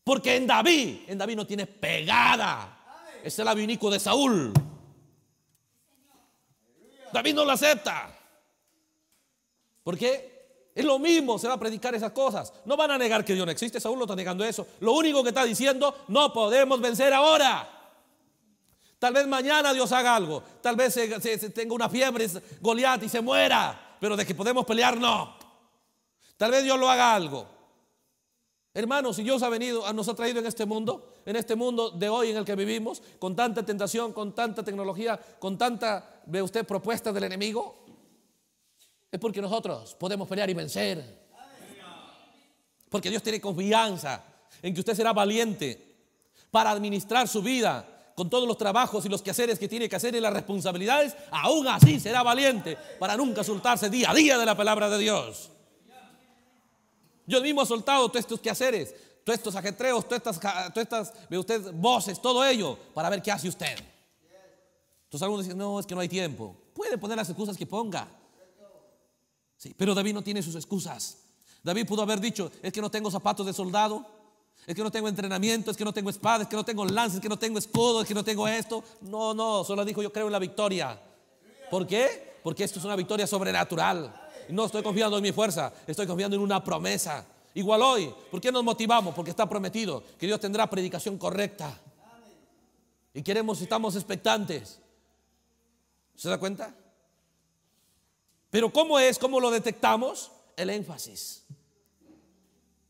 Porque en David, en David no tiene pegada. Es el labio inicuo de Saúl. David no lo acepta. Porque Es lo mismo, se va a predicar esas cosas. No van a negar que Dios no existe, Saúl no está negando eso. Lo único que está diciendo, no podemos vencer ahora. Tal vez mañana Dios haga algo. Tal vez tenga una fiebre, Goliat y se muera. Pero de que podemos pelear, no. Tal vez Dios lo haga algo. Hermanos, si Dios ha venido, ah, nos ha traído en este mundo, en este mundo de hoy en el que vivimos, con tanta tentación, con tanta tecnología, con tanta, ve usted, propuesta del enemigo, es porque nosotros podemos pelear y vencer. Porque Dios tiene confianza en que usted será valiente para administrar su vida con todos los trabajos y los quehaceres que tiene que hacer y las responsabilidades, aún así será valiente para nunca soltarse día a día de la palabra de Dios. Yo mismo he soltado todos estos quehaceres, todos estos ajetreos, todas estas, usted, voces, todo ello, para ver qué hace usted. Entonces algunos dicen, no, es que no hay tiempo. Puede poner las excusas que ponga. Sí, pero David no tiene sus excusas. David pudo haber dicho, es que no tengo zapatos de soldado, es que no tengo entrenamiento, es que no tengo espadas, es que no tengo lances es que no tengo escudo, es que no tengo esto. No, no, solo dijo, yo creo en la victoria. ¿Por qué? Porque esto es una victoria sobrenatural. No estoy confiando en mi fuerza, estoy confiando en una promesa. Igual hoy, ¿por qué nos motivamos? Porque está prometido que Dios tendrá predicación correcta. Y queremos, estamos expectantes. ¿Se da cuenta? Pero ¿cómo es? ¿Cómo lo detectamos? El énfasis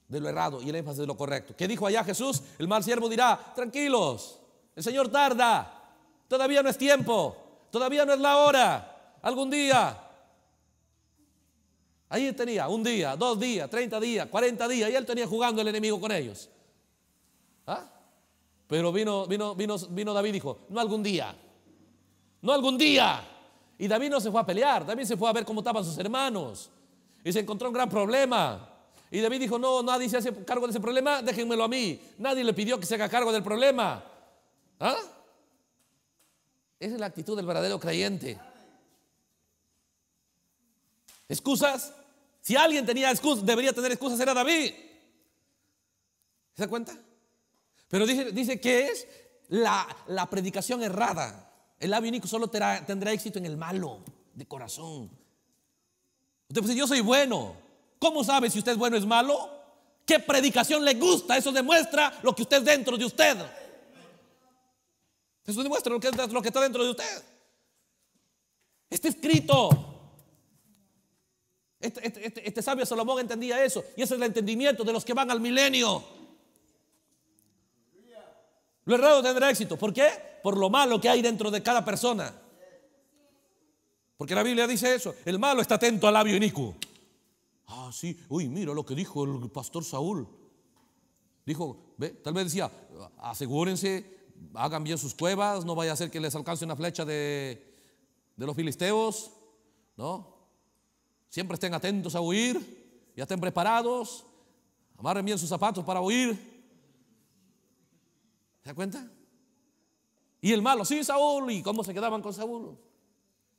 de lo errado y el énfasis de lo correcto. ¿Qué dijo allá Jesús? El mal siervo dirá, tranquilos, el Señor tarda, todavía no es tiempo, todavía no es la hora, algún día, Ahí tenía un día, dos días, treinta días, cuarenta días, y él tenía jugando el enemigo con ellos. ¿Ah? Pero vino, vino, vino, vino David y dijo, no algún día, no algún día. Y David no se fue a pelear, David se fue a ver cómo estaban sus hermanos. Y se encontró un gran problema. Y David dijo, no, nadie se hace cargo de ese problema, déjenmelo a mí. Nadie le pidió que se haga cargo del problema. ¿Ah? Esa es la actitud del verdadero creyente. ¿Excusas? Si alguien tenía excusas, debería tener excusas, era David. ¿Se da cuenta? Pero dice, que es la, predicación errada. El labio único solo tendrá éxito en el malo, de corazón. Usted dice, yo soy bueno. ¿Cómo sabe si usted es bueno o es malo? ¿Qué predicación le gusta? Eso demuestra lo que usted es dentro de usted. Eso demuestra lo que, lo que está dentro de usted. Está escrito. Este, este, este, este, sabio Salomón entendía eso. Y ese es el entendimiento de los que van al milenio. Lo errado tendrá éxito. ¿Por qué? Por lo malo que hay dentro de cada persona. Porque la Biblia dice eso. El malo está atento al labio inicuo. Ah, sí. Uy, mira lo que dijo el pastor Saúl. Dijo, tal vez decía, asegúrense, hagan bien sus cuevas, no vaya a ser que les alcance una flecha de, de los filisteos, ¿no? Siempre estén atentos a huir. ya estén preparados, amarren bien sus zapatos para huir. ¿Se da cuenta? Y el malo, sí, Saúl, y cómo se quedaban con Saúl.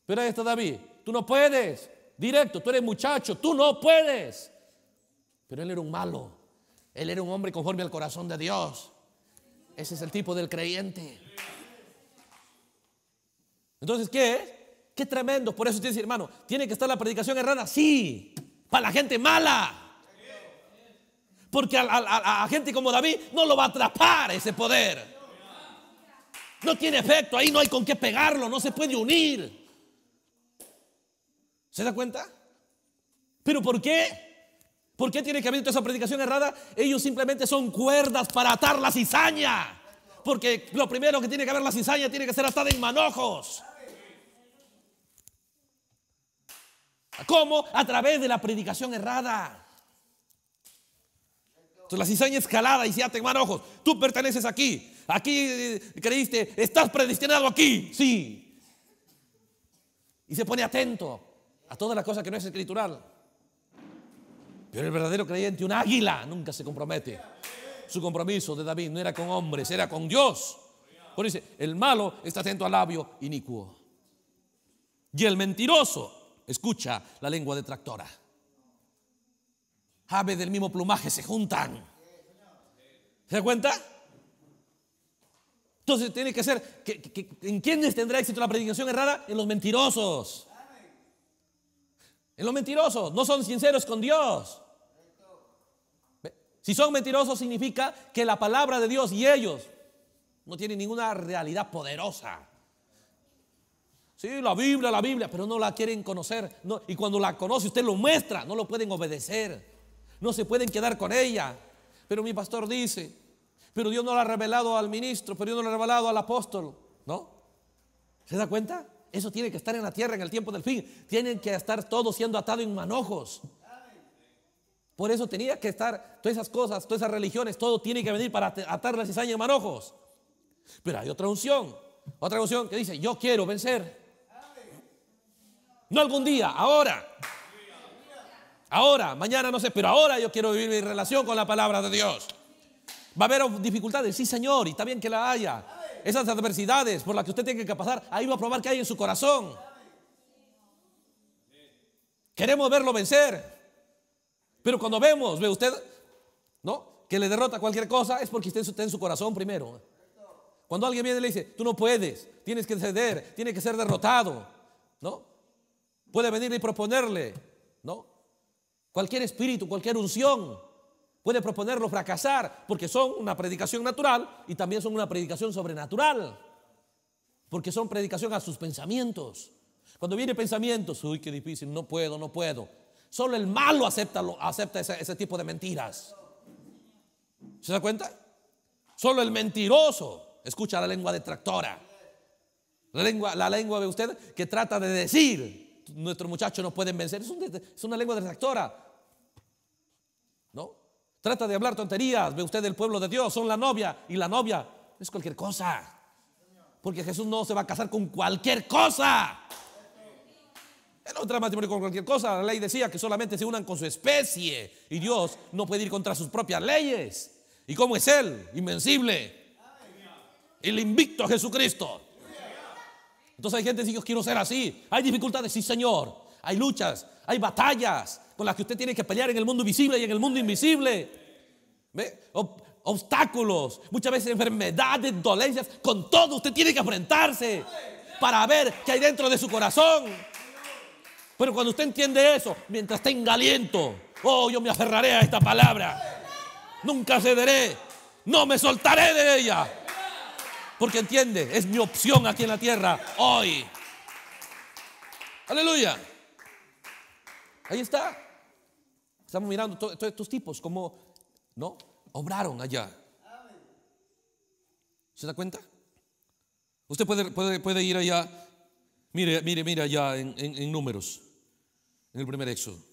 Pero ahí está David, tú no puedes, directo, tú eres muchacho, tú no puedes. Pero él era un malo, él era un hombre conforme al corazón de Dios. Ese es el tipo del creyente. Entonces, ¿qué es? Qué tremendo. Por eso usted dice, hermano, tiene que estar la predicación errada. Sí, para la gente mala. Porque a, gente como David no lo va a atrapar ese poder. No tiene efecto, ahí no hay con qué pegarlo, no se puede unir. ¿Se da cuenta? ¿Pero por qué? ¿Por qué tiene que haber toda esa predicación errada? Ellos simplemente son cuerdas para atar la cizaña. Porque lo primero que tiene que haber la cizaña tiene que ser atada en manojos. ¿Cómo? A través de la predicación errada. Entonces la cizaña escalada y se hace en ojos Tú perteneces aquí. Aquí eh, creíste, estás predestinado aquí. Sí. Y se pone atento a todas las cosas que no es escritural. Pero el verdadero creyente, un águila, nunca se compromete. Su compromiso de David no era con hombres, era con Dios. Por eso dice, el malo está atento al labio inicuo. Y el mentiroso Escucha la lengua detractora. Aves del mismo plumaje se juntan. ¿Se da cuenta? Entonces tiene que ser, que, ¿en quiénes tendrá éxito la predicación errada? En los mentirosos. En los mentirosos, no son sinceros con Dios. Si son mentirosos significa que la palabra de Dios y ellos no tienen ninguna realidad poderosa. Sí, la Biblia, la Biblia, pero no la quieren conocer. y cuando la conoce usted lo muestra, no lo pueden obedecer. No se pueden quedar con ella. Pero mi pastor dice, pero Dios no la ha revelado al ministro, pero Dios no la ha revelado al apóstol. ¿No? ¿Se da cuenta? Eso tiene que estar en la tierra en el tiempo del fin. Tienen que estar todos siendo atados en manojos. Por eso tenía que estar todas esas cosas, todas esas religiones, todo tiene que venir para atar las cizañas en manojos. Pero hay otra unción, otra unción que dice, yo quiero vencer. No algún día, ahora. Ahora, mañana no sé, pero ahora yo quiero vivir mi relación con la palabra de Dios. Va a haber dificultades, sí Señor, y está bien que la haya. Esas adversidades por las que usted tiene que pasar, ahí va a probar que hay en su corazón. Queremos verlo vencer. Pero cuando vemos, ve usted, ¿no? Que le derrota cualquier cosa, es porque usted está en su corazón primero. Cuando alguien viene y le dice, tú no puedes, tienes que ceder, tiene que ser derrotado, ¿no? puede venir y proponerle, ¿no? Cualquier espíritu, cualquier unción puede proponerlo fracasar, porque son una predicación natural y también son una predicación sobrenatural, porque son predicación a sus pensamientos. Cuando viene pensamientos, uy, qué difícil, no puedo, no puedo. Solo el malo acepta, acepta ese, tipo de mentiras. ¿Se da cuenta? Solo el mentiroso escucha la lengua detractora. La lengua, la lengua de usted que trata de decir nuestros muchachos no pueden vencer. Es, una lengua de detractora. ¿No? Trata de hablar tonterías. Ve usted el pueblo de Dios, son la novia. Y la novia es cualquier cosa. Porque Jesús no se va a casar con cualquier cosa. Él no matrimonio con cualquier cosa. La ley decía que solamente se unan con su especie. Y Dios no puede ir contra sus propias leyes. ¿Y cómo es Él? Invencible. El invicto Jesucristo. Entonces hay gente que dice, yo quiero ser así. Hay dificultades, sí, Señor. Hay luchas, hay batallas con las que usted tiene que pelear en el mundo visible y en el mundo invisible. Obstáculos, muchas veces enfermedades, dolencias, con todo usted tiene que enfrentarse para ver qué hay dentro de su corazón. Pero cuando usted entiende eso, mientras tenga aliento, oh, yo me aferraré a esta palabra. Nunca cederé, no me soltaré de ella. Porque entiende, es mi opción aquí en la tierra hoy. Aleluya. Ahí está. Estamos mirando todos estos tipos, como, ¿no? Obraron allá. ¿Se da cuenta? Usted puede, ir allá. Mire, mire, mire allá en, en números, en el primer éxodo.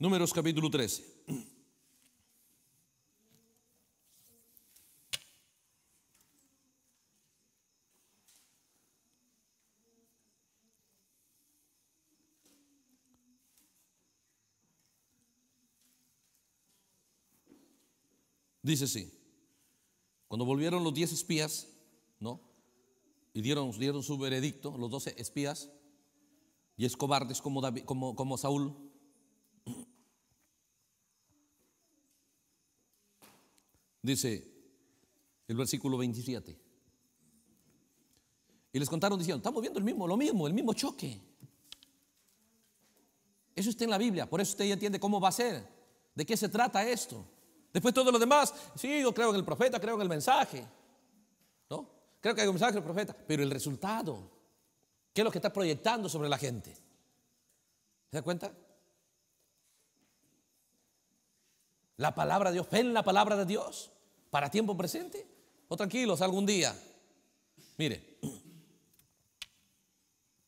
Números capítulo 13. Dice así, cuando volvieron los diez espías, ¿no? Y dieron, dieron su veredicto, los doce espías, y es cobardes como, David, como, como Saúl, Dice el versículo 27. Y les contaron diciendo, estamos viendo el mismo, lo mismo, el mismo choque. Eso está en la Biblia, por eso usted ya entiende cómo va a ser, de qué se trata esto. Después todos los demás, sí, yo creo en el profeta, creo en el mensaje. ¿No? Creo que hay un mensaje del profeta, pero el resultado, ¿qué es lo que está proyectando sobre la gente? ¿Se da cuenta? La palabra de Dios, ven la palabra de Dios para tiempo presente o tranquilos, algún día. Mire,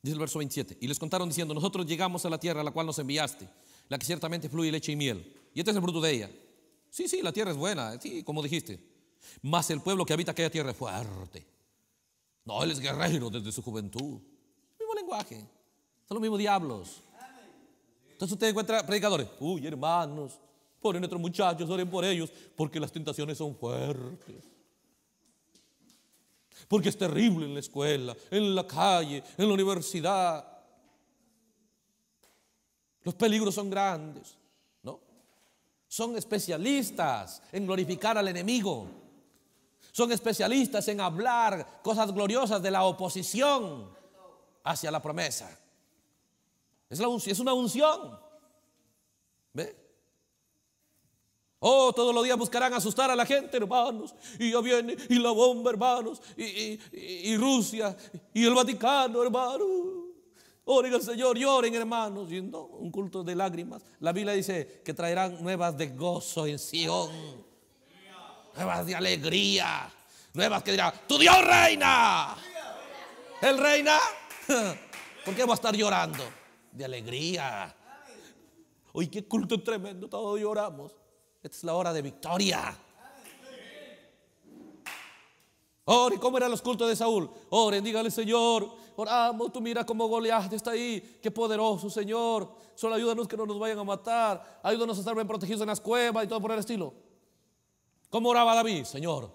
dice el verso 27, y les contaron diciendo, nosotros llegamos a la tierra a la cual nos enviaste, la que ciertamente fluye leche y miel, y este es el fruto de ella. Sí, sí, la tierra es buena, sí, como dijiste, mas el pueblo que habita aquella tierra es fuerte. No, él es guerrero desde su juventud. mismo lenguaje, son los mismos diablos. Entonces usted encuentra predicadores, uy, hermanos, por nuestros muchachos, oren por ellos, porque las tentaciones son fuertes. Porque es terrible en la escuela, en la calle, en la universidad. Los peligros son grandes, ¿no? Son especialistas en glorificar al enemigo. Son especialistas en hablar cosas gloriosas de la oposición hacia la promesa. Es, una unción. ¿Ve? Oh, todos los días buscarán asustar a la gente, hermanos. Y ya viene, y la bomba, hermanos. Y, Rusia, y el Vaticano, hermanos. Oren al Señor, lloren, hermanos. Y no, un culto de lágrimas. La Biblia dice que traerán nuevas de gozo en Sion Nuevas de alegría. Nuevas que dirán, tu Dios reina. El reina. ¿Por qué va a estar llorando? De alegría. Oye, qué culto tremendo, todos lloramos. Esta es la hora de victoria. y ¿cómo eran los cultos de Saúl? Oren, dígale, Señor, oramos, tú mira cómo Goliat está ahí, qué poderoso, Señor. Solo ayúdanos que no nos vayan a matar, ayúdanos a estar bien protegidos en las cuevas y todo por el estilo. ¿Cómo oraba David? Señor,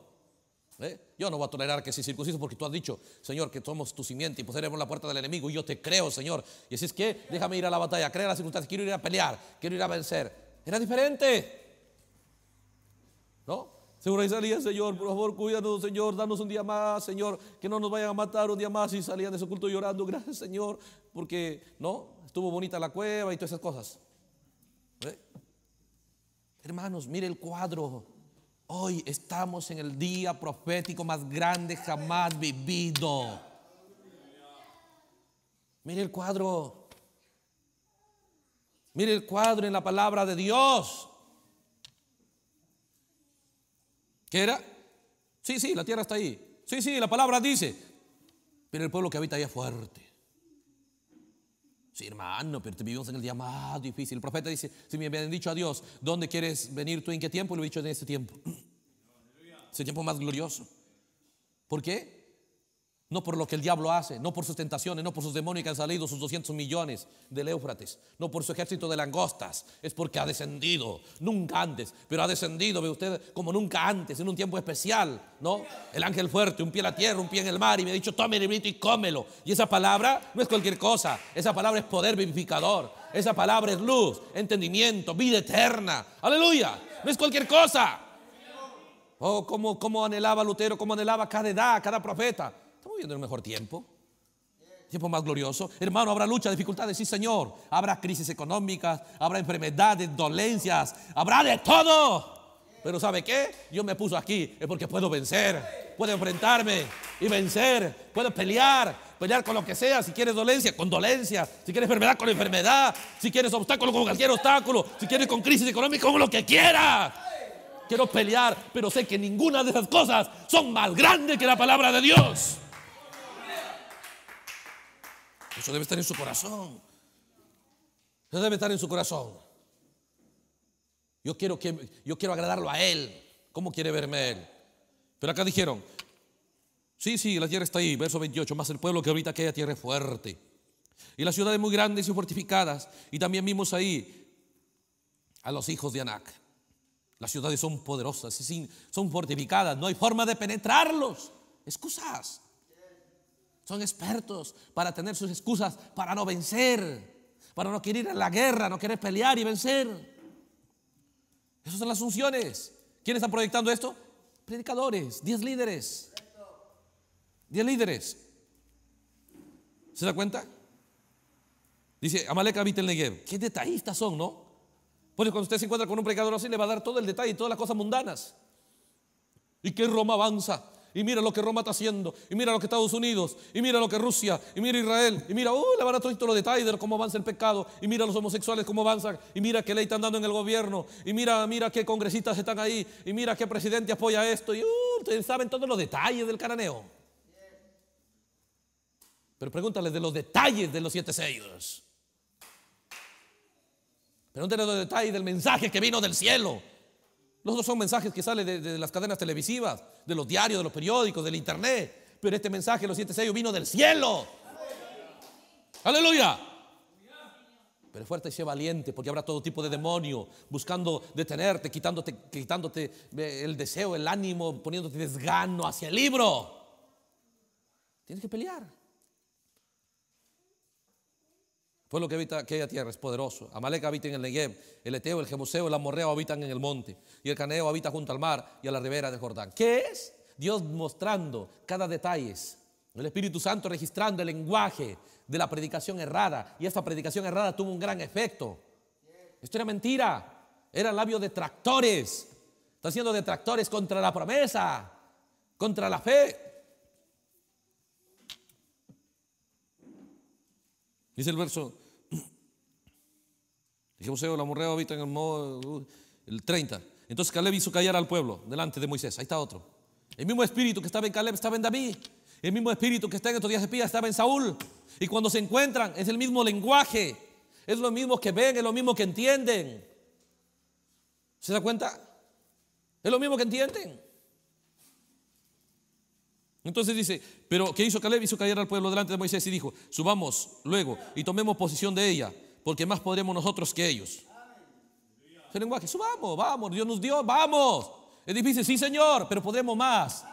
¿eh? yo no voy a tolerar que se circunciso porque tú has dicho, Señor, que somos tu simiente y poseeremos la puerta del enemigo y yo te creo, Señor. Y así es que déjame ir a la batalla, crea las circunstancias, quiero ir a pelear, quiero ir a vencer. Era diferente. ¿No? Seguro ahí salían, Señor, por favor, cuídanos, Señor, danos un día más, Señor, que no nos vayan a matar un día más. Y salían de su culto llorando, gracias, Señor, porque, ¿no? Estuvo bonita la cueva y todas esas cosas. ¿Eh? Hermanos, mire el cuadro. Hoy estamos en el día profético más grande jamás vivido. Mire el cuadro. Mire el cuadro en la palabra de Dios. era? Sí, sí, la tierra está ahí. Sí, sí, la palabra dice. Pero el pueblo que habita ahí es fuerte. Sí, hermano, pero vivimos en el día más difícil. El profeta dice, si me habían dicho a Dios, ¿dónde quieres venir tú? ¿En qué tiempo? lo he dicho en ese tiempo. Ese tiempo más glorioso. ¿Por qué? No por lo que el diablo hace, no por sus tentaciones, no por sus demonios que han salido sus 200 millones del Éufrates, no por su ejército de langostas, es porque ha descendido, nunca antes, pero ha descendido, ve usted, como nunca antes, en un tiempo especial, ¿no? El ángel fuerte, un pie en la tierra, un pie en el mar, y me ha dicho, tome el librito y cómelo. Y esa palabra no es cualquier cosa, esa palabra es poder vivificador, esa palabra es luz, entendimiento, vida eterna, aleluya, no es cualquier cosa. Oh, como, como anhelaba Lutero, como anhelaba cada edad, cada profeta Estamos viviendo el mejor tiempo. Tiempo más glorioso. Hermano, habrá lucha, dificultades, sí, Señor. Habrá crisis económicas, habrá enfermedades, dolencias, habrá de todo. Pero ¿sabe qué? Yo me puso aquí es porque puedo vencer, puedo enfrentarme y vencer, puedo pelear, pelear con lo que sea, si quieres dolencia, con dolencia, si quieres enfermedad, con enfermedad, si quieres obstáculo, con cualquier obstáculo, si quieres con crisis económica, con lo que quiera. Quiero pelear, pero sé que ninguna de esas cosas son más grandes que la palabra de Dios debe estar en su corazón. Eso debe estar en su corazón. Yo quiero, yo quiero agradarlo a Él. ¿Cómo quiere verme Él? Pero acá dijeron, sí, sí, la tierra está ahí, verso 28, más el pueblo que ahorita aquella tierra es fuerte. Y las ciudades muy grandes y fortificadas. Y también vimos ahí a los hijos de Anac. Las ciudades son poderosas, son fortificadas, no hay forma de penetrarlos. Excusas. Son expertos para tener sus excusas, para no vencer, para no querer ir a la guerra, no querer pelear y vencer. Esas son las funciones. ¿Quiénes están proyectando esto? Predicadores, 10 líderes. 10 líderes. ¿Se da cuenta? Dice, Amalek habita el Negev. Qué detallistas son, ¿no? Porque cuando usted se encuentra con un predicador así, le va a dar todo el detalle, y todas las cosas mundanas. Y qué Roma avanza y mira lo que Roma está haciendo, y mira lo que Estados Unidos, y mira lo que Rusia, y mira Israel, y mira, Uy uh, le van a todos los detalles de cómo avanza el pecado, y mira los homosexuales cómo avanzan, y mira qué ley están dando en el gobierno, y mira, mira qué congresistas están ahí, y mira qué presidente apoya esto, y uh, ustedes saben todos los detalles del caraneo. Pero pregúntale de los detalles de los siete sellos. Pregúntale los detalles del mensaje que vino del cielo los dos son mensajes que salen de, las cadenas televisivas, de los diarios, de los periódicos, del internet. Pero este mensaje, los siete sellos, vino del cielo. Aleluya. Pero fuerte y sé valiente, porque habrá todo tipo de demonio buscando detenerte, quitándote, quitándote eh, el deseo, el ánimo, poniéndote desgano hacia el libro. Tienes que pelear lo que habita aquella tierra es poderoso. Amaleca habita en el Negev, el Eteo, el gemuseo, el Amorreo habitan en el monte, y el Caneo habita junto al mar y a la ribera de Jordán. ¿Qué es? Dios mostrando cada detalle. El Espíritu Santo registrando el lenguaje de la predicación errada. Y esta predicación errada tuvo un gran efecto. Esto era mentira. Era labio de tractores. Está siendo detractores contra la promesa, contra la fe. Dice el verso, Museo, la amorreo habita en el modo, uh, el 30. Entonces Caleb hizo callar al pueblo delante de Moisés. Ahí está otro. El mismo espíritu que estaba en Caleb estaba en David. El mismo espíritu que está en estos días espías estaba en Saúl. Y cuando se encuentran es el mismo lenguaje. Es lo mismo que ven, es lo mismo que entienden. ¿Se da cuenta? Es lo mismo que entienden. Entonces dice, pero ¿qué hizo Caleb? Hizo caer al pueblo delante de Moisés y dijo, subamos luego y tomemos posición de ella, porque más podremos nosotros que ellos. Ese lenguaje, subamos, vamos, Dios nos dio, vamos. Es difícil, sí Señor, pero podemos más.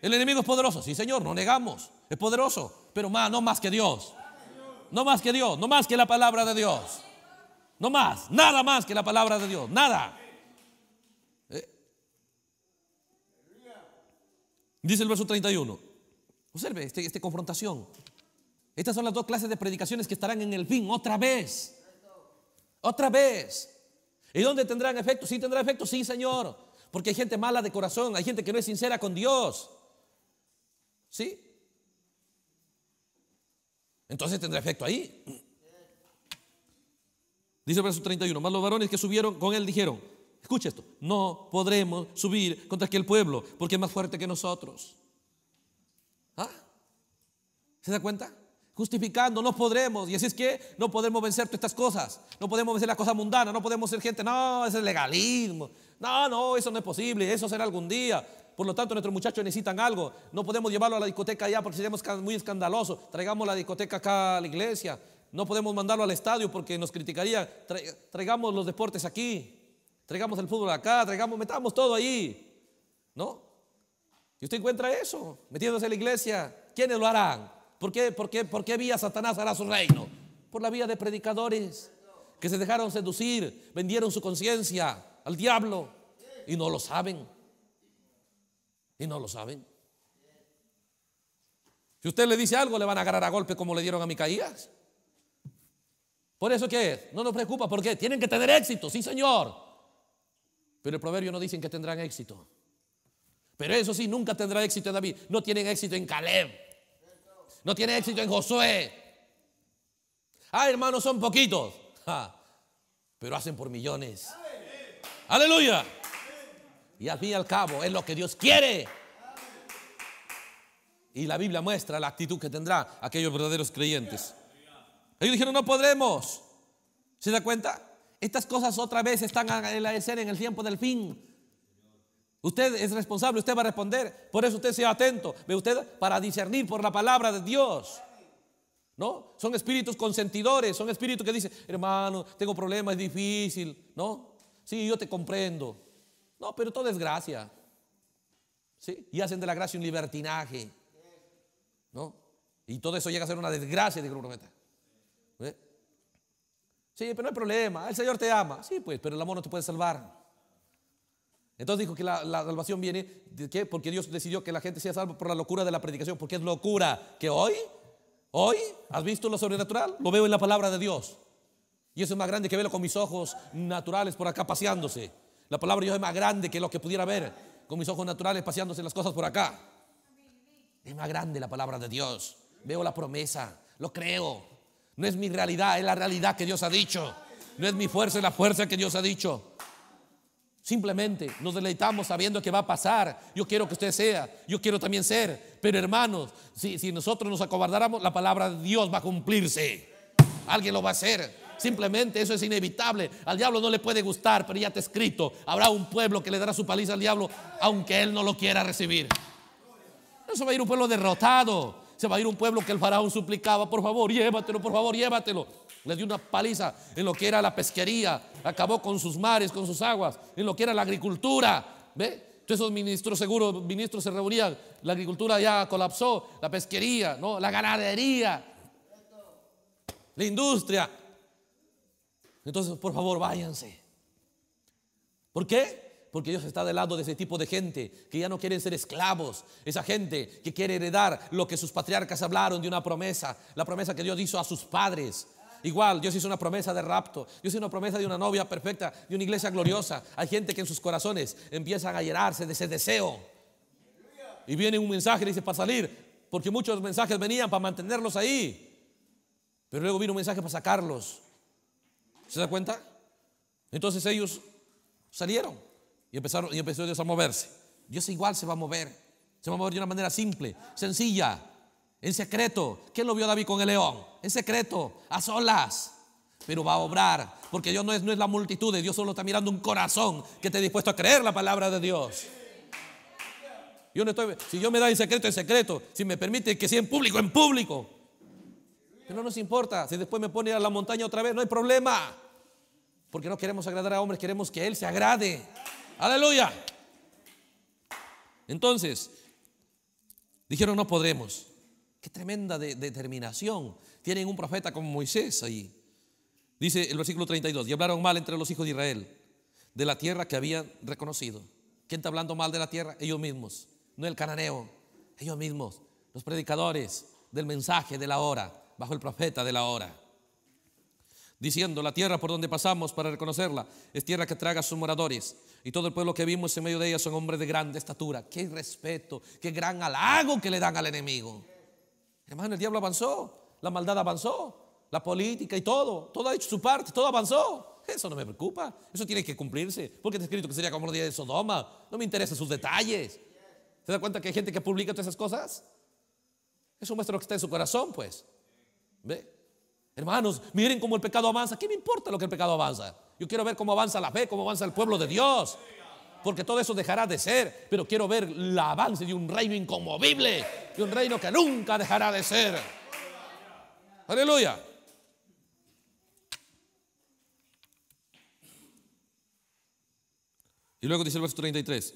El enemigo es poderoso, sí Señor, no negamos, es poderoso, pero más, no más que Dios. No más que Dios, no más que la palabra de Dios. No más, nada más que la palabra de Dios, nada. Dice el verso 31. Observe esta este confrontación. Estas son las dos clases de predicaciones que estarán en el fin otra vez. Otra vez. ¿Y dónde tendrán efecto? Sí, tendrá efecto, sí, Señor. Porque hay gente mala de corazón, hay gente que no es sincera con Dios. ¿Sí? Entonces tendrá efecto ahí. Dice el verso 31. Más los varones que subieron con él dijeron, Escuche esto, no podremos subir contra aquel pueblo porque es más fuerte que nosotros. ¿Ah? ¿Se da cuenta? Justificando, no podremos. Y así es que no podemos vencer todas estas cosas. No podemos vencer las cosas mundanas, no podemos ser gente. No, ese es legalismo. No, no, eso no es posible. Eso será algún día. Por lo tanto, nuestros muchachos necesitan algo. No podemos llevarlo a la discoteca allá porque seríamos muy escandalosos. Traigamos la discoteca acá a la iglesia. No podemos mandarlo al estadio porque nos criticaría. Traigamos los deportes aquí. Traigamos el fútbol acá, metamos todo ahí. ¿No? Y usted encuentra eso, metiéndose en la iglesia. ¿Quiénes lo harán? ¿Por qué, por qué, por vía Satanás hará su reino? Por la vía de predicadores que se dejaron seducir, vendieron su conciencia al diablo y no lo saben. Y no lo saben. Si usted le dice algo, le van a agarrar a golpe como le dieron a Micaías. Por eso que no nos preocupa, porque tienen que tener éxito, sí, Señor. Pero el proverbio no dicen que tendrán éxito. Pero eso sí, nunca tendrá éxito en David. No tienen éxito en Caleb. No tienen éxito en Josué. Ah, hermanos, son poquitos. pero hacen por millones. Aleluya. Y al fin y al cabo es lo que Dios quiere. Y la Biblia muestra la actitud que tendrá aquellos verdaderos creyentes. Ellos dijeron, no podremos. ¿Se da cuenta? Estas cosas otra vez están a ser en el tiempo del fin. Usted es responsable, usted va a responder. Por eso usted sea atento. Ve usted para discernir por la palabra de Dios. ¿No? Son espíritus consentidores, son espíritus que dicen, hermano, tengo problemas, es difícil. ¿No? Sí, yo te comprendo. No, pero todo es gracia. ¿Sí? Y hacen de la gracia un libertinaje. ¿No? Y todo eso llega a ser una desgracia de Meta Sí, pero no hay problema, el Señor te ama. Sí, pues, pero el amor no te puede salvar. Entonces dijo que la, salvación viene, ¿de Porque Dios decidió que la gente sea salva por la locura de la predicación, porque es locura. Que hoy, hoy, ¿has visto lo sobrenatural? Lo veo en la palabra de Dios. Y eso es más grande que verlo con mis ojos naturales por acá paseándose. La palabra de Dios es más grande que lo que pudiera ver con mis ojos naturales paseándose las cosas por acá. Es más grande la palabra de Dios. Veo la promesa, lo creo, no es mi realidad, es la realidad que Dios ha dicho. No es mi fuerza, es la fuerza que Dios ha dicho. Simplemente nos deleitamos sabiendo que va a pasar. Yo quiero que usted sea, yo quiero también ser. Pero hermanos, si, si nosotros nos acobardáramos, la palabra de Dios va a cumplirse. Alguien lo va a hacer. Simplemente eso es inevitable. Al diablo no le puede gustar, pero ya está escrito. Habrá un pueblo que le dará su paliza al diablo, aunque él no lo quiera recibir. Eso va a ir un pueblo derrotado se va a ir un pueblo que el faraón suplicaba, por favor, llévatelo, por favor, llévatelo. Le dio una paliza en lo que era la pesquería, acabó con sus mares, con sus aguas, en lo que era la agricultura. ¿Ve? Entonces esos ministros seguros, ministros se reunían, la agricultura ya colapsó, la pesquería, ¿no? la ganadería, la industria. Entonces, por favor, váyanse. ¿Por qué? Porque Dios está del lado de ese tipo de gente que ya no quieren ser esclavos. Esa gente que quiere heredar lo que sus patriarcas hablaron de una promesa. La promesa que Dios hizo a sus padres. Igual, Dios hizo una promesa de rapto. Dios hizo una promesa de una novia perfecta, de una iglesia gloriosa. Hay gente que en sus corazones empiezan a llenarse de ese deseo. Y viene un mensaje, dice, para salir. Porque muchos mensajes venían para mantenerlos ahí. Pero luego vino un mensaje para sacarlos. ¿Se da cuenta? Entonces ellos salieron. Y, empezaron, y empezó Dios a moverse. Dios igual se va a mover. Se va a mover de una manera simple, sencilla, en secreto. ¿Quién lo vio David con el león? En secreto, a solas. Pero va a obrar, porque Dios no es, no es la multitud, Dios solo está mirando un corazón que esté dispuesto a creer la palabra de Dios. si yo me da en secreto, en secreto. Si me permite que sea en público, en público. Pero no nos importa. Si después me pone a la montaña otra vez, no hay problema. Porque no queremos agradar a hombres, queremos que Él se agrade. Aleluya. Entonces, dijeron, no podremos. Qué tremenda determinación. Tienen un profeta como Moisés ahí. Dice el versículo 32, y hablaron mal entre los hijos de Israel de la tierra que habían reconocido. ¿Quién está hablando mal de la tierra? Ellos mismos, no el cananeo, ellos mismos, los predicadores del mensaje de la hora, bajo el profeta de la hora diciendo, la tierra por donde pasamos para reconocerla es tierra que traga a sus moradores. Y todo el pueblo que vimos en medio de ella son hombres de grande estatura. Qué respeto, qué gran halago que le dan al enemigo. Hermano, el diablo avanzó, la maldad avanzó, la política y todo, todo ha hecho su parte, todo avanzó. Eso no me preocupa, eso tiene que cumplirse, porque he escrito que sería como los días de Sodoma, no me interesan sus detalles. ¿Se da cuenta que hay gente que publica todas esas cosas? Eso muestra lo que está en su corazón, pues. ¿Ve? Hermanos, miren cómo el pecado avanza. ¿Qué me importa lo que el pecado avanza? Yo quiero ver cómo avanza la fe, cómo avanza el pueblo de Dios. Porque todo eso dejará de ser. Pero quiero ver el avance de un reino inconmovible. De un reino que nunca dejará de ser. Aleluya. Y luego dice el verso 33.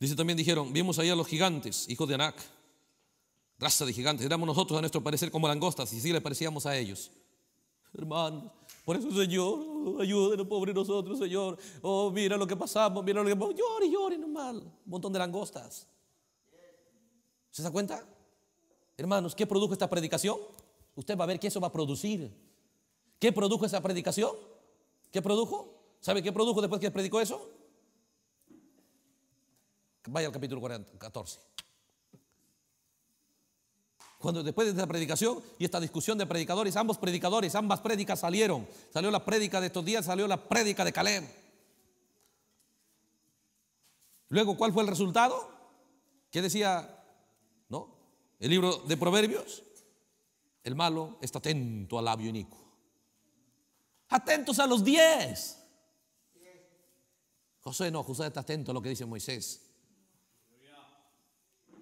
Dice también dijeron, vimos ahí a los gigantes, hijos de Anac raza de gigantes, éramos nosotros a nuestro parecer como langostas y así le parecíamos a ellos. Hermanos, por eso Señor, ayúdenos, pobre nosotros, Señor. Oh, mira lo que pasamos, mira lo que pasamos. Llore, llore normal. Un montón de langostas. ¿Se da cuenta? Hermanos, ¿qué produjo esta predicación? Usted va a ver qué eso va a producir. ¿Qué produjo esa predicación? ¿Qué produjo? ¿Sabe qué produjo después que predicó eso? Vaya al capítulo 14. Cuando después de esta predicación y esta discusión de predicadores, ambos predicadores, ambas prédicas salieron. Salió la prédica de estos días, salió la prédica de Caleb. Luego, ¿cuál fue el resultado? ¿Qué decía, no? El libro de Proverbios. El malo está atento al labio inico. Atentos a los diez. José no, José está atento a lo que dice Moisés.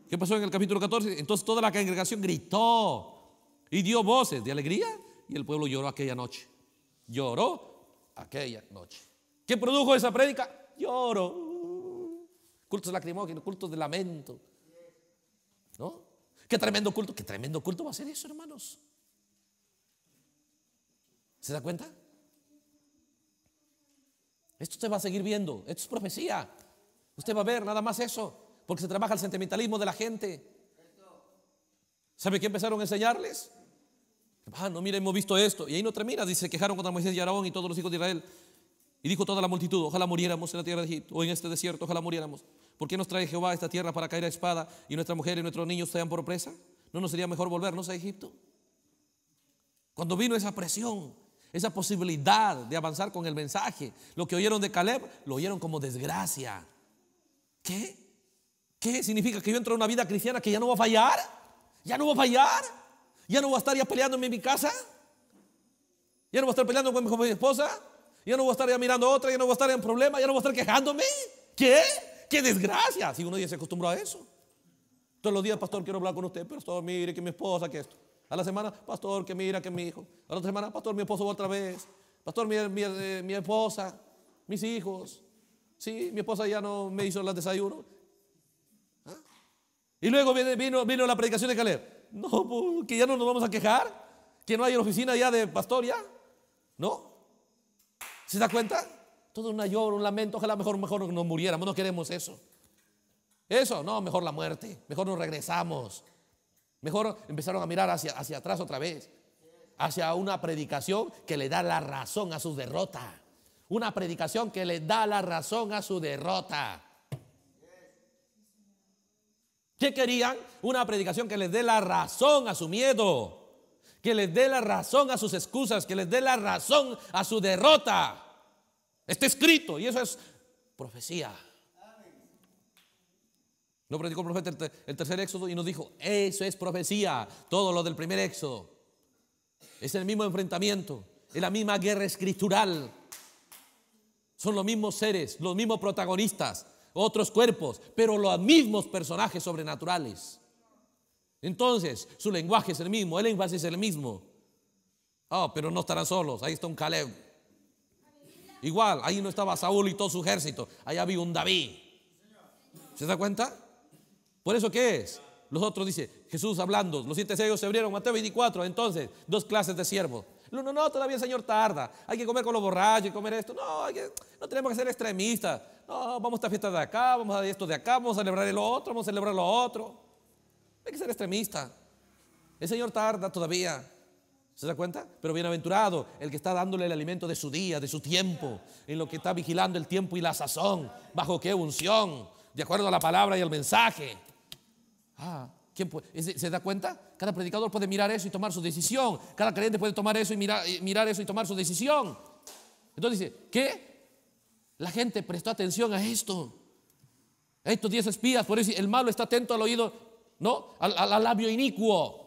¿Qué pasó en el capítulo 14? Entonces toda la congregación gritó y dio voces de alegría y el pueblo lloró aquella noche. Lloró aquella noche. ¿Qué produjo esa prédica? Lloro. Cultos lacrimógenos, cultos de lamento. ¿No? Qué tremendo culto, qué tremendo culto va a ser eso, hermanos. ¿Se da cuenta? Esto usted va a seguir viendo, esto es profecía. Usted va a ver nada más eso. Porque se trabaja el sentimentalismo de la gente. ¿Sabe qué empezaron a enseñarles? Ah, no, mira, hemos visto esto. Y ahí no termina. Dice, quejaron contra Moisés y Araón y todos los hijos de Israel. Y dijo toda la multitud, ojalá muriéramos en la tierra de Egipto o en este desierto, ojalá muriéramos. ¿Por qué nos trae Jehová a esta tierra para caer a espada y nuestra mujer y nuestros niños sean por presa? ¿No nos sería mejor volvernos a Egipto? Cuando vino esa presión, esa posibilidad de avanzar con el mensaje, lo que oyeron de Caleb, lo oyeron como desgracia. ¿Qué? ¿Qué significa que yo entro en una vida cristiana que ya no va a fallar? ¿Ya no va a fallar? ¿Ya no va a estar ya peleándome en mi casa? ¿Ya no va a estar peleando con mi, esposa? ¿Ya no va a estar ya mirando a otra? ¿Ya no va a estar en problemas? ¿Ya no va a estar quejándome? ¿Qué? ¡Qué desgracia! Si uno ya se acostumbró a eso. Todos los días, pastor, quiero hablar con usted. Pero, pastor, mire que mi esposa, que esto. A la semana, pastor, que mira que mi hijo. A la otra semana, pastor, mi esposo va otra vez. Pastor, mi, mi, eh, mi esposa, mis hijos. Sí, mi esposa ya no me hizo el desayuno y luego viene, vino, vino, la predicación de Caleb. No, pues, que ya no nos vamos a quejar. Que no hay oficina ya de pastor ya. ¿No? ¿Se da cuenta? Todo una llora, un lamento. Ojalá mejor, mejor nos muriéramos. No queremos eso. Eso, no, mejor la muerte. Mejor nos regresamos. Mejor empezaron a mirar hacia, hacia atrás otra vez. Hacia una predicación que le da la razón a su derrota. Una predicación que le da la razón a su derrota. ¿Qué querían una predicación que les dé la razón a su miedo, que les dé la razón a sus excusas, que les dé la razón a su derrota. Está escrito y eso es profecía. No predicó el profeta el tercer éxodo y nos dijo, eso es profecía, todo lo del primer éxodo. Es el mismo enfrentamiento, es la misma guerra escritural. Son los mismos seres, los mismos protagonistas, otros cuerpos, pero los mismos personajes sobrenaturales. Entonces, su lenguaje es el mismo, el énfasis es el mismo. Oh, pero no estarán solos, ahí está un Caleb. Igual, ahí no estaba Saúl y todo su ejército, allá había un David. ¿Se da cuenta? Por eso, ¿qué es? Los otros dice Jesús hablando, los siete sellos se abrieron, Mateo 24, entonces, dos clases de siervos no, no, todavía el Señor tarda. Hay que comer con los borrachos y comer esto. No, no tenemos que ser extremistas. No, vamos a esta fiesta de acá, vamos a esto de acá, vamos a celebrar el otro, vamos a celebrar lo otro. Hay que ser extremista. El Señor tarda todavía. ¿Se da cuenta? Pero bienaventurado el que está dándole el alimento de su día, de su tiempo, en lo que está vigilando el tiempo y la sazón, bajo qué unción, de acuerdo a la palabra y al mensaje. Ah, ¿Se da cuenta? Cada predicador puede mirar eso y tomar su decisión. Cada creyente puede tomar eso y mirar, eso y tomar su decisión. Entonces dice, ¿qué? La gente prestó atención a esto. A estos diez espías, por eso el malo está atento al oído, ¿no? Al, labio inicuo.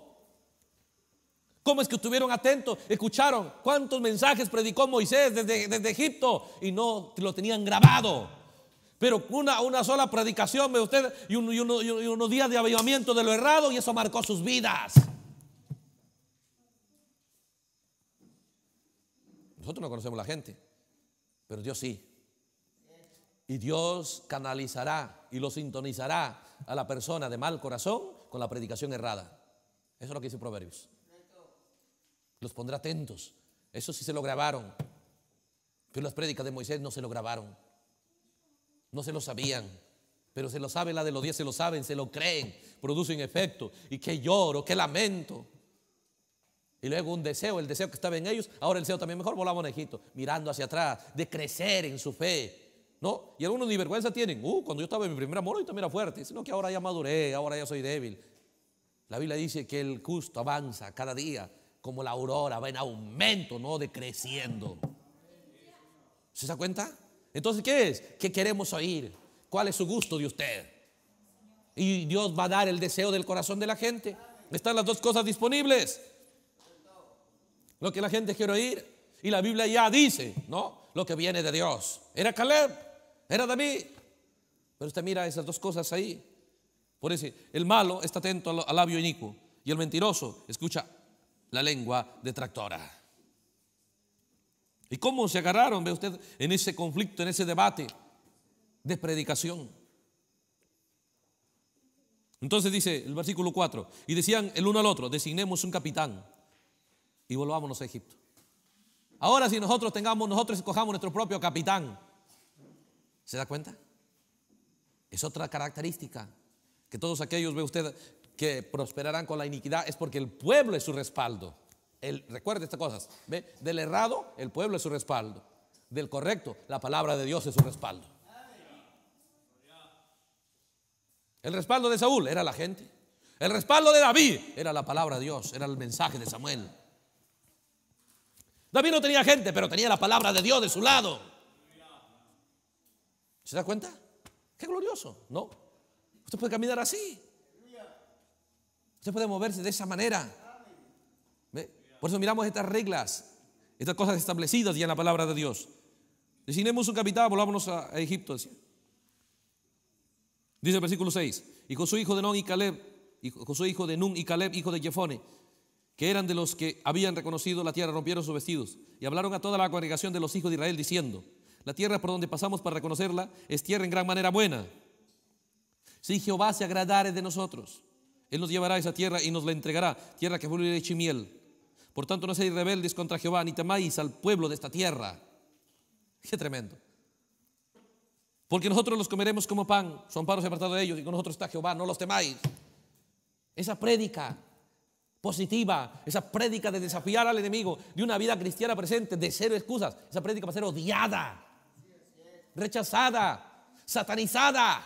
¿Cómo es que estuvieron atentos? Escucharon cuántos mensajes predicó Moisés desde, desde Egipto y no lo tenían grabado. Pero una, una sola predicación, usted, y, y, unos días de avivamiento de lo errado, y eso marcó sus vidas. Nosotros no conocemos la gente, pero Dios sí. Y Dios canalizará y lo sintonizará a la persona de mal corazón con la predicación errada. Eso es lo que dice Proverbios. Los pondrá atentos. Eso sí se lo grabaron. Pero las prédicas de Moisés no se lo grabaron. No se lo sabían, pero se lo sabe la de los diez, se lo saben, se lo creen, producen efecto. Y que lloro, que lamento. Y luego un deseo, el deseo que estaba en ellos, ahora el deseo también mejor, volaba Egipto mirando hacia atrás, de crecer en su fe. ¿No? Y algunos ni vergüenza tienen. Uh, cuando yo estaba en mi primer amor, yo también era fuerte. Sino que ahora ya maduré, ahora ya soy débil. La Biblia dice que el justo avanza cada día como la aurora, va en aumento, no decreciendo. ¿Se da cuenta? Entonces, ¿qué es? ¿Qué queremos oír? ¿Cuál es su gusto de usted? Y Dios va a dar el deseo del corazón de la gente. Están las dos cosas disponibles. Lo que la gente quiere oír. Y la Biblia ya dice, ¿no? Lo que viene de Dios. Era Caleb, era David. Pero usted mira esas dos cosas ahí. Por eso, el malo está atento al labio inicuo y el mentiroso escucha la lengua detractora. ¿Y cómo se agarraron, ve usted, en ese conflicto, en ese debate de predicación? Entonces dice el versículo 4, y decían el uno al otro, designemos un capitán y volvámonos a Egipto. Ahora si nosotros tengamos, nosotros escojamos nuestro propio capitán. ¿Se da cuenta? Es otra característica que todos aquellos, ve usted, que prosperarán con la iniquidad es porque el pueblo es su respaldo. El, recuerde estas cosas. ¿ve? Del errado, el pueblo es su respaldo. Del correcto, la palabra de Dios es su respaldo. El respaldo de Saúl era la gente. El respaldo de David era la palabra de Dios, era el mensaje de Samuel. David no tenía gente, pero tenía la palabra de Dios de su lado. ¿Se da cuenta? Qué glorioso, ¿no? Usted puede caminar así. Usted puede moverse de esa manera. Por eso miramos estas reglas, estas cosas establecidas ya en la palabra de Dios. Designemos un capitán, volvámonos a, Egipto. Dice el versículo 6. Y Josué hijo de Nun y Caleb, y Josué hijo de Nun y Caleb, hijo de Jefone, que eran de los que habían reconocido la tierra, rompieron sus vestidos y hablaron a toda la congregación de los hijos de Israel diciendo, la tierra por donde pasamos para reconocerla es tierra en gran manera buena. Si Jehová se agradare de nosotros, Él nos llevará esa tierra y nos la entregará, tierra que fue leche y miel. Por tanto, no seáis rebeldes contra Jehová, ni temáis al pueblo de esta tierra. Qué tremendo. Porque nosotros los comeremos como pan, son paros apartados de ellos, y con nosotros está Jehová, no los temáis. Esa prédica positiva, esa prédica de desafiar al enemigo, de una vida cristiana presente, de cero excusas, esa prédica va a ser odiada, rechazada, satanizada.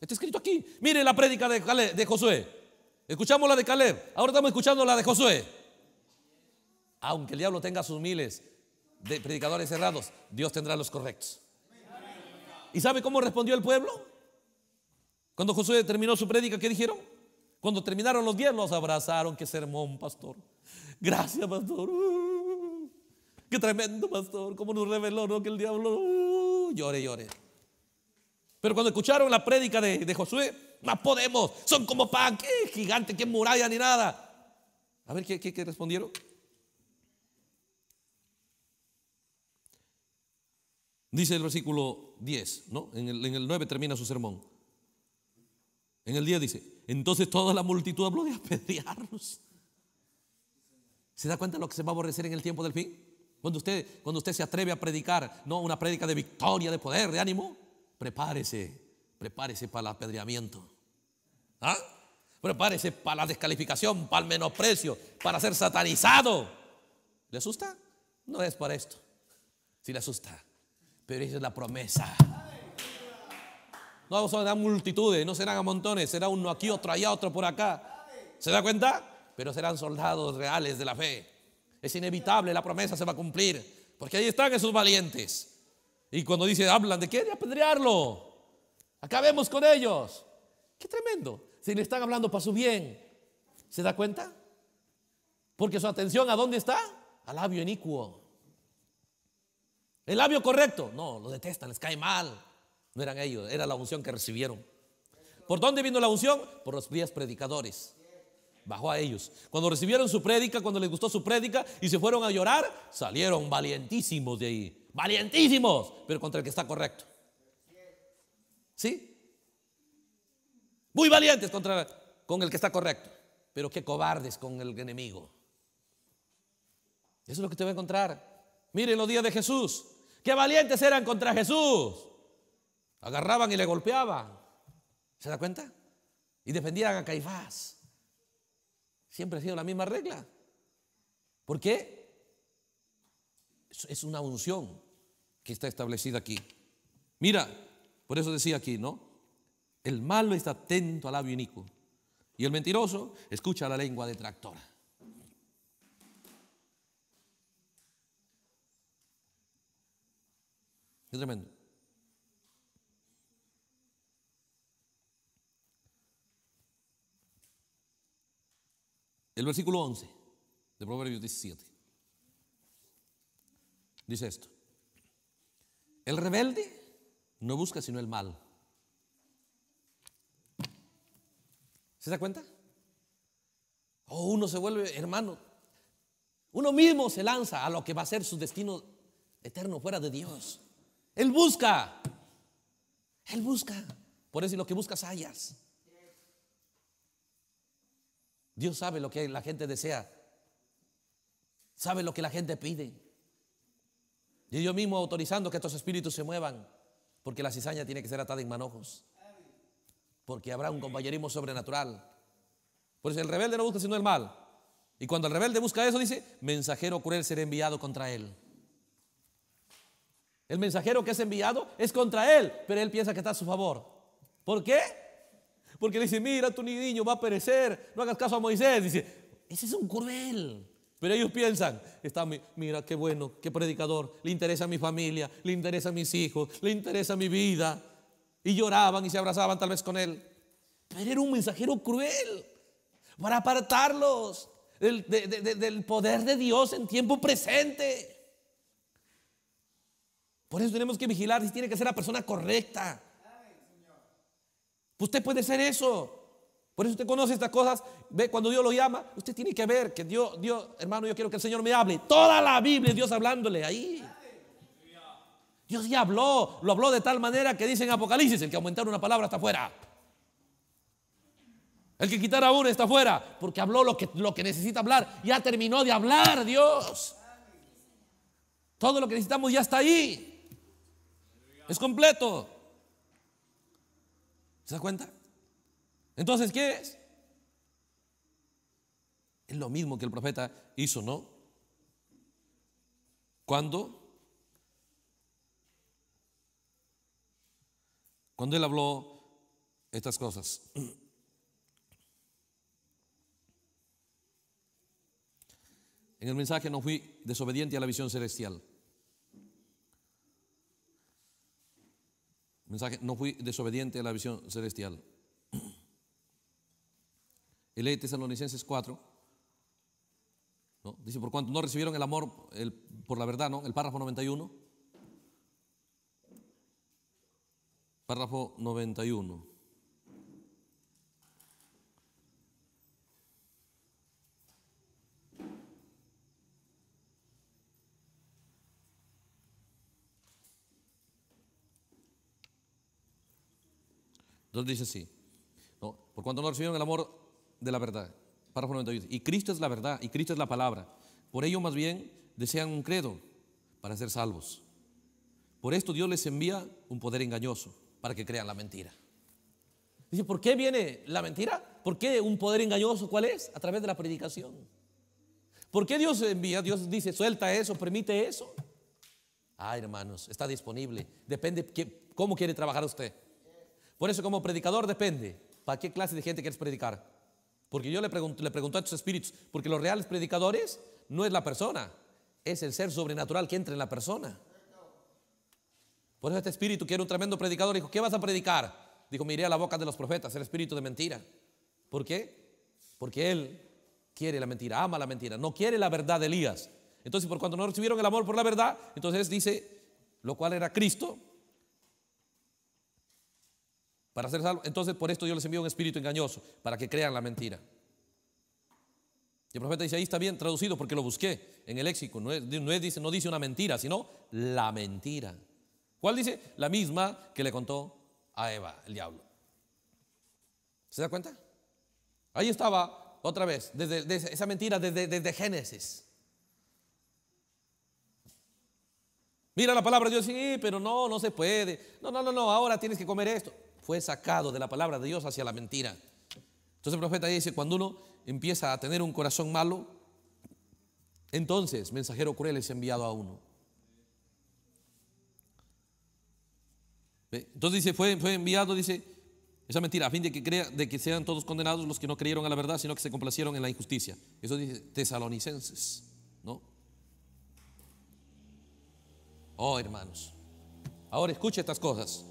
Está escrito aquí. Mire la prédica de, de Josué. Escuchamos la de Caleb, ahora estamos escuchando la de Josué. Aunque el diablo tenga sus miles de predicadores cerrados, Dios tendrá los correctos. ¿Y sabe cómo respondió el pueblo? Cuando Josué terminó su prédica, ¿qué dijeron? Cuando terminaron los diez, los abrazaron. Qué sermón, pastor. Gracias, pastor. Uh, qué tremendo, pastor. como nos reveló que el diablo uh, llore, llore. Pero cuando escucharon la prédica de, Josué, más podemos. Son como pan, qué gigante, qué muralla, ni nada. A ver, qué respondieron? Dice el versículo 10, ¿no? En el, 9 termina su sermón. En el 10 dice, entonces toda la multitud habló de apedrearnos ¿Se da cuenta de lo que se va a aborrecer en el tiempo del fin? Cuando usted, cuando usted se atreve a predicar, no una prédica de victoria, de poder, de ánimo, prepárese, prepárese para el apedreamiento. ¿Ah? Prepárese para la descalificación, para el menosprecio, para ser satanizado. ¿Le asusta? No es para esto. Si le asusta, pero esa es la promesa. No serán multitudes, no serán a montones, será uno aquí, otro allá, otro por acá. ¿Se da cuenta? Pero serán soldados reales de la fe. Es inevitable, la promesa se va a cumplir. Porque ahí están esos valientes. Y cuando dice, hablan de qué? De apedrearlo. Acabemos con ellos. Qué tremendo. Si le están hablando para su bien, ¿se da cuenta? Porque su atención, ¿a dónde está? Al labio inicuo. El labio correcto, no, lo detestan, les cae mal. No eran ellos, era la unción que recibieron. ¿Por dónde vino la unción? Por los días predicadores. Bajó a ellos. Cuando recibieron su prédica, cuando les gustó su prédica y se fueron a llorar, salieron valientísimos de ahí. Valientísimos, pero contra el que está correcto. ¿Sí? Muy valientes contra, con el que está correcto, pero qué cobardes con el enemigo. Eso es lo que te va a encontrar. Miren los días de Jesús. Qué valientes eran contra Jesús. Agarraban y le golpeaban. ¿Se da cuenta? Y defendían a Caifás. Siempre ha sido la misma regla. ¿Por qué? Es una unción que está establecida aquí. Mira, por eso decía aquí, ¿no? El malo está atento al labio inicuo y el mentiroso escucha la lengua detractora. Qué tremendo. El versículo 11 de Proverbios 17 dice esto. El rebelde no busca sino el mal. ¿Se da cuenta? O oh, uno se vuelve, hermano, uno mismo se lanza a lo que va a ser su destino eterno fuera de Dios. Él busca. Él busca. Por eso lo que buscas hallas. Dios sabe lo que la gente desea. Sabe lo que la gente pide. Y Dios mismo autorizando que estos espíritus se muevan. Porque la cizaña tiene que ser atada en manojos. Porque habrá un compañerismo sobrenatural. Por eso el rebelde no busca sino el mal. Y cuando el rebelde busca eso, dice, mensajero cruel será enviado contra él. El mensajero que es enviado es contra él, pero él piensa que está a su favor. ¿Por qué? Porque dice, mira, tu niño va a perecer, no hagas caso a Moisés. Dice, ese es un cruel. Pero ellos piensan, está, mira, qué bueno, qué predicador, le interesa a mi familia, le interesa a mis hijos, le interesa a mi vida. Y lloraban y se abrazaban tal vez con él. Pero era un mensajero cruel para apartarlos del poder de Dios en tiempo presente. Por eso tenemos que vigilar si tiene que ser la persona correcta. Usted puede ser eso. Por eso usted conoce estas cosas. Ve, cuando Dios lo llama, usted tiene que ver que Dios, Dios, hermano, yo quiero que el Señor me hable. Toda la Biblia Dios hablándole ahí. Dios ya habló, lo habló de tal manera que dice en Apocalipsis, el que aumentara una palabra está fuera. El que quitara una está fuera, porque habló lo que, lo que necesita hablar. Ya terminó de hablar Dios. Todo lo que necesitamos ya está ahí. Es completo. ¿Se da cuenta? Entonces, ¿qué es? Es lo mismo que el profeta hizo, ¿no? ¿Cuándo? Cuando él habló estas cosas. En el mensaje no fui desobediente a la visión celestial. Mensaje, no fui desobediente a la visión celestial. Y ley Tesalonicenses 4. ¿no? Dice, por cuanto no recibieron el amor el, por la verdad, ¿no? El párrafo 91. Párrafo 91. Entonces dice así, no, por cuanto no recibieron el amor de la verdad. Párrafo 98. Y Cristo es la verdad, y Cristo es la palabra. Por ello más bien desean un credo para ser salvos. Por esto Dios les envía un poder engañoso para que crean la mentira. Dice, ¿por qué viene la mentira? ¿Por qué un poder engañoso? ¿Cuál es? A través de la predicación. ¿Por qué Dios envía? Dios dice, suelta eso, permite eso. Ah, hermanos, está disponible. Depende que, cómo quiere trabajar usted. Por eso como predicador depende. ¿Para qué clase de gente quieres predicar? Porque yo le pregunto, le a tus espíritus, porque los reales predicadores no es la persona, es el ser sobrenatural que entra en la persona. Por eso este espíritu que era un tremendo predicador dijo, ¿qué vas a predicar? Dijo, miré a la boca de los profetas, el espíritu de mentira. ¿Por qué? Porque él quiere la mentira, ama la mentira, no quiere la verdad de Elías. Entonces, por cuando no recibieron el amor por la verdad, entonces dice, lo cual era Cristo, para hacer salvo, Entonces por esto yo les envío un espíritu engañoso, para que crean la mentira. Y el profeta dice, ahí está bien traducido porque lo busqué en el léxico. No, dice, no dice una mentira, sino la mentira. ¿Cuál dice? La misma que le contó a Eva, el diablo. ¿Se da cuenta? Ahí estaba otra vez, desde, esa mentira desde, Génesis. Mira la palabra de Dios, sí, pero no, no se puede. No, no, no, no, ahora tienes que comer esto fue sacado de la palabra de Dios hacia la mentira. Entonces el profeta dice, cuando uno empieza a tener un corazón malo, entonces mensajero cruel es enviado a uno. Entonces dice, fue, fue enviado, dice, esa mentira, a fin de que, crea, de que sean todos condenados los que no creyeron a la verdad, sino que se complacieron en la injusticia. Eso dice tesalonicenses, ¿no? Oh, hermanos. Ahora escucha estas cosas.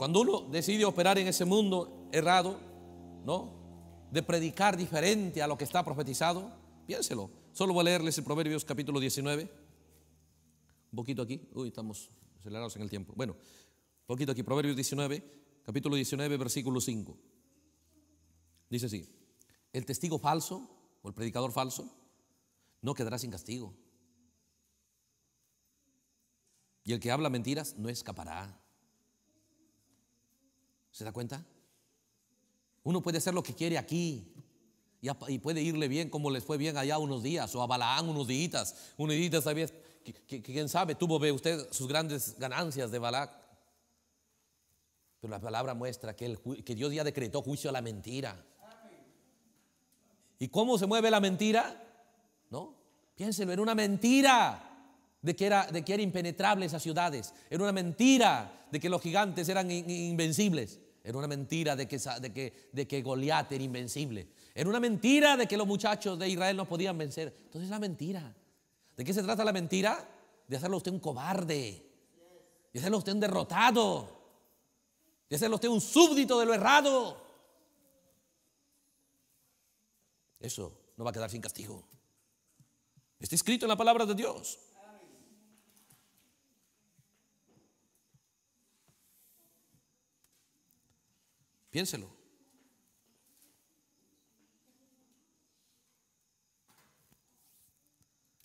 Cuando uno decide operar en ese mundo errado, ¿no? De predicar diferente a lo que está profetizado, piénselo. Solo voy a leerles el Proverbios capítulo 19. Un poquito aquí. Uy, estamos acelerados en el tiempo. Bueno, un poquito aquí. Proverbios 19, capítulo 19, versículo 5. Dice así. El testigo falso o el predicador falso no quedará sin castigo. Y el que habla mentiras no escapará. ¿Se da cuenta? Uno puede hacer lo que quiere aquí y puede irle bien como les fue bien allá unos días o a Balaam unos días. Unos días, ¿sabes? ¿Quién sabe? Tuvo usted sus grandes ganancias de Balac. Pero la palabra muestra que, el, que Dios ya decretó juicio a la mentira. ¿Y cómo se mueve la mentira? ¿No? Piénselo, en una mentira de que, era, de que era impenetrable esas ciudades. Era una mentira de que los gigantes eran invencibles. Era una mentira de que, de que, Goliat era invencible. Era una mentira de que los muchachos de Israel no podían vencer. Entonces es la mentira. ¿De qué se trata la mentira? De hacerlo usted un cobarde. De hacerlo usted un derrotado. De hacerlo usted un súbdito de lo errado. Eso no va a quedar sin castigo. Está escrito en la palabra de Dios. Piénselo.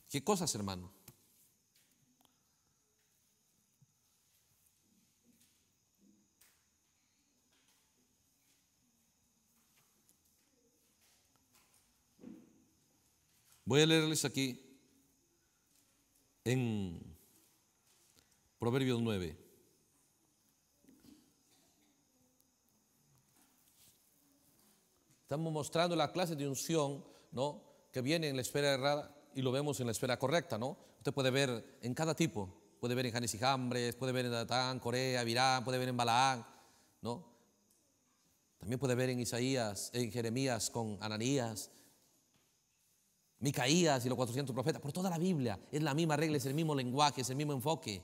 ¿Qué cosas, hermano? Voy a leerles aquí en Proverbios 9. Estamos mostrando la clase de unción, ¿no? Que viene en la esfera errada y lo vemos en la esfera correcta, ¿no? Usted puede ver en cada tipo, puede ver en Janes y Jambres, puede ver en Datán, Corea, Virán, puede ver en Balaán, ¿no? También puede ver en Isaías, en Jeremías con Ananías, Micaías y los 400 profetas, por toda la Biblia es la misma regla, es el mismo lenguaje, es el mismo enfoque.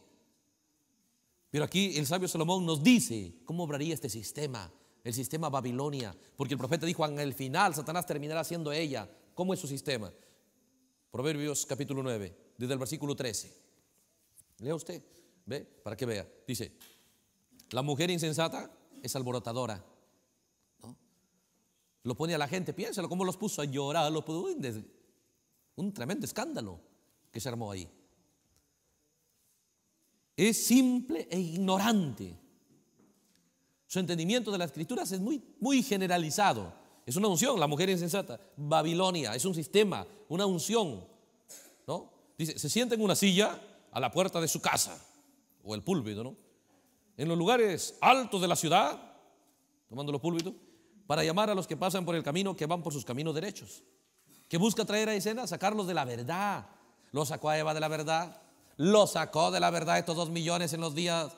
Pero aquí el sabio Salomón nos dice cómo obraría este sistema el sistema Babilonia, porque el profeta dijo, en el final Satanás terminará siendo ella. ¿Cómo es su sistema? Proverbios capítulo 9, desde el versículo 13. Lea usted, ve, para que vea. Dice, la mujer insensata es alborotadora. Lo pone a la gente, Piénselo cómo los puso a llorar, lo un tremendo escándalo que se armó ahí. Es simple e ignorante su entendimiento de las escrituras es muy, muy generalizado. Es una unción, la mujer insensata. Babilonia, es un sistema, una unción. ¿no? Dice, se sienta en una silla a la puerta de su casa, o el púlpito, En los lugares altos de la ciudad, tomando los púlpitos, para llamar a los que pasan por el camino, que van por sus caminos derechos. Que busca traer a escena, sacarlos de la verdad. Lo sacó a Eva de la verdad, lo sacó de la verdad estos dos millones en los días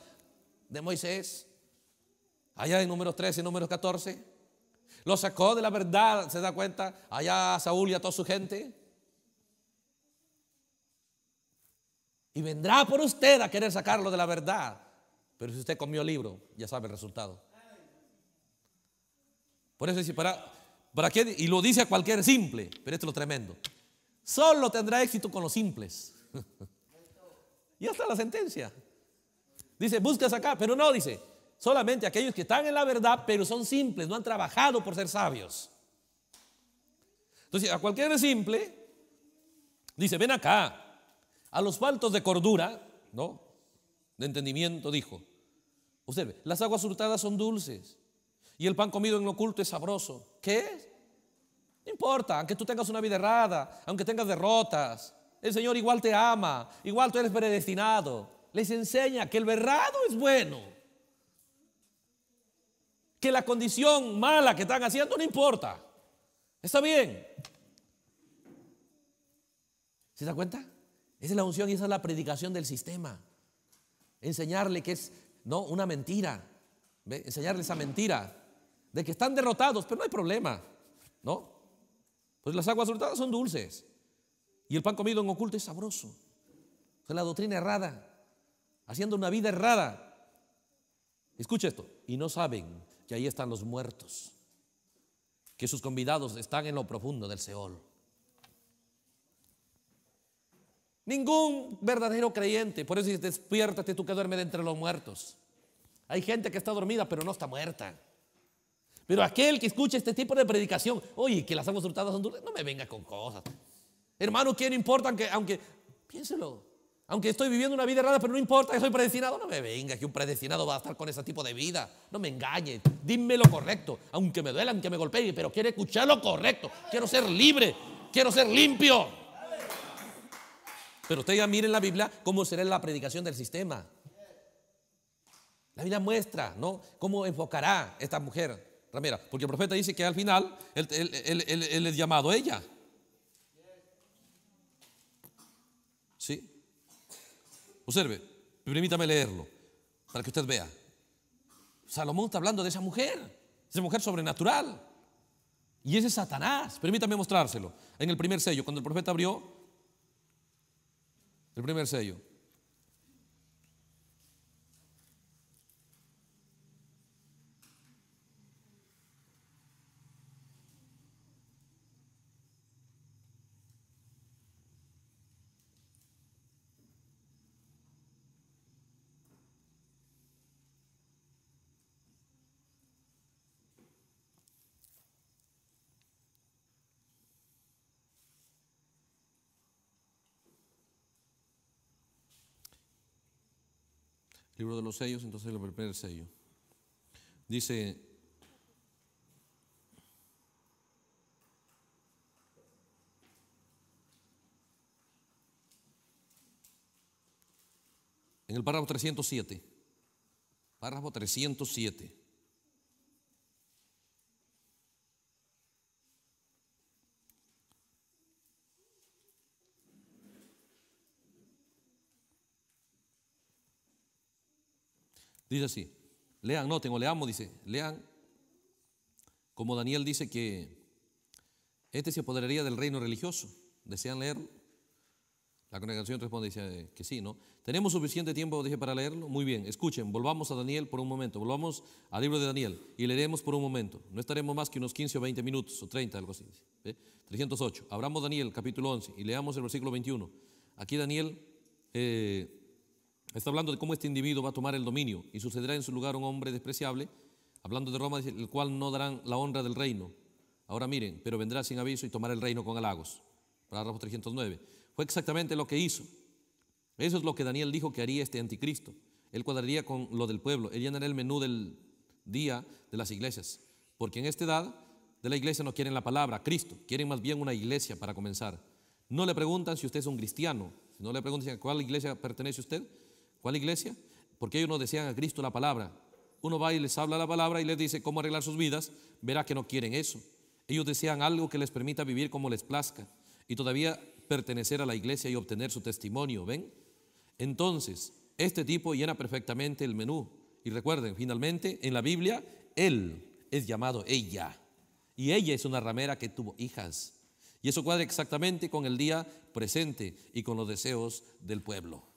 de Moisés. Allá en números 13 y números 14. Lo sacó de la verdad, se da cuenta, allá a Saúl y a toda su gente. Y vendrá por usted a querer sacarlo de la verdad. Pero si usted comió el libro, ya sabe el resultado. Por eso dice, ¿para, qué? Y lo dice a cualquier simple, pero esto es lo tremendo. Solo tendrá éxito con los simples. y hasta la sentencia. Dice, busca acá, pero no, dice, Solamente aquellos que están en la verdad, pero son simples, no han trabajado por ser sabios. Entonces, a cualquier simple, dice, ven acá, a los faltos de cordura, ¿no? De entendimiento, dijo. Observe, las aguas hurtadas son dulces y el pan comido en lo oculto es sabroso. ¿Qué No importa, aunque tú tengas una vida errada, aunque tengas derrotas, el Señor igual te ama, igual tú eres predestinado. Les enseña que el berrado es bueno que la condición mala que están haciendo no importa. Está bien. ¿Se da cuenta? Esa es la unción y esa es la predicación del sistema. Enseñarle que es no una mentira. Enseñarle esa mentira de que están derrotados, pero no hay problema. ¿No? Pues las aguas soltadas son dulces. Y el pan comido en oculto es sabroso. O sea, la doctrina errada, haciendo una vida errada. Escucha esto, y no saben que ahí están los muertos, que sus convidados están en lo profundo del Seol. Ningún verdadero creyente, por eso dice, despiértate tú que duermes de entre los muertos. Hay gente que está dormida pero no está muerta. Pero aquel que escucha este tipo de predicación, oye, que las hemos hurtadas son duras no me venga con cosas. Hermano, ¿qué importa? aunque piénselo, aunque estoy viviendo una vida errada, pero no importa, que soy predestinado. No me venga que un predestinado va a estar con ese tipo de vida. No me engañe. Dime lo correcto. Aunque me duela, aunque me golpee, pero quiero escuchar lo correcto. Quiero ser libre. Quiero ser limpio. Pero usted ya miren la Biblia cómo será la predicación del sistema. La Biblia muestra, ¿no? Cómo enfocará esta mujer Ramira. Porque el profeta dice que al final él, él es llamado ella. Observe, permítame leerlo para que usted vea. Salomón está hablando de esa mujer, esa mujer sobrenatural. Y ese es Satanás. Permítame mostrárselo. En el primer sello, cuando el profeta abrió, el primer sello. libro de los sellos, entonces el primer sello. Dice, en el párrafo 307, párrafo 307. Dice así, lean, noten o leamos, dice, lean, como Daniel dice que este se apoderaría del reino religioso. ¿Desean leerlo? La congregación responde, dice eh, que sí, ¿no? Tenemos suficiente tiempo, dije, para leerlo. Muy bien, escuchen, volvamos a Daniel por un momento, volvamos al libro de Daniel y leeremos por un momento. No estaremos más que unos 15 o 20 minutos o 30, algo así. 308. Abramos Daniel capítulo 11 y leamos el versículo 21. Aquí Daniel... Eh, Está hablando de cómo este individuo va a tomar el dominio y sucederá en su lugar un hombre despreciable, hablando de Roma, el cual no darán la honra del reino. Ahora miren, pero vendrá sin aviso y tomará el reino con halagos. Parágrafo 309. Fue exactamente lo que hizo. Eso es lo que Daniel dijo que haría este anticristo. Él cuadraría con lo del pueblo, él llenará el menú del día de las iglesias. Porque en esta edad de la iglesia no quieren la palabra, Cristo, quieren más bien una iglesia para comenzar. No le preguntan si usted es un cristiano, no le preguntan a cuál iglesia pertenece usted, ¿Cuál iglesia? Porque ellos no decían a Cristo la palabra. Uno va y les habla la palabra y les dice cómo arreglar sus vidas, verá que no quieren eso. Ellos desean algo que les permita vivir como les plazca y todavía pertenecer a la iglesia y obtener su testimonio, ¿ven? Entonces, este tipo llena perfectamente el menú. Y recuerden, finalmente, en la Biblia, él es llamado ella. Y ella es una ramera que tuvo hijas. Y eso cuadra exactamente con el día presente y con los deseos del pueblo.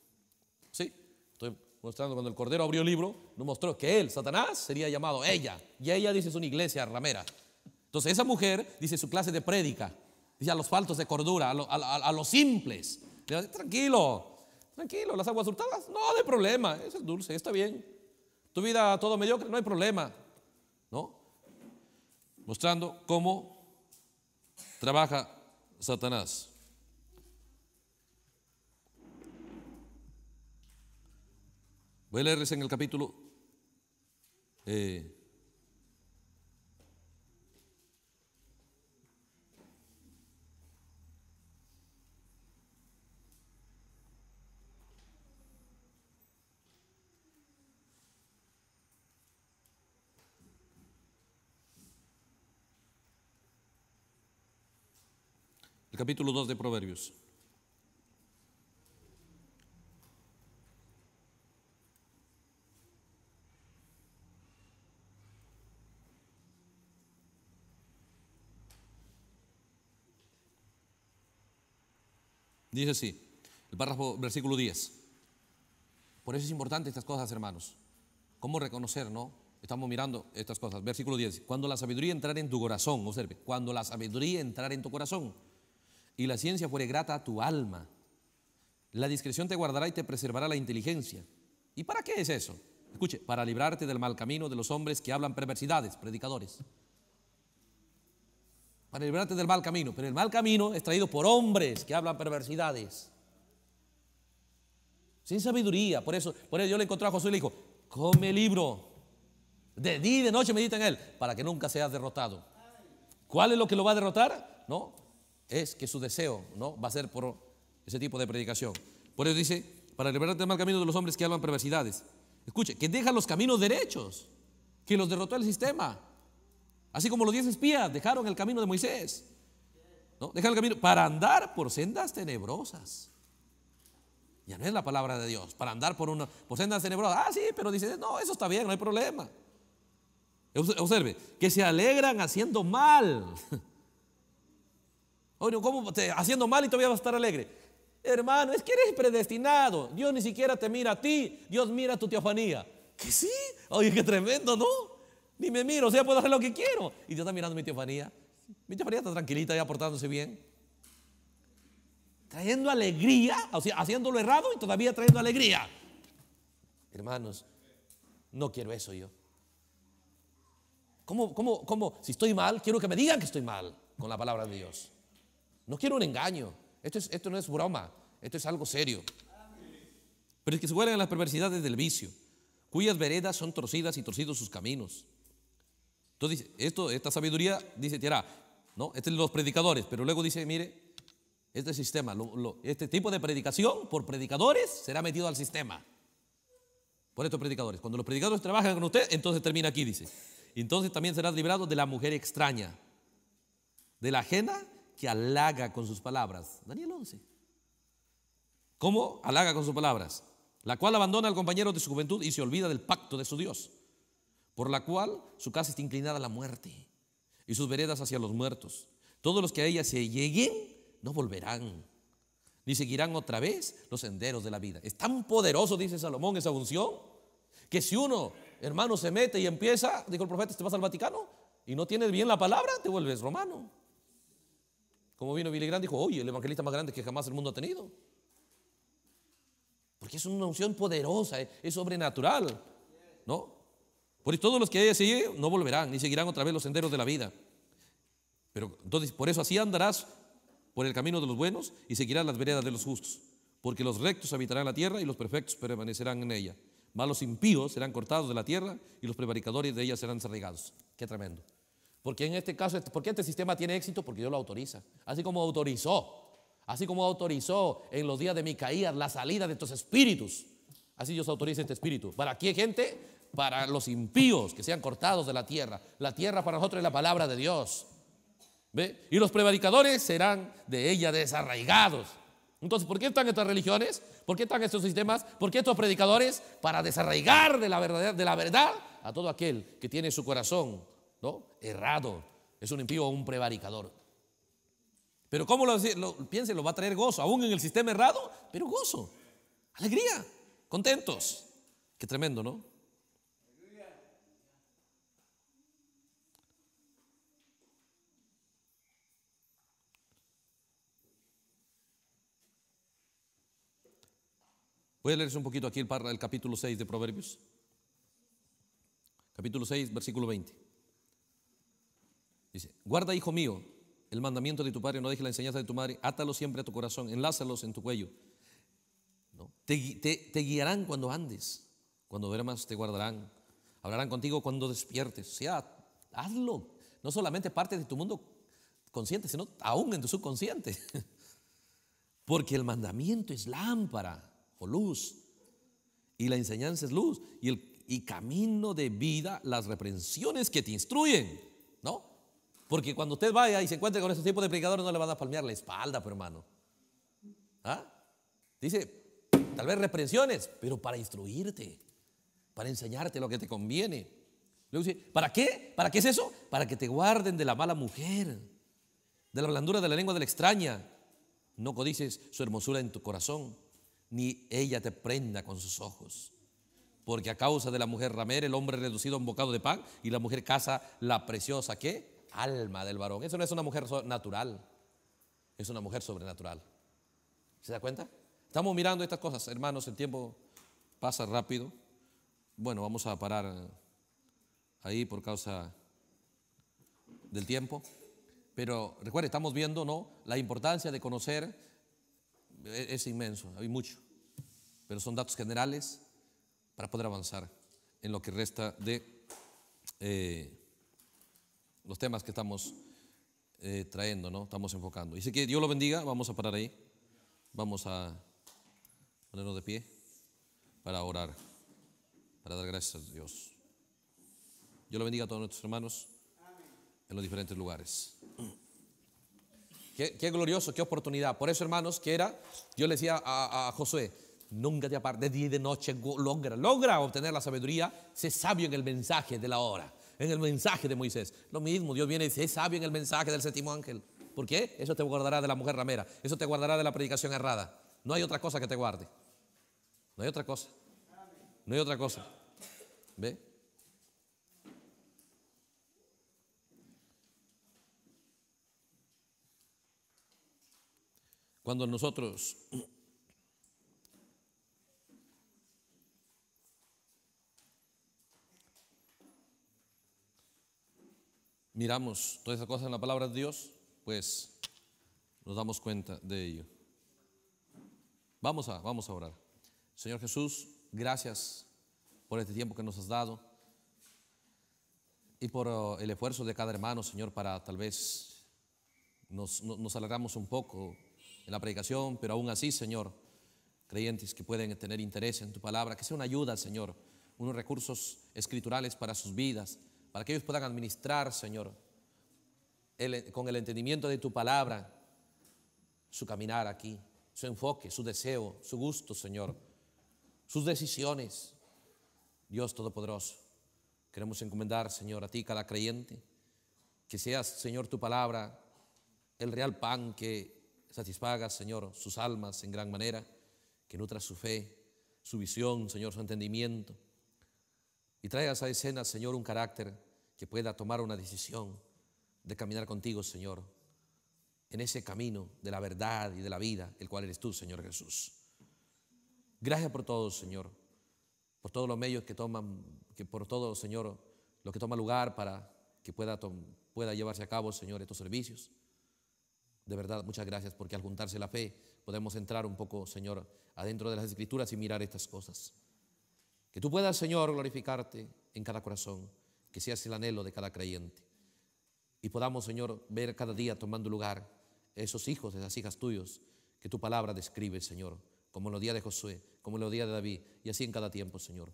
Estoy mostrando cuando el Cordero abrió el libro, nos mostró que él, Satanás, sería llamado ella. Y ella dice es una iglesia ramera. Entonces esa mujer dice su clase de prédica. Dice a los faltos de cordura, a, los simples. tranquilo, tranquilo, las aguas hurtadas, no hay problema. Eso es dulce, está bien. Tu vida todo mediocre, no hay problema. ¿No? Mostrando cómo trabaja Satanás. Voy a leerles en el capítulo eh, el capítulo 2 de Proverbios. Dice así, el párrafo, versículo 10. Por eso es importante estas cosas, hermanos. ¿Cómo reconocer, no? Estamos mirando estas cosas. Versículo 10. Cuando la sabiduría entrar en tu corazón, observe, cuando la sabiduría entrar en tu corazón y la ciencia fuere grata a tu alma, la discreción te guardará y te preservará la inteligencia. ¿Y para qué es eso? Escuche, para librarte del mal camino de los hombres que hablan perversidades, predicadores para liberarte del mal camino. Pero el mal camino es traído por hombres que hablan perversidades. Sin sabiduría. Por eso, por yo le encontré a Josué y le dijo, come libro. De día y de noche medita en él para que nunca seas derrotado. ¿Cuál es lo que lo va a derrotar? No, es que su deseo no va a ser por ese tipo de predicación. Por eso dice, para liberarte del mal camino de los hombres que hablan perversidades. Escuche, que deja los caminos derechos, que los derrotó el sistema. Así como los diez espías dejaron el camino de Moisés. ¿no? Dejaron el camino para andar por sendas tenebrosas. Ya no es la palabra de Dios. Para andar por, una, por sendas tenebrosas. Ah, sí, pero dice, no, eso está bien, no hay problema. Observe, que se alegran haciendo mal. Oye, ¿cómo te, haciendo mal y todavía vas a estar alegre? Hermano, es que eres predestinado. Dios ni siquiera te mira a ti. Dios mira a tu teofanía. Que sí. Oye, qué tremendo, ¿no? Ni me miro, o sea, puedo hacer lo que quiero. Y Dios está mirando mi teofanía. Mi teofanía está tranquilita y portándose bien. Trayendo alegría, o sea, errado y todavía trayendo alegría. Hermanos, no quiero eso yo. ¿Cómo, cómo, cómo? Si estoy mal, quiero que me digan que estoy mal con la palabra de Dios. No quiero un engaño. Esto, es, esto no es broma, esto es algo serio. Pero es que se vuelven a las perversidades del vicio, cuyas veredas son torcidas y torcidos sus caminos. Entonces, esto, esta sabiduría dice, tierra, ¿no? Estos son los predicadores, pero luego dice, mire, este sistema, este tipo de predicación por predicadores será metido al sistema. Por estos predicadores. Cuando los predicadores trabajan con usted, entonces termina aquí, dice. Entonces también serás librado de la mujer extraña, de la ajena que halaga con sus palabras. Daniel 11. ¿Cómo halaga con sus palabras? La cual abandona al compañero de su juventud y se olvida del pacto de su Dios por la cual su casa está inclinada a la muerte y sus veredas hacia los muertos. Todos los que a ella se lleguen no volverán, ni seguirán otra vez los senderos de la vida. Es tan poderoso, dice Salomón, esa unción, que si uno, hermano, se mete y empieza, dijo el profeta, te vas al Vaticano y no tienes bien la palabra, te vuelves romano. Como vino Billy dijo, oye, el evangelista más grande que jamás el mundo ha tenido. Porque es una unción poderosa, es sobrenatural, ¿no? Por eso todos los que haya seguido no volverán, ni seguirán otra vez los senderos de la vida. Pero entonces, por eso así andarás por el camino de los buenos y seguirás las veredas de los justos. Porque los rectos habitarán la tierra y los perfectos permanecerán en ella. Malos impíos serán cortados de la tierra y los prevaricadores de ella serán desarraigados. Qué tremendo. Porque en este caso, este, porque qué este sistema tiene éxito? Porque Dios lo autoriza. Así como autorizó, así como autorizó en los días de Micaías la salida de estos espíritus. Así Dios autoriza este espíritu. ¿Para qué gente? para los impíos que sean cortados de la tierra. La tierra para nosotros es la palabra de Dios. ¿Ve? Y los prevaricadores serán de ella desarraigados. Entonces, ¿por qué están estas religiones? ¿Por qué están estos sistemas? ¿Por qué estos predicadores? Para desarraigar de la verdad, de la verdad a todo aquel que tiene su corazón ¿no? errado. Es un impío o un prevaricador. Pero ¿cómo lo, lo piensen? Lo va a traer gozo, aún en el sistema errado, pero gozo, alegría, contentos. Qué tremendo, ¿no? Voy a leerles un poquito aquí el, capítulo 6 de Proverbios. Capítulo 6, versículo 20. Dice, guarda, hijo mío, el mandamiento de tu padre, no dejes la enseñanza de tu madre, átalo siempre a tu corazón, enlázalos en tu cuello. Te, guiarán cuando andes, cuando duermas te guardarán, hablarán contigo cuando despiertes. O sea, hazlo, no solamente parte de tu mundo consciente, sino aún en tu subconsciente. Porque el mandamiento es lámpara o luz. Y la enseñanza es luz. Y, el, camino de vida, las reprensiones que te instruyen, ¿no? Porque cuando usted vaya y se encuentre con esos tipos de predicadores, no le van a palmear la espalda, pero hermano. ¿Ah? Dice, tal vez reprensiones, pero para instruirte, para enseñarte lo que te conviene. Luego dice, ¿para qué? ¿Para qué es eso? Para que te guarden de la mala mujer, de la blandura de la lengua de la extraña. No codices su hermosura en tu corazón ni ella te prenda con sus ojos. Porque a causa de la mujer ramera, el hombre reducido a un bocado de pan y la mujer caza la preciosa, ¿qué? Alma del varón. Eso no es una mujer natural, es una mujer sobrenatural. ¿Se da cuenta? Estamos mirando estas cosas, hermanos, el tiempo pasa rápido. Bueno, vamos a parar ahí por causa del tiempo. Pero recuerde, estamos viendo, ¿no? La importancia de conocer e, es, inmenso, hay mucho, pero son datos generales para poder avanzar en lo que resta de eh, los temas que estamos eh, trayendo, ¿no? Estamos enfocando. Y sé que Dios lo bendiga, vamos a parar ahí. Vamos a ponernos de pie para orar, para dar gracias a Dios. Dios lo bendiga a todos nuestros hermanos en los diferentes lugares. Qué, glorioso, qué oportunidad. Por eso, hermanos, que era, yo le decía a, a Josué, nunca te apartes de día y de noche, logra, logra obtener la sabiduría, sé sabio en el mensaje de la hora, en el mensaje de Moisés. Lo mismo, Dios viene y dice, sé sabio en el mensaje del séptimo ángel. ¿Por qué? Eso te guardará de la mujer ramera, eso te guardará de la predicación errada. No hay otra cosa que te guarde. No hay otra cosa. No hay otra cosa. ¿Ve? Cuando nosotros miramos todas esas cosas en la palabra de Dios, pues nos damos cuenta de ello. Vamos a, vamos a orar. Señor Jesús, gracias por este tiempo que nos has dado y por uh, el esfuerzo de cada hermano, Señor, para tal vez nos, nos, nos alargamos un poco en la predicación, pero aún así, Señor, creyentes que pueden tener interés en tu palabra, que sea una ayuda, Señor, unos recursos escriturales para sus vidas, para que ellos puedan administrar, Señor, con el entendimiento de tu palabra, su caminar aquí, su enfoque, su deseo, su gusto, Señor, sus decisiones. Dios Todopoderoso, queremos encomendar, Señor, a ti cada creyente, que seas, Señor, tu palabra, el real pan que satisfaga Señor, sus almas en gran manera, que nutra su fe, su visión, Señor, su entendimiento, y traiga a esa escena, Señor, un carácter que pueda tomar una decisión de caminar contigo, Señor, en ese camino de la verdad y de la vida, el cual eres tú, Señor Jesús. Gracias por todo, Señor, por todos los medios que toman, que por todo, Señor, lo que toma lugar para que pueda, pueda llevarse a cabo, Señor, estos servicios de verdad, muchas gracias porque al juntarse la fe podemos entrar un poco, Señor, adentro de las escrituras y mirar estas cosas. Que tú puedas, Señor, glorificarte en cada corazón, que seas el anhelo de cada creyente. Y podamos, Señor, ver cada día tomando lugar esos hijos, esas hijas tuyos, que tu palabra describe, Señor, como en los días de Josué, como en los días de David, y así en cada tiempo, Señor.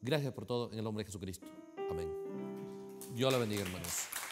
Gracias por todo en el nombre de Jesucristo. Amén. Dios la bendiga, hermanos.